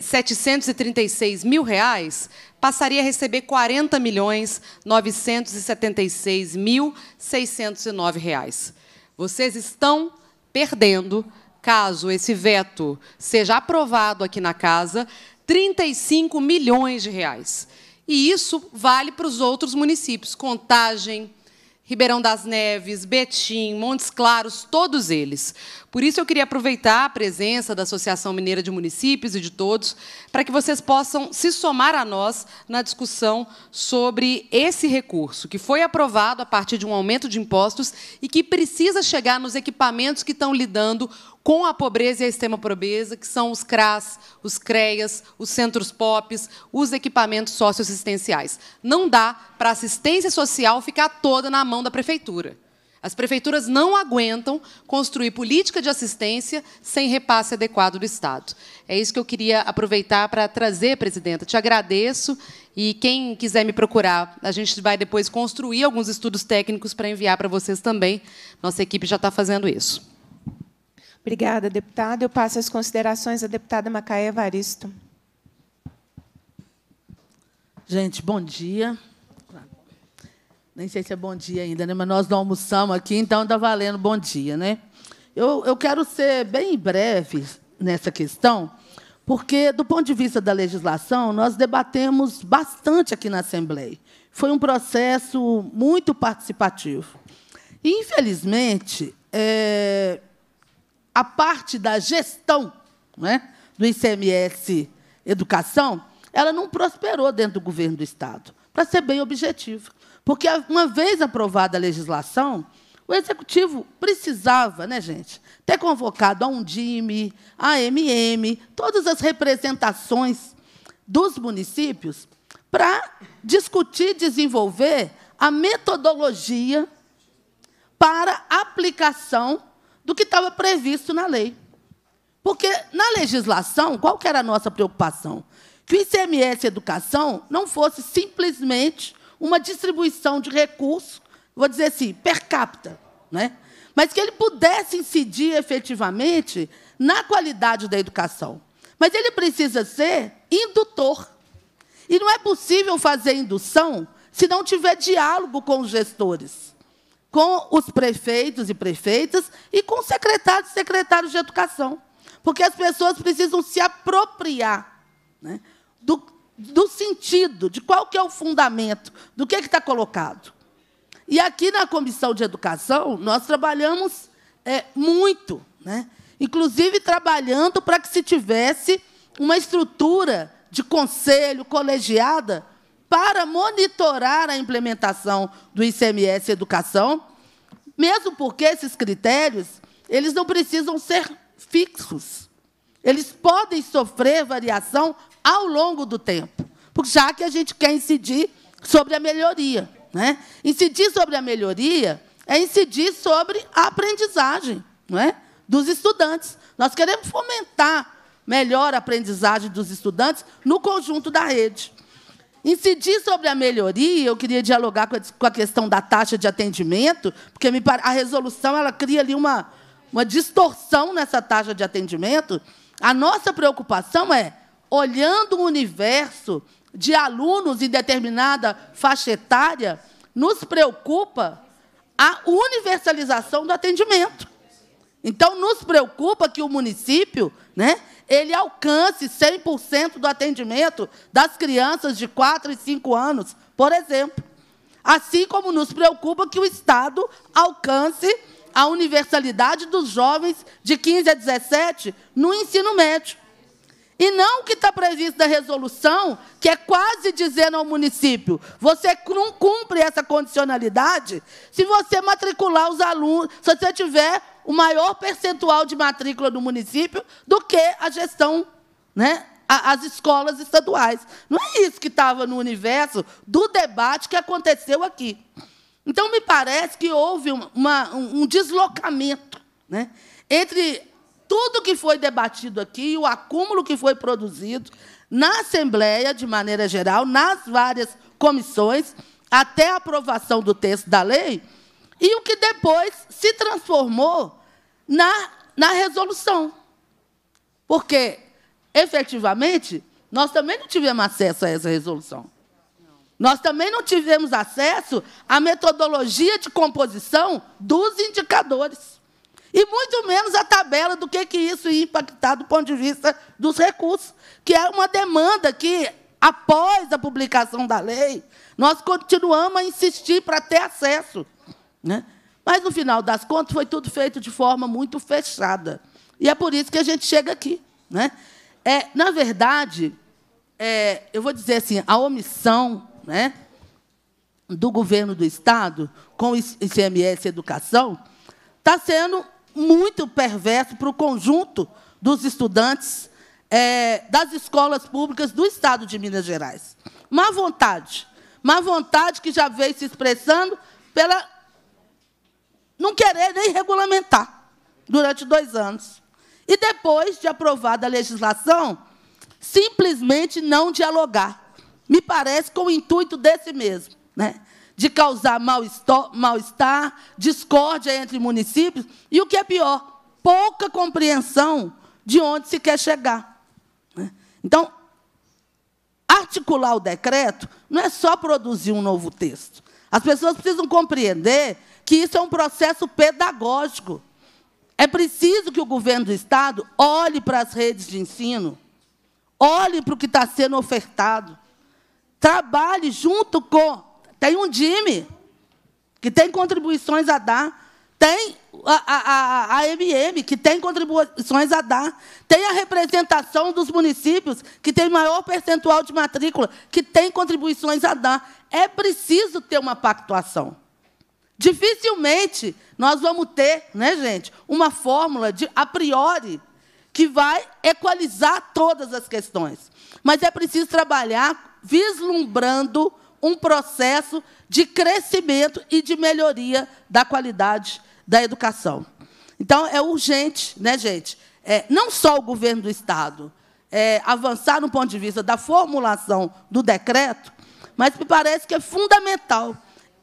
736 é, mil reais, passaria a receber 40 milhões 976 mil 609 reais. Vocês estão perdendo caso esse veto seja aprovado aqui na casa, 35 milhões de reais. E isso vale para os outros municípios, Contagem, Ribeirão das Neves, Betim, Montes Claros, todos eles. Por isso, eu queria aproveitar a presença da Associação Mineira de Municípios e de todos, para que vocês possam se somar a nós na discussão sobre esse recurso, que foi aprovado a partir de um aumento de impostos e que precisa chegar nos equipamentos que estão lidando com a pobreza e a extrema pobreza, que são os CRAS, os CREAS, os centros POPs, os equipamentos socioassistenciais. Não dá para a assistência social ficar toda na mão da prefeitura. As prefeituras não aguentam construir política de assistência sem repasse adequado do Estado. É isso que eu queria aproveitar para trazer, presidenta. Te agradeço e quem quiser me procurar, a gente vai depois construir alguns estudos técnicos para enviar para vocês também. Nossa equipe já está fazendo isso. Obrigada, deputada. Eu passo as considerações à deputada Macaé Evaristo. Gente, bom dia. Nem sei se é bom dia ainda, né? mas nós não almoçamos aqui, então está valendo bom dia. Né? Eu, eu quero ser bem breve nessa questão, porque, do ponto de vista da legislação, nós debatemos bastante aqui na Assembleia. Foi um processo muito participativo. infelizmente, é, a parte da gestão né, do ICMS Educação, ela não prosperou dentro do governo do Estado, para ser bem objetivo. Porque, uma vez aprovada a legislação, o executivo precisava, né, gente, ter convocado a Undime, a MM, todas as representações dos municípios para discutir, desenvolver a metodologia para aplicação do que estava previsto na lei. Porque na legislação, qual que era a nossa preocupação? Que o ICMS Educação não fosse simplesmente uma distribuição de recursos, vou dizer assim, per capita, né? mas que ele pudesse incidir efetivamente na qualidade da educação. Mas ele precisa ser indutor. E não é possível fazer indução se não tiver diálogo com os gestores com os prefeitos e prefeitas e com secretários e secretários de educação. Porque as pessoas precisam se apropriar né, do, do sentido, de qual que é o fundamento, do que, que está colocado. E aqui na Comissão de Educação, nós trabalhamos é, muito, né? inclusive trabalhando para que se tivesse uma estrutura de conselho colegiada para monitorar a implementação do ICMS Educação, mesmo porque esses critérios eles não precisam ser fixos. Eles podem sofrer variação ao longo do tempo, já que a gente quer incidir sobre a melhoria. Né? Incidir sobre a melhoria é incidir sobre a aprendizagem não é? dos estudantes. Nós queremos fomentar melhor a aprendizagem dos estudantes no conjunto da rede. Incidir sobre a melhoria, eu queria dialogar com a questão da taxa de atendimento, porque a resolução ela cria ali uma, uma distorção nessa taxa de atendimento. A nossa preocupação é, olhando o universo de alunos em determinada faixa etária, nos preocupa a universalização do atendimento. Então, nos preocupa que o município né, ele alcance 100% do atendimento das crianças de 4 e 5 anos, por exemplo. Assim como nos preocupa que o Estado alcance a universalidade dos jovens de 15 a 17 no ensino médio. E não o que está previsto na resolução, que é quase dizendo ao município: você não cumpre essa condicionalidade se você matricular os alunos, se você tiver o maior percentual de matrícula do município do que a gestão, né, as escolas estaduais. Não é isso que estava no universo do debate que aconteceu aqui. Então, me parece que houve uma, um deslocamento né, entre tudo que foi debatido aqui, o acúmulo que foi produzido na Assembleia, de maneira geral, nas várias comissões, até a aprovação do texto da lei, e o que depois se transformou na, na resolução. Porque, efetivamente, nós também não tivemos acesso a essa resolução. Nós também não tivemos acesso à metodologia de composição dos indicadores. E muito menos a tabela do que, que isso ia impactar do ponto de vista dos recursos, que é uma demanda que, após a publicação da lei, nós continuamos a insistir para ter acesso. Né? Mas, no final das contas, foi tudo feito de forma muito fechada. E é por isso que a gente chega aqui. Né? É, na verdade, é, eu vou dizer assim, a omissão né, do governo do Estado com o ICMS Educação está sendo muito perverso para o conjunto dos estudantes é, das escolas públicas do Estado de Minas Gerais. Má vontade. Má vontade que já veio se expressando pela não querer nem regulamentar durante dois anos. E depois de aprovada a legislação, simplesmente não dialogar. Me parece com o intuito desse mesmo. Né? de causar mal-estar, discórdia entre municípios e, o que é pior, pouca compreensão de onde se quer chegar. Né? Então, articular o decreto não é só produzir um novo texto. As pessoas precisam compreender que isso é um processo pedagógico. É preciso que o governo do Estado olhe para as redes de ensino, olhe para o que está sendo ofertado, trabalhe junto com tem um Dime, que tem contribuições a dar. Tem a, a, a, que tem contribuições a dar. Tem a representação dos municípios, que tem maior percentual de matrícula, que tem contribuições a dar. É preciso ter uma pactuação. Dificilmente nós vamos ter, né, gente, uma fórmula de a priori que vai equalizar todas as questões. Mas é preciso trabalhar vislumbrando um processo de crescimento e de melhoria da qualidade da educação. Então, é urgente, né, gente? É, não só o governo do Estado é, avançar no ponto de vista da formulação do decreto, mas me parece que é fundamental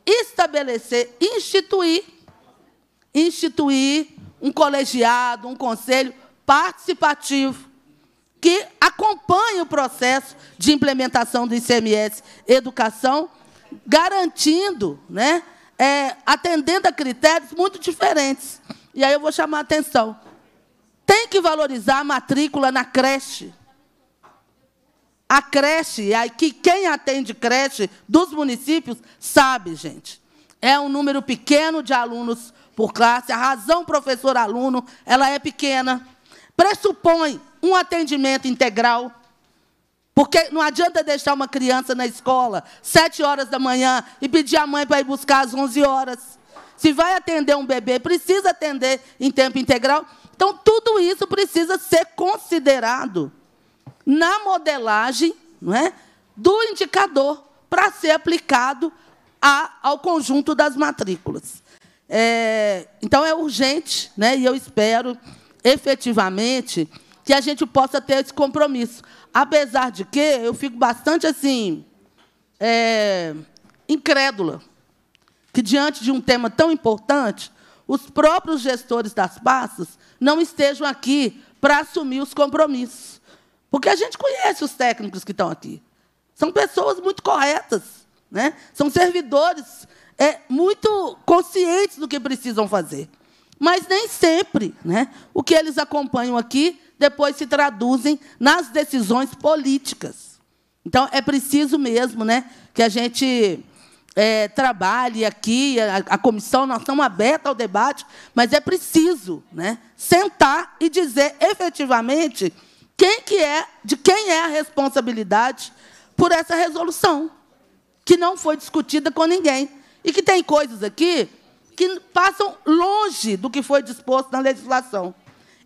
estabelecer, instituir, instituir um colegiado, um conselho participativo que acompanhe o processo de implementação do ICMS Educação, garantindo, né, é, atendendo a critérios muito diferentes. E aí eu vou chamar a atenção. Tem que valorizar a matrícula na creche. A creche, a, que quem atende creche dos municípios sabe, gente. É um número pequeno de alunos por classe, a razão professor-aluno ela é pequena. Pressupõe um atendimento integral. Porque não adianta deixar uma criança na escola sete horas da manhã e pedir à mãe para ir buscar às 11 horas. Se vai atender um bebê, precisa atender em tempo integral. Então, tudo isso precisa ser considerado na modelagem não é, do indicador para ser aplicado a, ao conjunto das matrículas. É, então, é urgente, né, e eu espero efetivamente que a gente possa ter esse compromisso. Apesar de que eu fico bastante assim é, incrédula que, diante de um tema tão importante, os próprios gestores das pastas não estejam aqui para assumir os compromissos. Porque a gente conhece os técnicos que estão aqui. São pessoas muito corretas, né? são servidores é, muito conscientes do que precisam fazer. Mas nem sempre né? o que eles acompanham aqui depois se traduzem nas decisões políticas. Então, é preciso mesmo né, que a gente é, trabalhe aqui, a, a comissão, nós estamos abertos ao debate, mas é preciso né, sentar e dizer efetivamente quem que é, de quem é a responsabilidade por essa resolução, que não foi discutida com ninguém. E que tem coisas aqui que passam longe do que foi disposto na legislação.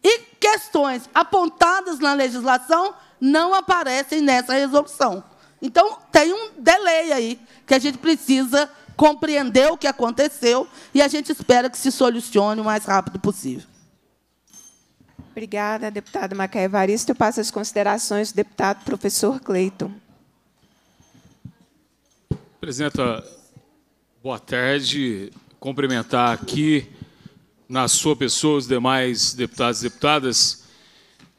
E questões apontadas na legislação não aparecem nessa resolução. Então, tem um delay aí que a gente precisa compreender o que aconteceu e a gente espera que se solucione o mais rápido possível. Obrigada, deputada Macaé Evaristo. Eu passo as considerações do deputado professor Cleiton. Presidenta, boa tarde. Cumprimentar aqui na sua pessoa os demais deputados e deputadas.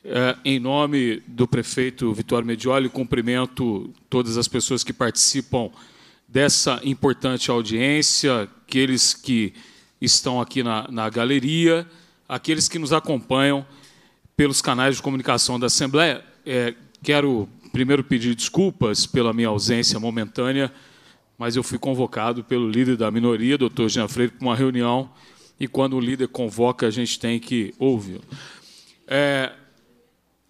É, em nome do prefeito Vitório Medioli, cumprimento todas as pessoas que participam dessa importante audiência, aqueles que estão aqui na, na galeria, aqueles que nos acompanham pelos canais de comunicação da Assembleia. É, quero primeiro pedir desculpas pela minha ausência momentânea, mas eu fui convocado pelo líder da minoria, doutor Jean Freire, para uma reunião e quando o líder convoca, a gente tem que ouvi-lo. É,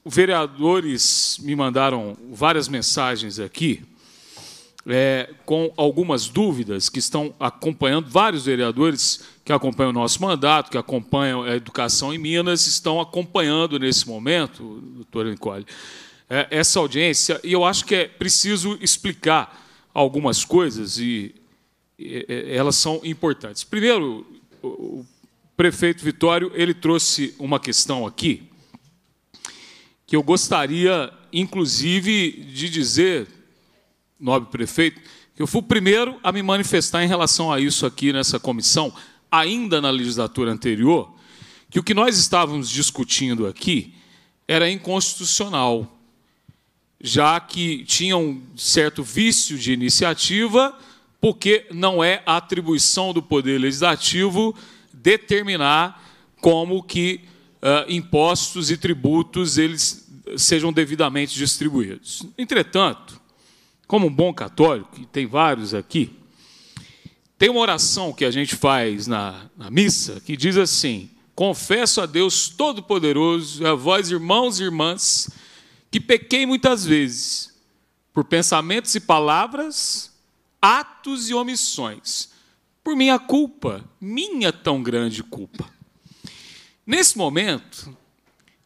vereadores me mandaram várias mensagens aqui. É, com algumas dúvidas que estão acompanhando, vários vereadores que acompanham o nosso mandato, que acompanham a educação em Minas, estão acompanhando nesse momento, doutor Nicole, é, essa audiência, e eu acho que é preciso explicar algumas coisas, e, e elas são importantes. Primeiro, o prefeito Vitório ele trouxe uma questão aqui que eu gostaria, inclusive, de dizer, nobre prefeito, que eu fui o primeiro a me manifestar em relação a isso aqui nessa comissão, ainda na legislatura anterior, que o que nós estávamos discutindo aqui era inconstitucional, já que tinha um certo vício de iniciativa porque não é atribuição do Poder Legislativo determinar como que uh, impostos e tributos eles sejam devidamente distribuídos. Entretanto, como um bom católico, e tem vários aqui, tem uma oração que a gente faz na, na missa que diz assim: Confesso a Deus Todo-Poderoso, a vós, irmãos e irmãs, que pequei muitas vezes por pensamentos e palavras atos e omissões, por minha culpa, minha tão grande culpa. Nesse momento,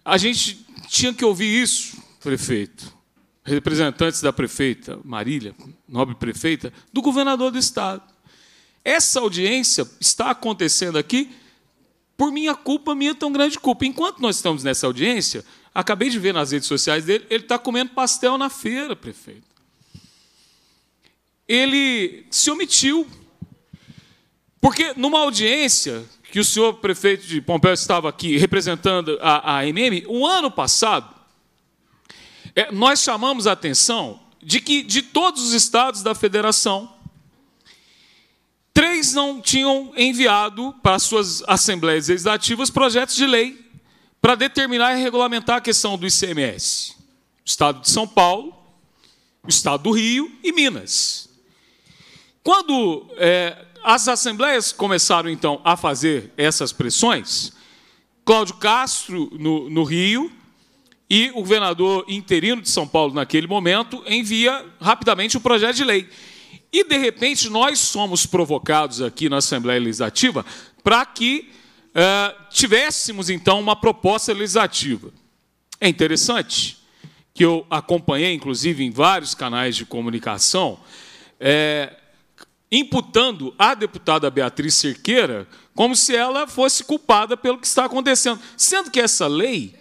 a gente tinha que ouvir isso, prefeito, representantes da prefeita Marília, nobre prefeita, do governador do estado. Essa audiência está acontecendo aqui por minha culpa, minha tão grande culpa. Enquanto nós estamos nessa audiência, acabei de ver nas redes sociais dele, ele está comendo pastel na feira, prefeito ele se omitiu. Porque numa audiência que o senhor prefeito de Pompeu estava aqui representando a, a MM, o um ano passado, é, nós chamamos a atenção de que de todos os estados da federação, três não tinham enviado para suas assembleias legislativas projetos de lei para determinar e regulamentar a questão do ICMS: o estado de São Paulo, o estado do Rio e Minas. Quando é, as assembleias começaram, então, a fazer essas pressões, Cláudio Castro, no, no Rio, e o governador interino de São Paulo, naquele momento, envia rapidamente o um projeto de lei. E, de repente, nós somos provocados aqui na Assembleia Legislativa para que é, tivéssemos, então, uma proposta legislativa. É interessante que eu acompanhei, inclusive, em vários canais de comunicação, é, imputando a deputada Beatriz Cerqueira como se ela fosse culpada pelo que está acontecendo, sendo que essa lei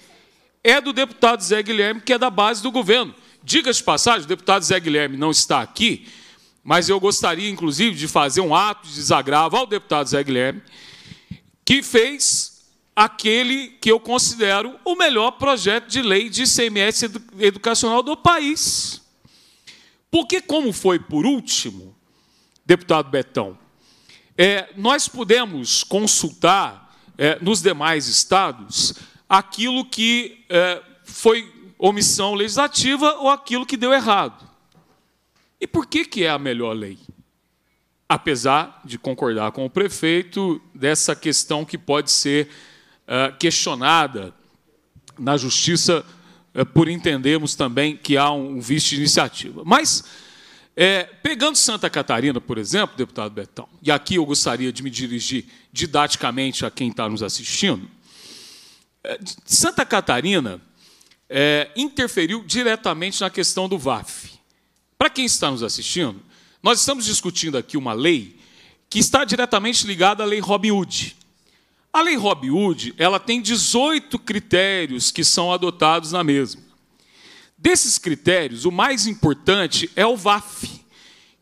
é do deputado Zé Guilherme, que é da base do governo. Diga de passagem, o deputado Zé Guilherme não está aqui, mas eu gostaria, inclusive, de fazer um ato de desagravo ao deputado Zé Guilherme, que fez aquele que eu considero o melhor projeto de lei de ICMS educacional do país. Porque, como foi por último, deputado Betão. É, nós podemos consultar é, nos demais estados aquilo que é, foi omissão legislativa ou aquilo que deu errado. E por que, que é a melhor lei? Apesar de concordar com o prefeito dessa questão que pode ser é, questionada na justiça, é, por entendermos também que há um vício de iniciativa. Mas é, pegando Santa Catarina, por exemplo, deputado Betão, e aqui eu gostaria de me dirigir didaticamente a quem está nos assistindo, é, Santa Catarina é, interferiu diretamente na questão do VAF. Para quem está nos assistindo, nós estamos discutindo aqui uma lei que está diretamente ligada à Lei Robin Hood. A Lei Robin Hood ela tem 18 critérios que são adotados na mesma. Desses critérios, o mais importante é o VAF,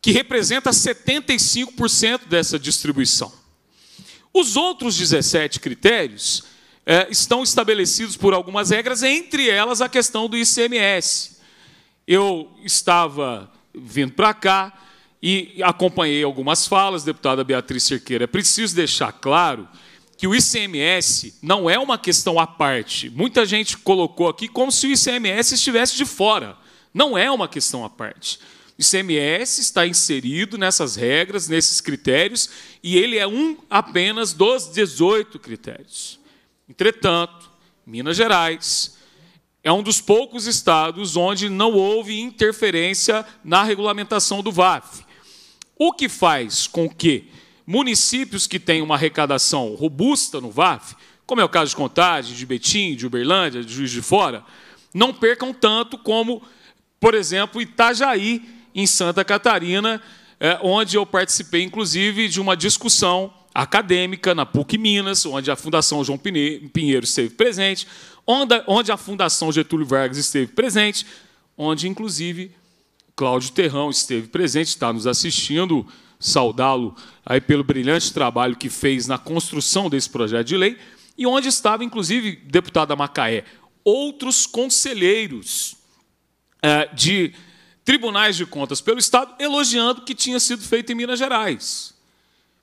que representa 75% dessa distribuição. Os outros 17 critérios é, estão estabelecidos por algumas regras, entre elas a questão do ICMS. Eu estava vindo para cá e acompanhei algumas falas, deputada Beatriz Cerqueira. É preciso deixar claro que o ICMS não é uma questão à parte. Muita gente colocou aqui como se o ICMS estivesse de fora. Não é uma questão à parte. O ICMS está inserido nessas regras, nesses critérios, e ele é um apenas dos 18 critérios. Entretanto, Minas Gerais é um dos poucos estados onde não houve interferência na regulamentação do VAF. O que faz com que municípios que têm uma arrecadação robusta no VAF, como é o caso de Contagem, de Betim, de Uberlândia, de Juiz de Fora, não percam tanto como, por exemplo, Itajaí, em Santa Catarina, é, onde eu participei, inclusive, de uma discussão acadêmica na PUC Minas, onde a Fundação João Pinheiro esteve presente, onde a Fundação Getúlio Vargas esteve presente, onde, inclusive, Cláudio Terrão esteve presente, está nos assistindo, saudá-lo aí pelo brilhante trabalho que fez na construção desse projeto de lei, e onde estava, inclusive, deputada Macaé, outros conselheiros é, de tribunais de contas pelo Estado elogiando o que tinha sido feito em Minas Gerais.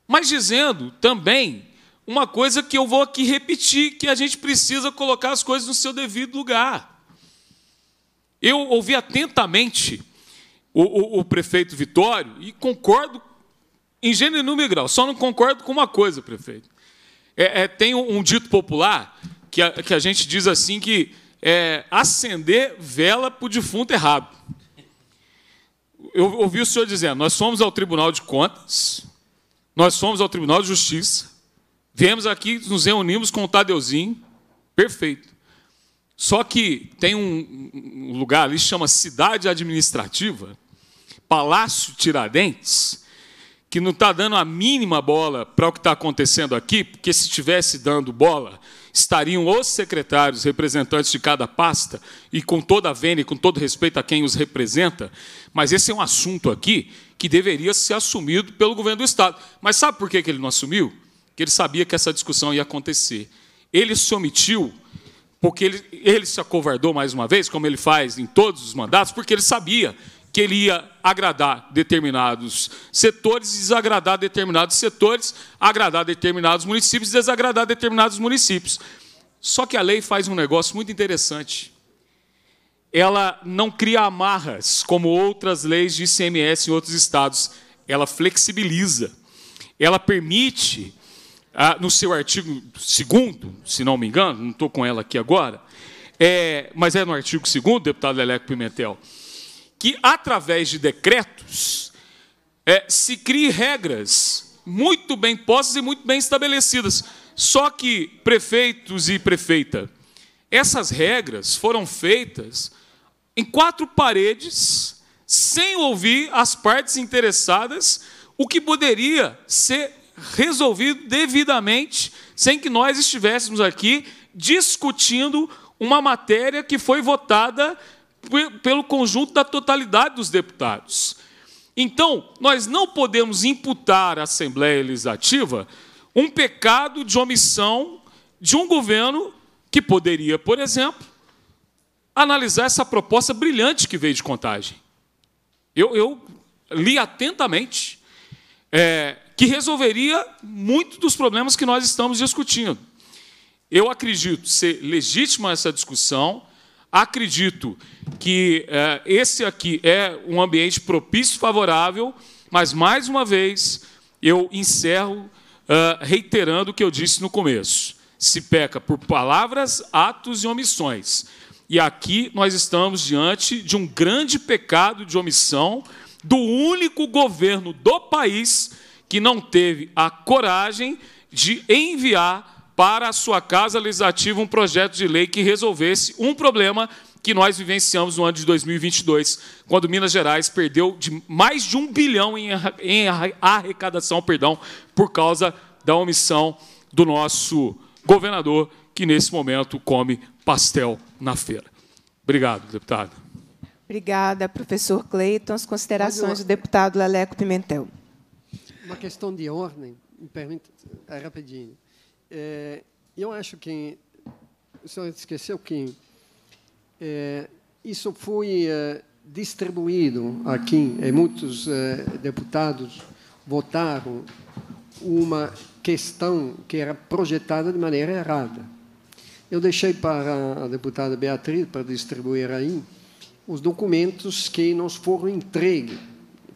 Mas dizendo também uma coisa que eu vou aqui repetir, que a gente precisa colocar as coisas no seu devido lugar. Eu ouvi atentamente o, o, o prefeito Vitório e concordo em gênero e número e grau. Só não concordo com uma coisa, prefeito. É, é, tem um, um, dito popular que a, que a gente diz assim que é, acender vela para o defunto errado. É Eu ouvi o senhor dizendo, nós fomos ao Tribunal de Contas, nós fomos ao Tribunal de Justiça, viemos aqui, nos reunimos com o Tadeuzinho, perfeito. Só que tem um, um lugar ali, chama Cidade Administrativa, Palácio Tiradentes, que não está dando a mínima bola para o que está acontecendo aqui, porque se estivesse dando bola, estariam os secretários, representantes de cada pasta, e com toda a vênia e com todo respeito a quem os representa, mas esse é um assunto aqui que deveria ser assumido pelo governo do Estado. Mas sabe por que ele não assumiu? Que ele sabia que essa discussão ia acontecer. Ele se omitiu porque ele, ele se acovardou mais uma vez, como ele faz em todos os mandatos, porque ele sabia que ele ia agradar determinados setores, desagradar determinados setores, agradar determinados municípios, desagradar determinados municípios. Só que a lei faz um negócio muito interessante. Ela não cria amarras como outras leis de ICMS em outros estados. Ela flexibiliza. Ela permite, ah, no seu artigo 2, se não me engano, não estou com ela aqui agora, é, mas é no artigo 2, deputado Leleco Pimentel, que, através de decretos, é, se criem regras muito bem postas e muito bem estabelecidas. Só que, prefeitos e prefeita, essas regras foram feitas em quatro paredes, sem ouvir as partes interessadas, o que poderia ser resolvido devidamente, sem que nós estivéssemos aqui discutindo uma matéria que foi votada pelo conjunto da totalidade dos deputados. Então, nós não podemos imputar à Assembleia Legislativa um pecado de omissão de um governo que poderia, por exemplo, analisar essa proposta brilhante que veio de contagem. Eu, eu li atentamente é, que resolveria muitos dos problemas que nós estamos discutindo. Eu acredito ser legítima essa discussão, Acredito que é, esse aqui é um ambiente propício, favorável, mas, mais uma vez, eu encerro é, reiterando o que eu disse no começo. Se peca por palavras, atos e omissões. E aqui nós estamos diante de um grande pecado de omissão do único governo do país que não teve a coragem de enviar para a sua casa legislativa um projeto de lei que resolvesse um problema que nós vivenciamos no ano de 2022, quando Minas Gerais perdeu de mais de um bilhão em arrecadação, perdão, por causa da omissão do nosso governador, que nesse momento come pastel na feira. Obrigado, deputado. Obrigada, professor Cleiton. As considerações do deputado Leleco Pimentel. Uma questão de ordem, me permite, é rapidinho. É, eu acho que o senhor esqueceu que é, isso foi é, distribuído aqui, e é, muitos é, deputados votaram uma questão que era projetada de maneira errada. Eu deixei para a deputada Beatriz para distribuir aí os documentos que nos foram entregues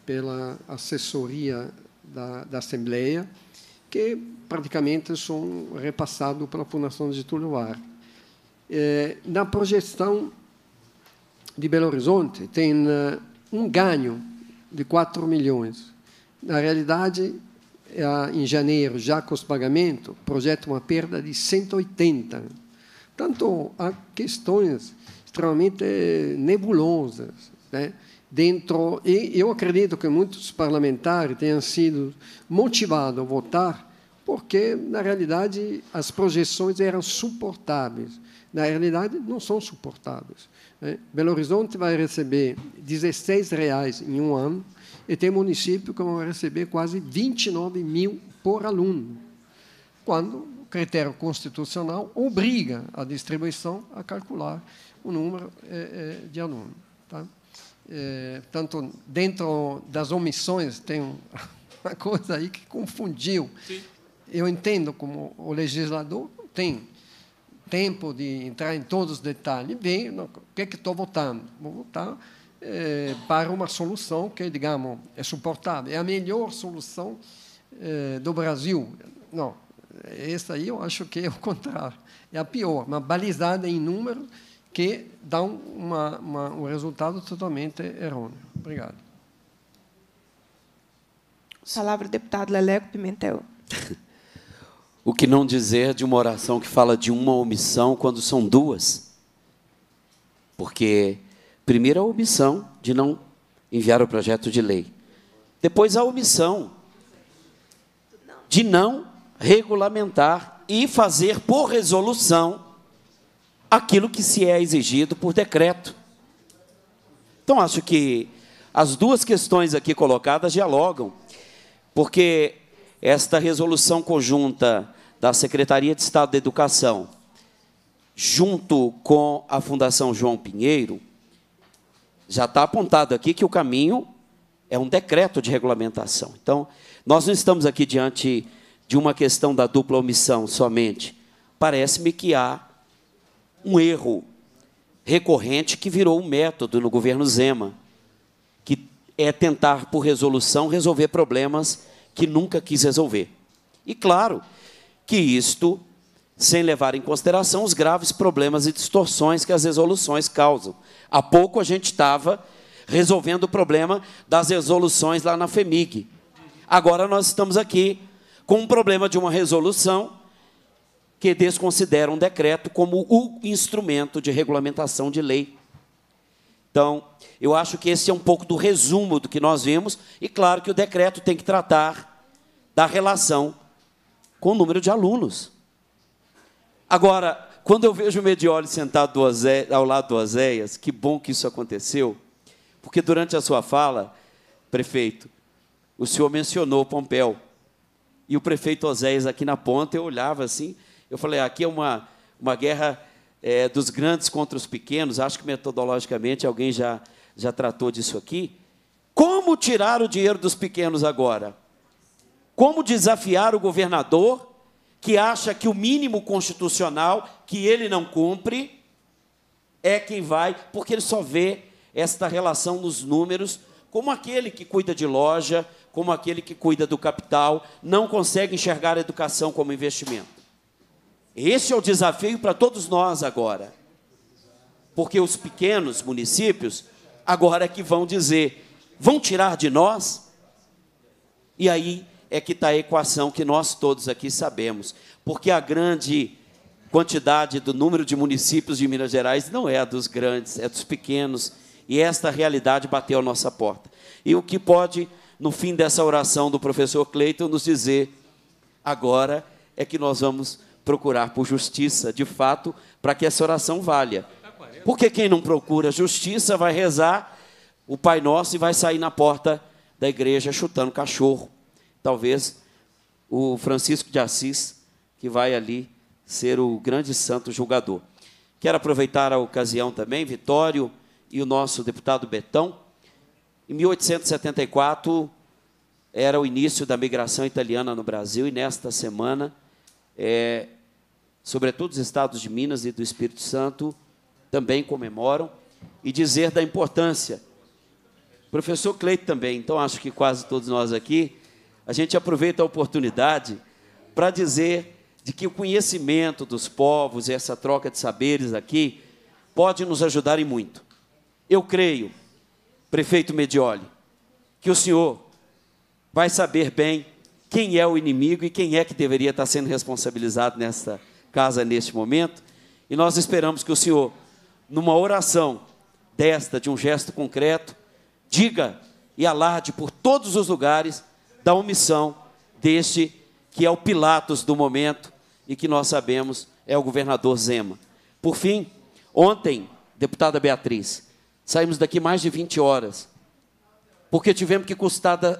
pela assessoria da, da Assembleia que praticamente são repassados pela Fundação Getúlio Vargas. É, na projeção de Belo Horizonte, tem eh, um ganho de 4 milhões. Na realidade, é, em janeiro, já com os pagamentos, projeta uma perda de 180. Portanto, há questões extremamente eh, nebulosas. Né? dentro e eu acredito que muitos parlamentares tenham sido motivados a votar porque na realidade as projeções eram suportáveis. Na realidade não são suportáveis. Né? Belo Horizonte vai receber 16 reais em um ano e tem município que vai receber quase 29 mil por aluno, quando o critério constitucional obriga a distribuição a calcular o número eh, eh, de alunos. Tá? Eh, tanto dentro das omissões, tem (laughs) uma coisa aí que confundiu. Sim. Eu entendo como o legislador tem tempo de entrar em todos os detalhes, bem, o que é que estou votando? Vou votar é, para uma solução que, digamos, é suportável. É a melhor solução é, do Brasil. Não, essa aí eu acho que é o contrário. É a pior, mas balizada em números que dá uma, uma, um resultado totalmente errôneo. Obrigado. Palavra do deputado Leleco Pimentel. (laughs) O que não dizer de uma oração que fala de uma omissão quando são duas? Porque, primeiro, a omissão de não enviar o projeto de lei. Depois, a omissão de não regulamentar e fazer por resolução aquilo que se é exigido por decreto. Então, acho que as duas questões aqui colocadas dialogam, porque esta resolução conjunta da Secretaria de Estado da Educação, junto com a Fundação João Pinheiro, já está apontado aqui que o caminho é um decreto de regulamentação. Então, nós não estamos aqui diante de uma questão da dupla omissão somente. Parece-me que há um erro recorrente que virou um método no governo Zema, que é tentar, por resolução, resolver problemas que nunca quis resolver. E claro que isto sem levar em consideração os graves problemas e distorções que as resoluções causam. Há pouco a gente estava resolvendo o problema das resoluções lá na FEMIG. Agora nós estamos aqui com um problema de uma resolução que desconsideram o decreto como o instrumento de regulamentação de lei. Então, eu acho que esse é um pouco do resumo do que nós vimos, e claro que o decreto tem que tratar da relação com o número de alunos. Agora, quando eu vejo o Medioli sentado ao lado do Oséias, que bom que isso aconteceu, porque durante a sua fala, prefeito, o senhor mencionou Pompeu. E o prefeito Oséias aqui na ponta, eu olhava assim, eu falei, aqui é uma, uma guerra é, dos grandes contra os pequenos, acho que metodologicamente alguém já, já tratou disso aqui. Como tirar o dinheiro dos pequenos agora? Como desafiar o governador que acha que o mínimo constitucional, que ele não cumpre, é quem vai, porque ele só vê esta relação nos números, como aquele que cuida de loja, como aquele que cuida do capital, não consegue enxergar a educação como investimento. Este é o desafio para todos nós agora. Porque os pequenos municípios agora é que vão dizer, vão tirar de nós? E aí é que está a equação que nós todos aqui sabemos. Porque a grande quantidade do número de municípios de Minas Gerais não é a dos grandes, é dos pequenos. E esta realidade bateu a nossa porta. E o que pode, no fim dessa oração do professor Cleiton, nos dizer agora é que nós vamos procurar por justiça de fato para que essa oração valha. Porque quem não procura justiça vai rezar o Pai Nosso e vai sair na porta da igreja chutando cachorro. Talvez o Francisco de Assis, que vai ali ser o grande santo julgador. Quero aproveitar a ocasião também, Vitório e o nosso deputado Betão. Em 1874 era o início da migração italiana no Brasil e nesta semana é, sobretudo os estados de Minas e do Espírito Santo, também comemoram, e dizer da importância. Professor Cleito também, então acho que quase todos nós aqui, a gente aproveita a oportunidade para dizer de que o conhecimento dos povos e essa troca de saberes aqui pode nos ajudar e muito. Eu creio, prefeito Medioli, que o senhor vai saber bem quem é o inimigo e quem é que deveria estar sendo responsabilizado nesta casa neste momento, e nós esperamos que o Senhor, numa oração desta, de um gesto concreto, diga e alarde por todos os lugares da omissão deste que é o Pilatos do momento e que nós sabemos é o governador Zema. Por fim, ontem, deputada Beatriz, saímos daqui mais de 20 horas, porque tivemos que custar da,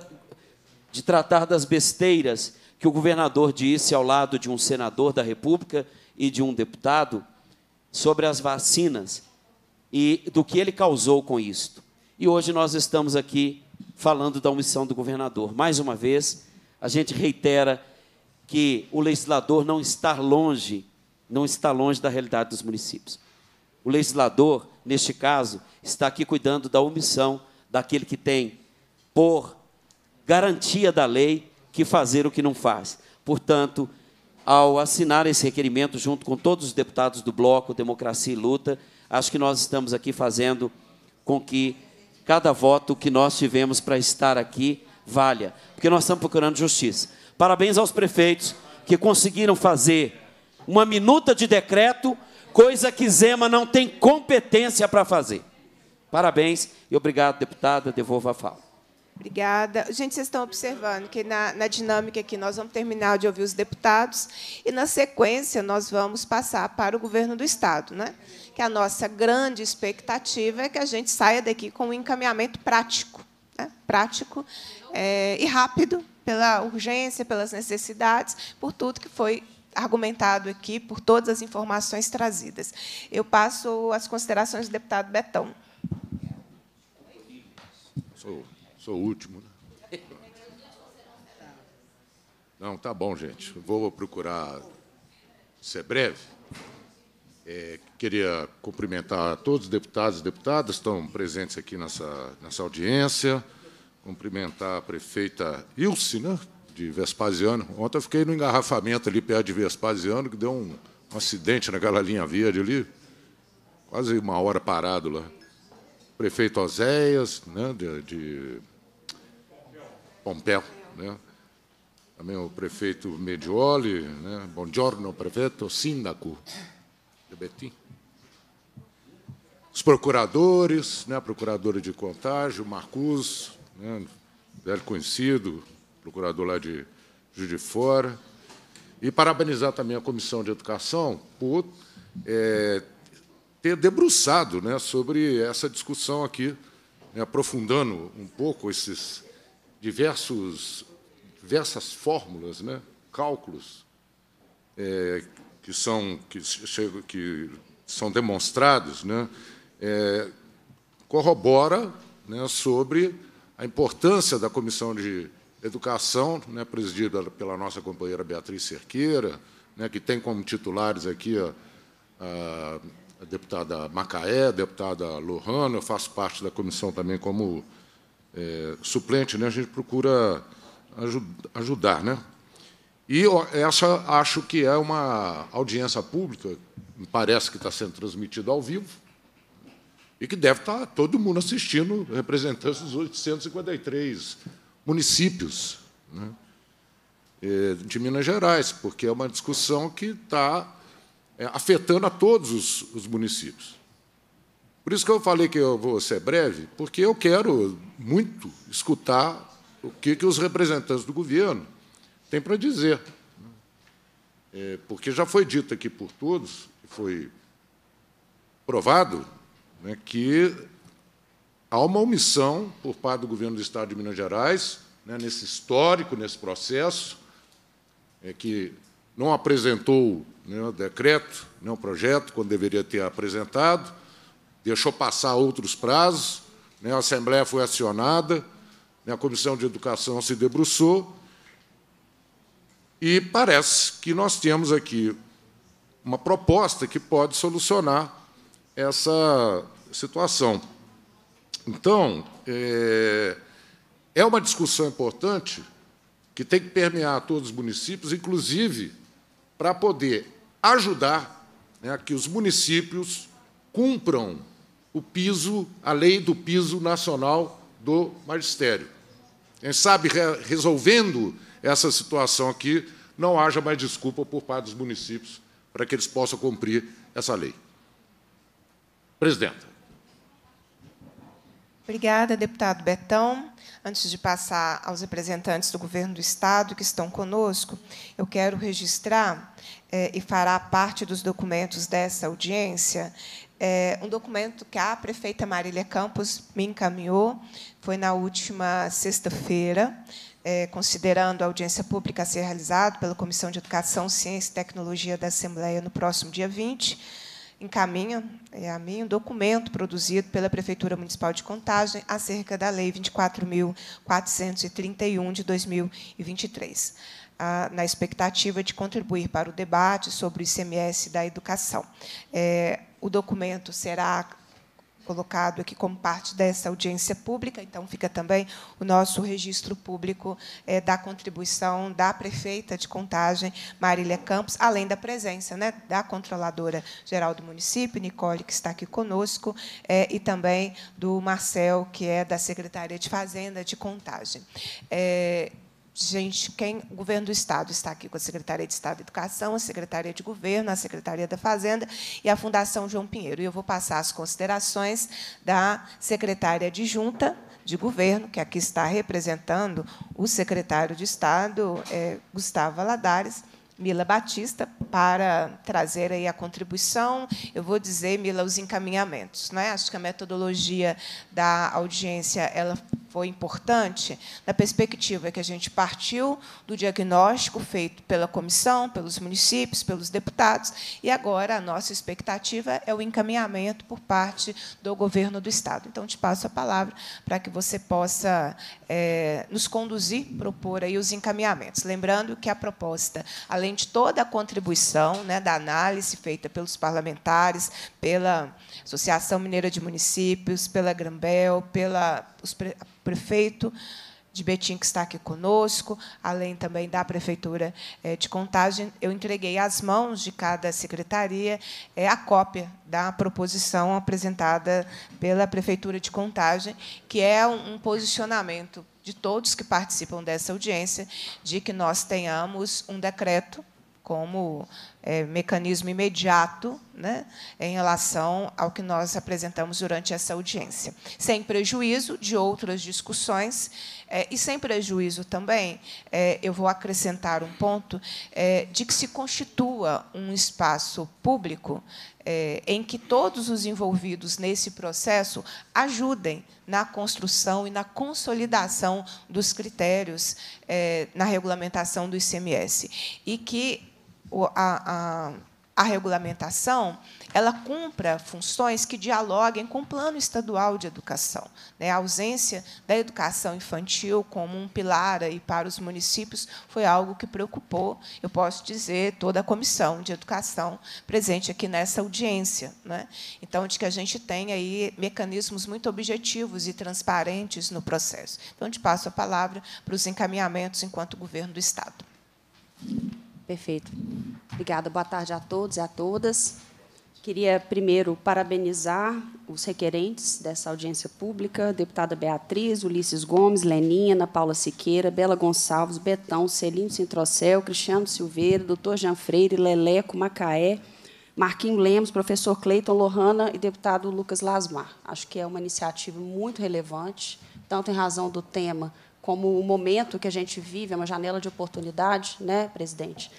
de tratar das besteiras que o governador disse ao lado de um senador da República e de um deputado sobre as vacinas e do que ele causou com isto. E hoje nós estamos aqui falando da omissão do governador. Mais uma vez, a gente reitera que o legislador não está longe, não está longe da realidade dos municípios. O legislador, neste caso, está aqui cuidando da omissão daquele que tem, por garantia da lei, que fazer o que não faz. Portanto, ao assinar esse requerimento, junto com todos os deputados do Bloco Democracia e Luta, acho que nós estamos aqui fazendo com que cada voto que nós tivemos para estar aqui valha, porque nós estamos procurando justiça. Parabéns aos prefeitos que conseguiram fazer uma minuta de decreto, coisa que Zema não tem competência para fazer. Parabéns e obrigado, deputada. Devolvo a fala. Obrigada. Gente, vocês estão observando que na, na, dinâmica aqui nós vamos terminar de ouvir os deputados e, na sequência, nós vamos passar para o governo do Estado. Né? Que a nossa grande expectativa é que a gente saia daqui com um encaminhamento prático, né? prático é, e rápido, pela urgência, pelas necessidades, por tudo que foi argumentado aqui, por todas as informações trazidas. Eu passo as considerações do deputado Betão. Sou. Sou o último. Né? Não, tá bom, gente. Vou procurar ser breve. É, queria cumprimentar todos os deputados e deputadas que estão presentes aqui nessa, nessa audiência, cumprimentar a prefeita Ilse, né, de Vespasiano. Ontem eu fiquei no engarrafamento ali perto de Vespasiano, que deu um, um acidente naquela linha verde ali, quase uma hora parado lá. Prefeito Oséias, né, de, de Pompeo, né? também o prefeito Medioli, né? Buongiorno, prefeito Síndaco, de Betim. Os procuradores, né? a procuradora de contágio, Marcus, né? velho conhecido, procurador lá de Juiz de Fora. E parabenizar também a Comissão de Educação por é, ter debruçado né, sobre essa discussão aqui, né, aprofundando um pouco esses diversos, diversas fórmulas, né, cálculos, é, que, são, que, que são demonstrados, né, é, corrobora né, sobre a importância da Comissão de Educação, né, presidida pela nossa companheira Beatriz Cerqueira, né, que tem como titulares aqui a, a, a deputada Macaé, a deputada Lohana, eu faço parte da comissão também como é, suplente, né? a gente procura ajud ajudar. Né? E essa acho que é uma audiência pública, me parece que está sendo transmitida ao vivo, e que deve estar tá todo mundo assistindo, representantes dos 853 municípios né, é, de Minas Gerais, porque é uma discussão que está é, afetando a todos os, os municípios. Por isso que eu falei que eu vou ser breve, porque eu quero muito escutar o que, que os representantes do governo têm para dizer. É, porque já foi dito aqui por todos, foi provado, né, que há uma omissão por parte do governo do Estado de Minas Gerais, né, nesse histórico, nesse processo, é, que não apresentou né, o decreto, nem né, o projeto, quando deveria ter apresentado, deixou passar outros prazos, né, a Assembleia foi acionada, né, a Comissão de Educação se debruçou, e parece que nós temos aqui uma proposta que pode solucionar essa situação. Então, é, é uma discussão importante que tem que permear todos os municípios, inclusive para poder ajudar né, que os municípios cumpram o piso, a lei do piso nacional do magistério. Quem sabe, resolvendo essa situação aqui, não haja mais desculpa por parte dos municípios para que eles possam cumprir essa lei. Presidenta. Obrigada, deputado Betão. Antes de passar aos representantes do Governo do Estado que estão conosco, eu quero registrar, eh, e fará parte dos documentos dessa audiência, é, um documento que a prefeita Marília Campos me encaminhou, foi na última sexta-feira, é, considerando a audiência pública a ser realizada pela Comissão de Educação, Ciência e Tecnologia da Assembleia no próximo dia 20, encaminha é, a mim um documento produzido pela Prefeitura Municipal de Contagem acerca da Lei 24.431 de 2023, a, na expectativa de contribuir para o debate sobre o ICMS da educação. É, o documento será colocado aqui como parte dessa audiência pública, então fica também o nosso registro público é, da contribuição da prefeita de Contagem, Marília Campos, além da presença né, da controladora geral do município, Nicole, que está aqui conosco, é, e também do Marcel, que é da Secretaria de Fazenda de Contagem. É, gente, quem o governo do Estado está aqui com a Secretaria de Estado de Educação, a Secretaria de Governo, a Secretaria da Fazenda e a Fundação João Pinheiro. E eu vou passar as considerações da secretária adjunta de, de Governo, que aqui está representando o secretário de Estado, é, Gustavo Aladares, Mila Batista para trazer aí a contribuição. Eu vou dizer, Mila, os encaminhamentos. Né? Acho que a metodologia da audiência ela foi importante na perspectiva que a gente partiu do diagnóstico feito pela comissão, pelos municípios, pelos deputados, e agora a nossa expectativa é o encaminhamento por parte do governo do Estado. Então, te passo a palavra para que você possa é, nos conduzir, propor aí os encaminhamentos. Lembrando que a proposta, além de toda a contribuição né, da análise feita pelos parlamentares, pela Associação Mineira de Municípios, pela Grambel, pela os prefeito de Betim, que está aqui conosco, além também da Prefeitura eh, de Contagem, eu entreguei às mãos de cada secretaria eh, a cópia da proposição apresentada pela Prefeitura de Contagem, que é um posicionamento de todos que participam dessa audiência, de que nós tenhamos um decreto como é, mecanismo imediato né, em relação ao que nós apresentamos durante essa audiência, sem prejuízo de outras discussões é, e sem prejuízo também, é, eu vou acrescentar um ponto é, de que se constitua um espaço público é, em que todos os envolvidos nesse processo ajudem na construção e na consolidação dos critérios é, na regulamentação do ICMS e que a, a, a regulamentação ela cumpra funções que dialoguem com o plano estadual de educação. Né? A ausência da educação infantil como um pilar aí para os municípios foi algo que preocupou, eu posso dizer, toda a comissão de educação presente aqui nessa audiência. Né? Então, de que a gente tenha aí mecanismos muito objetivos e transparentes no processo. Então, te passo a palavra para os encaminhamentos enquanto governo do Estado. Perfeito. Obrigada. Boa tarde a todos e a todas. Queria primeiro parabenizar os requerentes dessa audiência pública, deputada Beatriz, Ulisses Gomes, Leninha, Ana Paula Siqueira, Bela Gonçalves, Betão, Celinho Sintrocel, Cristiano Silveira, doutor Jean Freire, Leleco, Macaé, Marquinho Lemos, professor Cleiton Lohana e deputado Lucas Lasmar. Acho que é uma iniciativa muito relevante, tanto em razão do tema como o momento que a gente vive é uma janela de oportunidade, né, presidente?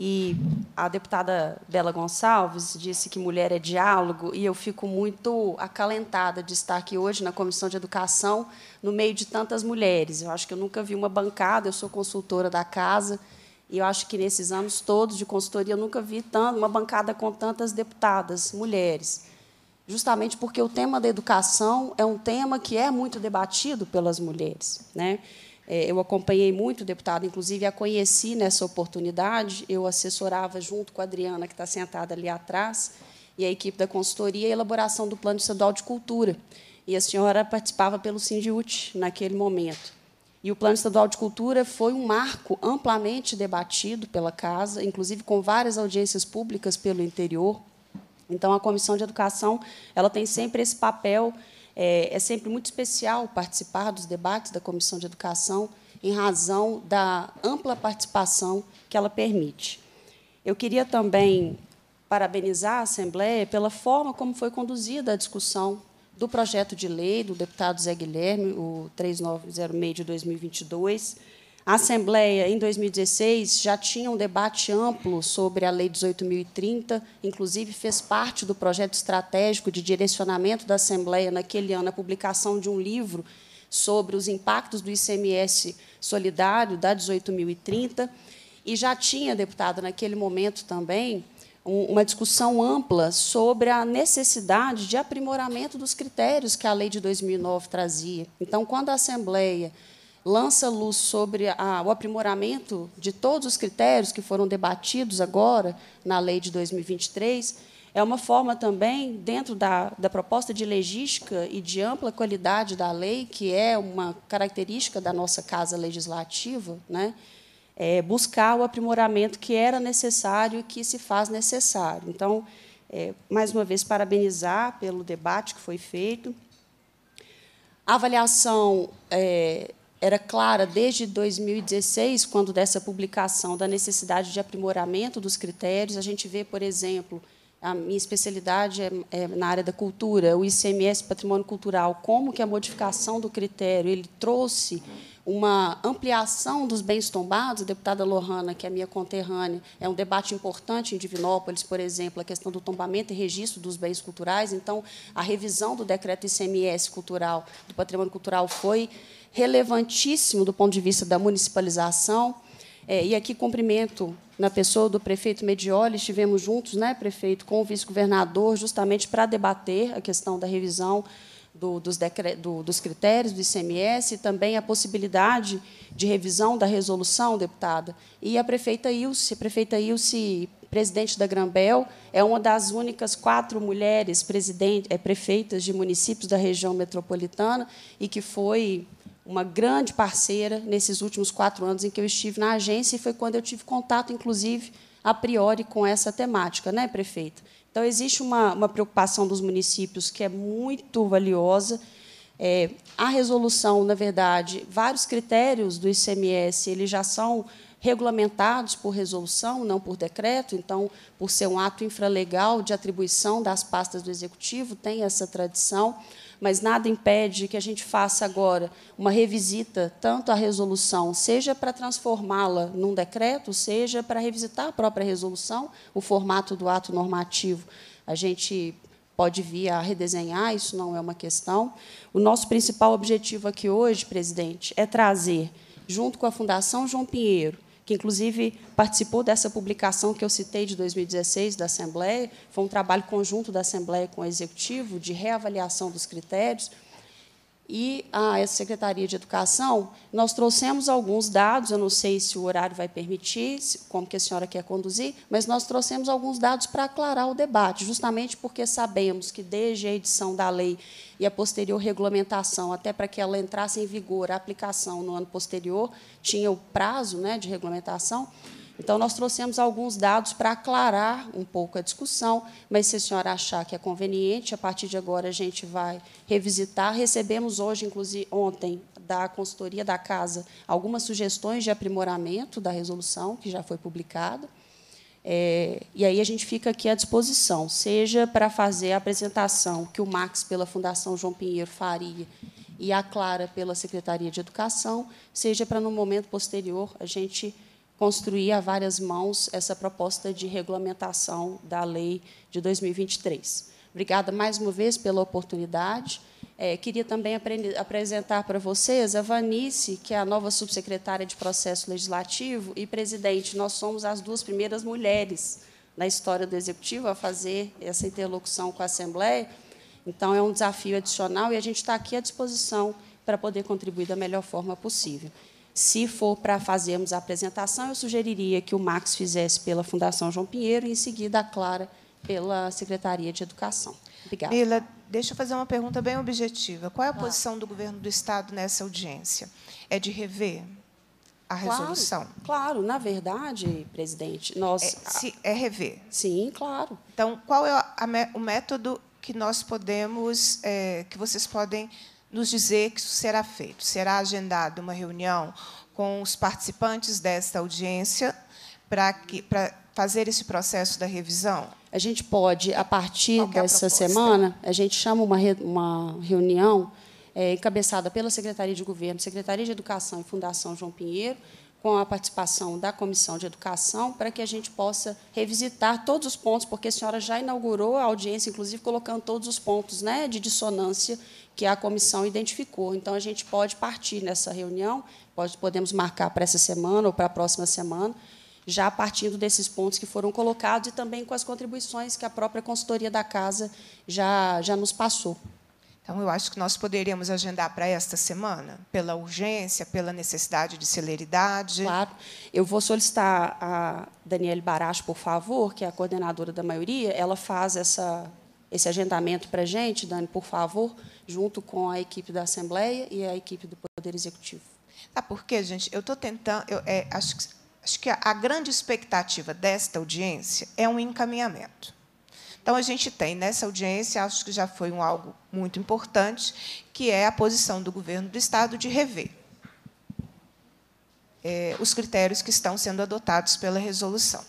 E a deputada Bela Gonçalves disse que mulher é diálogo, e eu fico muito acalentada de estar aqui hoje na Comissão de Educação, no meio de tantas mulheres. Eu acho que eu nunca vi uma bancada, eu sou consultora da casa, e eu acho que nesses anos todos de consultoria eu nunca vi tanto, uma bancada com tantas deputadas, mulheres justamente porque o tema da educação é um tema que é muito debatido pelas mulheres. Né? É, eu acompanhei muito o deputado, inclusive a conheci nessa oportunidade. Eu assessorava junto com a Adriana, que está sentada ali atrás, e a equipe da consultoria, a elaboração do Plano Estadual de Cultura. E a senhora participava pelo Sindiut naquele momento. E o Plano Estadual de Cultura foi um marco amplamente debatido pela Casa, inclusive com várias audiências públicas pelo interior. Então, a Comissão de Educação ela tem sempre esse papel, é, é sempre muito especial participar dos debates da Comissão de Educação, em razão da ampla participação que ela permite. Eu queria também parabenizar a Assembleia pela forma como foi conduzida a discussão do projeto de lei do deputado Zé Guilherme, o 3906 de 2022 a Assembleia, em 2016, já tinha um debate amplo sobre a Lei 18.030, inclusive fez parte do projeto estratégico de direcionamento da Assembleia, naquele ano, a publicação de um livro sobre os impactos do ICMS solidário da 18.030. E já tinha, deputado naquele momento também, uma discussão ampla sobre a necessidade de aprimoramento dos critérios que a lei de 2009 trazia. Então, quando a Assembleia lança luz sobre a, o aprimoramento de todos os critérios que foram debatidos agora na lei de 2023, é uma forma também, dentro da, da proposta de legística e de ampla qualidade da lei, que é uma característica da nossa casa legislativa, né? É buscar o aprimoramento que era necessário e que se faz necessário. Então, é, mais uma vez, parabenizar pelo debate que foi feito. A avaliação é, era clara desde 2016, quando dessa publicação da necessidade de aprimoramento dos critérios. A gente vê, por exemplo, a minha especialidade é, é na área da cultura, o ICMS Patrimônio Cultural, como que a modificação do critério ele trouxe uma ampliação dos bens tombados. A deputada Lohana, que é minha conterrânea, é um debate importante em Divinópolis, por exemplo, a questão do tombamento e registro dos bens culturais. Então, a revisão do decreto ICMS cultural, do patrimônio cultural, foi relevantíssimo do ponto de vista da municipalização. É, e aqui cumprimento na pessoa do prefeito Medioli, estivemos juntos, né, prefeito, com o vice-governador, justamente para debater a questão da revisão do, dos, decre, do, dos critérios do ICMS, também a possibilidade de revisão da resolução, deputada. E a prefeita Ilse, a prefeita Ilse presidente da Grambel, é uma das únicas quatro mulheres é, prefeitas de municípios da região metropolitana e que foi uma grande parceira nesses últimos quatro anos em que eu estive na agência e foi quando eu tive contato, inclusive, a priori, com essa temática, né, prefeita? Então, existe uma, uma preocupação dos municípios que é muito valiosa. É, a resolução, na verdade, vários critérios do ICMS eles já são regulamentados por resolução, não por decreto. Então, por ser um ato infralegal de atribuição das pastas do Executivo, tem essa tradição mas nada impede que a gente faça agora uma revisita tanto à resolução, seja para transformá-la num decreto, seja para revisitar a própria resolução, o formato do ato normativo. A gente pode vir a redesenhar, isso não é uma questão. O nosso principal objetivo aqui hoje, presidente, é trazer, junto com a Fundação João Pinheiro, que inclusive participou dessa publicação que eu citei de 2016 da Assembleia, foi um trabalho conjunto da Assembleia com o Executivo de reavaliação dos critérios. E a Secretaria de Educação, nós trouxemos alguns dados, eu não sei se o horário vai permitir, como que a senhora quer conduzir, mas nós trouxemos alguns dados para aclarar o debate, justamente porque sabemos que desde a edição da lei e a posterior regulamentação, até para que ela entrasse em vigor, a aplicação no ano posterior, tinha o prazo né, de regulamentação. Então, nós trouxemos alguns dados para aclarar um pouco a discussão, mas se a senhora achar que é conveniente, a partir de agora a gente vai revisitar. Recebemos hoje, inclusive ontem, da consultoria da Casa, algumas sugestões de aprimoramento da resolução que já foi publicada. É, e aí a gente fica aqui à disposição, seja para fazer a apresentação que o Max, pela Fundação João Pinheiro, faria e a Clara, pela Secretaria de Educação, seja para, no momento posterior, a gente construir a várias mãos essa proposta de regulamentação da lei de 2023. Obrigada mais uma vez pela oportunidade. É, queria também apresentar para vocês a Vanice, que é a nova subsecretária de Processo Legislativo e presidente. Nós somos as duas primeiras mulheres na história do Executivo a fazer essa interlocução com a Assembleia. Então, é um desafio adicional e a gente está aqui à disposição para poder contribuir da melhor forma possível. Se for para fazermos a apresentação, eu sugeriria que o Max fizesse pela Fundação João Pinheiro e, em seguida, a Clara pela Secretaria de Educação. Obrigada. Mila, deixa eu fazer uma pergunta bem objetiva. Qual é a claro. posição do governo do Estado nessa audiência? É de rever a resolução? Claro, claro. na verdade, presidente, nós. É, se, é rever? Sim, claro. Então, qual é a, o método que nós podemos, é, que vocês podem nos dizer que isso será feito? Será agendada uma reunião com os participantes desta audiência para que. fazer esse processo da revisão? a gente pode, a partir dessa semana, a gente chama uma, re, uma reunião é, encabeçada pela Secretaria de Governo, Secretaria de Educação e Fundação João Pinheiro, com a participação da Comissão de Educação, para que a gente possa revisitar todos os pontos, porque a senhora já inaugurou a audiência, inclusive colocando todos os pontos né, de dissonância que a comissão identificou. Então, a gente pode partir nessa reunião, pode, podemos marcar para essa semana ou para a próxima semana, já partindo desses pontos que foram colocados e também com as contribuições que a própria consultoria da casa já, já nos passou. Então, eu acho que nós poderíamos agendar para esta semana, pela urgência, pela necessidade de celeridade. Claro. Eu vou solicitar a Daniele Baracho, por favor, que é a coordenadora da maioria, ela faz essa, esse agendamento para a gente, Dani, por favor, junto com a equipe da Assembleia e a equipe do Poder Executivo. Tá, porque, gente, eu estou tentando. Eu, é, acho que acho que a, grande expectativa desta audiência é um encaminhamento. Então, a gente tem nessa audiência, acho que já foi um algo muito importante, que é a posição do governo do Estado de rever é, os critérios que estão sendo adotados pela resolução.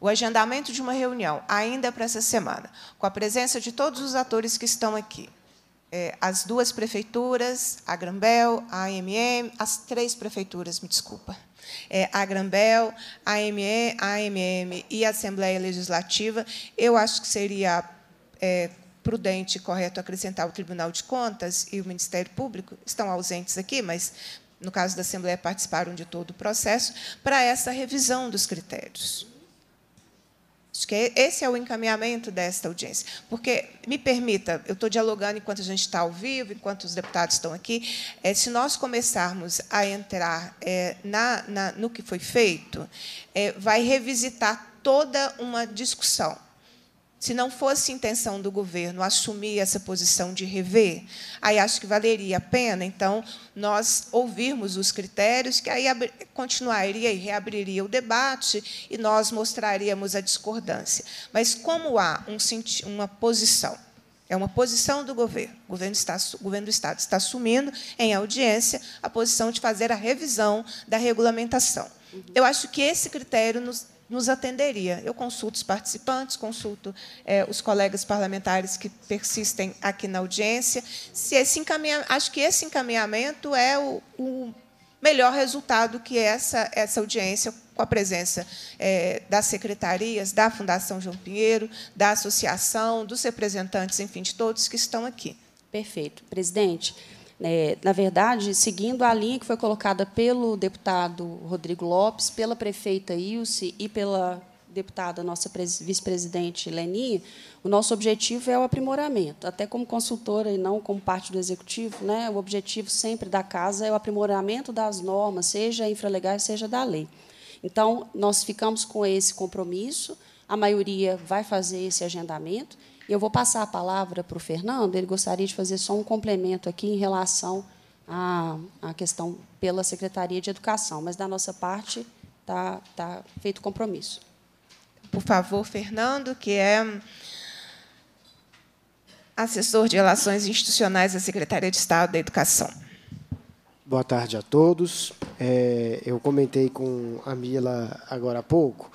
O agendamento de uma reunião, ainda é para essa semana, com a presença de todos os atores que estão aqui. É, as duas prefeituras, a Grambel, a AMM, as três prefeituras, me desculpa, é, a Grambel, a a AMM e a Assembleia Legislativa, eu acho que seria é, prudente e correto acrescentar o Tribunal de Contas e o Ministério Público, estão ausentes aqui, mas, no caso da Assembleia, participaram de todo o processo, para essa revisão dos critérios. Acho que esse é o encaminhamento desta audiência. Porque, me permita, eu estou dialogando enquanto a gente está ao vivo, enquanto os deputados estão aqui. É, se nós começarmos a entrar é, na, na, no que foi feito, é, vai revisitar toda uma discussão se não fosse intenção do governo assumir essa posição de rever, aí acho que valeria a pena, então, nós ouvirmos os critérios, que aí continuaria e reabriria o debate e nós mostraríamos a discordância. Mas como há um, uma posição, é uma posição do governo, o governo, está, o governo do Estado está assumindo, em audiência, a posição de fazer a revisão da regulamentação. Uhum. Eu acho que esse critério nos nos atenderia. Eu consulto os participantes, consulto é, os colegas parlamentares que persistem aqui na audiência. Se esse acho que esse encaminhamento é o, o melhor resultado que essa, essa audiência com a presença é, das secretarias, da Fundação João Pinheiro, da associação, dos representantes, enfim, de todos que estão aqui. Perfeito. Presidente, é, na verdade, seguindo a linha que foi colocada pelo deputado Rodrigo Lopes, pela prefeita Ilse e pela deputada, nossa vice-presidente Leninha, o nosso objetivo é o aprimoramento. Até como consultora e não como parte do executivo, né, o objetivo sempre da casa é o aprimoramento das normas, seja infralegais, seja da lei. Então, nós ficamos com esse compromisso, a maioria vai fazer esse agendamento, eu vou passar a palavra para o Fernando, ele gostaria de fazer só um complemento aqui em relação à, à questão pela Secretaria de Educação, mas da nossa parte está tá feito compromisso. Por favor, Fernando, que é assessor de Relações Institucionais da Secretaria de Estado da Educação. Boa tarde a todos. É, eu comentei com a Mila agora há pouco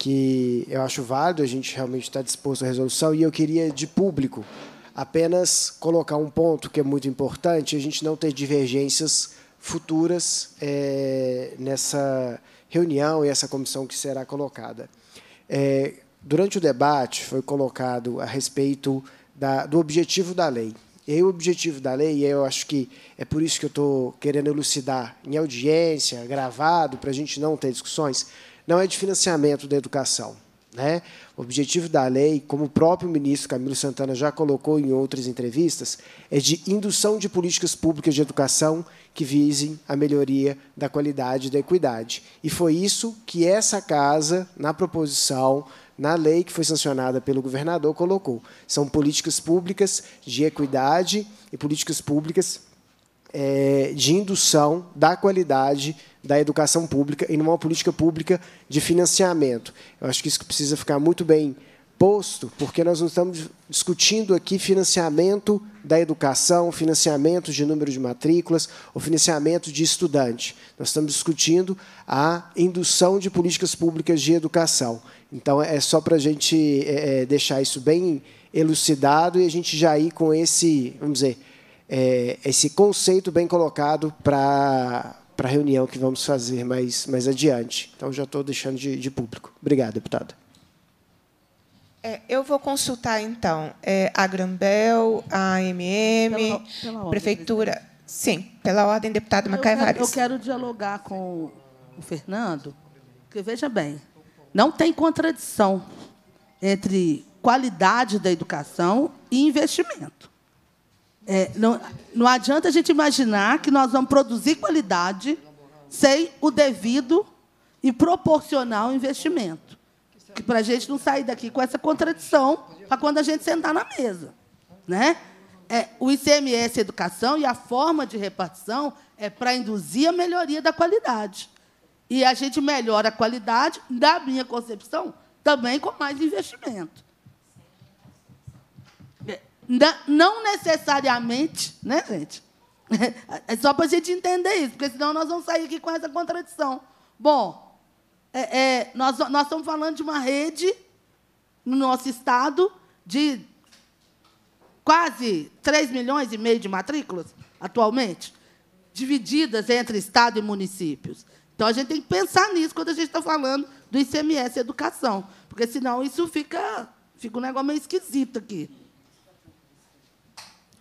que eu acho válido, a gente realmente está disposto à resolução, e eu queria, de público, apenas colocar um ponto que é muito importante, a gente não ter divergências futuras é, nessa reunião e essa comissão que será colocada. É, durante o debate, foi colocado a respeito da, do objetivo da lei. E aí, o objetivo da lei, e eu acho que é por isso que eu estou querendo elucidar em audiência, gravado, para a gente não ter discussões, não é de financiamento da educação. Né? O objetivo da lei, como o próprio ministro Camilo Santana já colocou em outras entrevistas, é de indução de políticas públicas de educação que visem a melhoria da qualidade e da equidade. E foi isso que essa casa, na proposição, na lei que foi sancionada pelo governador, colocou. São políticas públicas de equidade e políticas públicas é, de indução da qualidade da educação pública e numa política pública de financiamento. Eu acho que isso precisa ficar muito bem posto, porque nós não estamos discutindo aqui financiamento da educação, financiamento de número de matrículas, ou financiamento de estudante. Nós estamos discutindo a indução de políticas públicas de educação. Então, é só para a gente é, é, deixar isso bem elucidado e a gente já ir com esse, vamos dizer, é, esse conceito bem colocado para a reunião que vamos fazer mais, mais adiante. Então, já estou deixando de, de público. Obrigado, deputada. É, eu vou consultar, então, é, a Grambel, a MM, pela, ordem, Prefeitura. Sim, pela ordem, deputado Macaivares. Eu, eu quero dialogar com o Fernando, porque, veja bem, não tem contradição entre qualidade da educação e investimento. É, não, não adianta a gente imaginar que nós vamos produzir qualidade sem o devido e proporcional investimento. Que para a gente não sair daqui com essa contradição para quando a gente sentar na mesa. Né? É, o ICMS é Educação e a forma de repartição é para induzir a melhoria da qualidade. E a gente melhora a qualidade, da minha concepção, também com mais investimento. Não necessariamente, né, gente? (laughs) É só para a gente entender isso, porque senão nós vamos sair aqui com essa contradição. Bom, é, é, nós, nós estamos falando de uma rede no nosso estado de quase 3 milhões e meio de matrículas atualmente, divididas entre estado e municípios. Então a gente tem que pensar nisso quando a gente está falando do ICMS Educação, porque senão isso fica, fica um negócio meio esquisito aqui.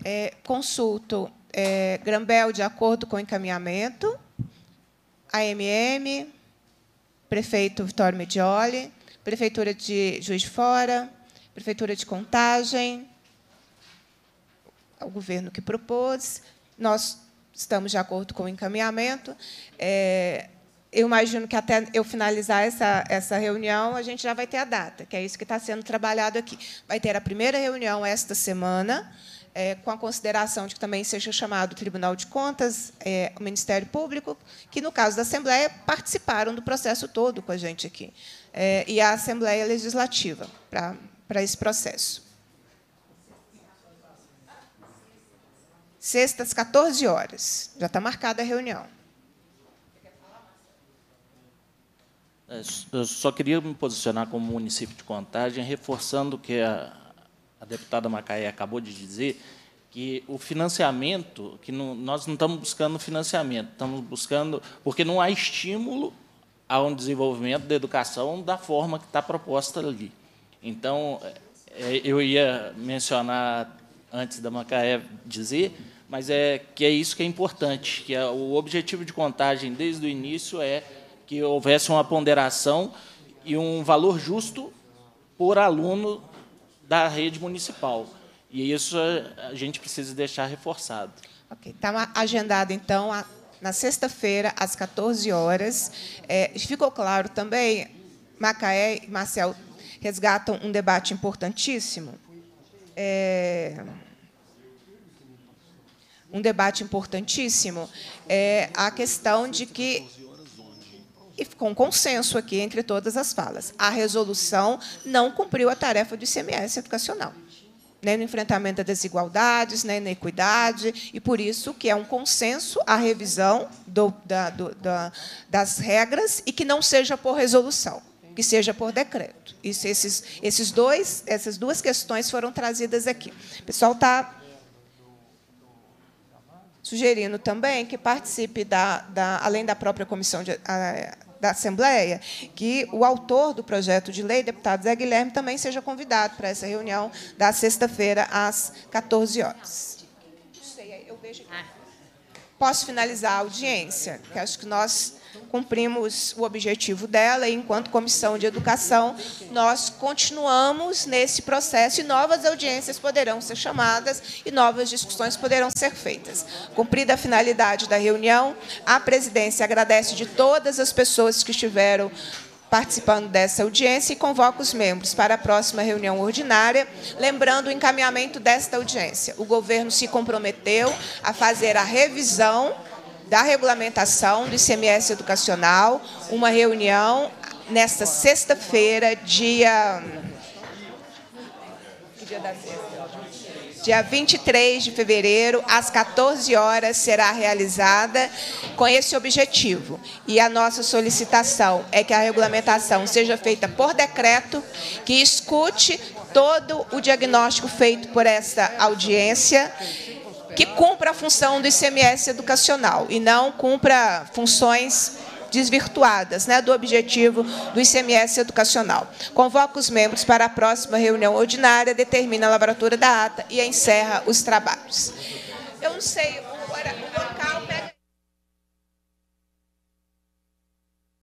É, consulto é, Grambel de acordo com o encaminhamento, AMM, prefeito Vitório Medioli, prefeitura de Juiz de Fora, prefeitura de Contagem, o governo que propôs. Nós estamos de acordo com o encaminhamento. É, eu imagino que até eu finalizar essa, essa reunião, a gente já vai ter a data, que é isso que está sendo trabalhado aqui. Vai ter a primeira reunião esta semana, é, com a consideração de que também seja chamado o Tribunal de Contas, é, o Ministério Público, que, no caso da Assembleia, participaram do processo todo com a gente aqui, é, e a Assembleia Legislativa para, para esse processo. Sexta, às 14 horas. Já está marcada a reunião. É, eu só queria me posicionar como município de Contagem, reforçando que a a deputada Macaé acabou de dizer, que o financiamento, que não, nós não estamos buscando financiamento, estamos buscando, porque não há estímulo ao desenvolvimento da educação da forma que está proposta ali. Então, é, é, eu ia mencionar antes da Macaé dizer, mas é que é isso que é importante, que é, o objetivo de contagem desde o início é que houvesse uma ponderação e um valor justo por aluno da rede municipal. E isso a gente precisa deixar reforçado. Ok, está agendado então a, na sexta-feira às 14 horas. É, ficou claro também, Macaé e Marcel resgatam um debate importantíssimo. É, um debate importantíssimo é a questão de que e com consenso aqui entre todas as falas. A resolução não cumpriu a tarefa do ICMS educacional, nem no enfrentamento das desigualdades, nem na equidade, e por isso que é um consenso a revisão do, da, do, da, das regras e que não seja por resolução, que seja por decreto. Isso, esses, esses dois, essas duas questões foram trazidas aqui. O pessoal está sugerindo também que participe da, da além da própria comissão de, da Assembleia, que o autor do projeto de lei, deputado Zé Guilherme, também seja convidado para essa reunião da sexta-feira, às 14 horas. Ah. Posso finalizar a audiência, que acho que nós cumprimos o objetivo dela e, enquanto Comissão de Educação, nós continuamos nesse processo e novas audiências poderão ser chamadas e novas discussões poderão ser feitas. Cumprida a finalidade da reunião, a presidência agradece de todas as pessoas que estiveram participando dessa audiência e convoco os membros para a próxima reunião ordinária, lembrando o encaminhamento desta audiência. O governo se comprometeu a fazer a revisão da regulamentação do ICMS educacional, uma reunião nesta sexta-feira, dia. Que dia Dia 23 de fevereiro, às 14 horas, será realizada com esse objetivo. E a nossa solicitação é que a regulamentação seja feita por decreto, que escute todo o diagnóstico feito por essa audiência que cumpra a função do ICMS educacional e não cumpra funções desvirtuadas né, do objetivo do ICMS educacional. Convoca os membros para a próxima reunião ordinária, determina a lavratura da ata e encerra os trabalhos. Eu não sei...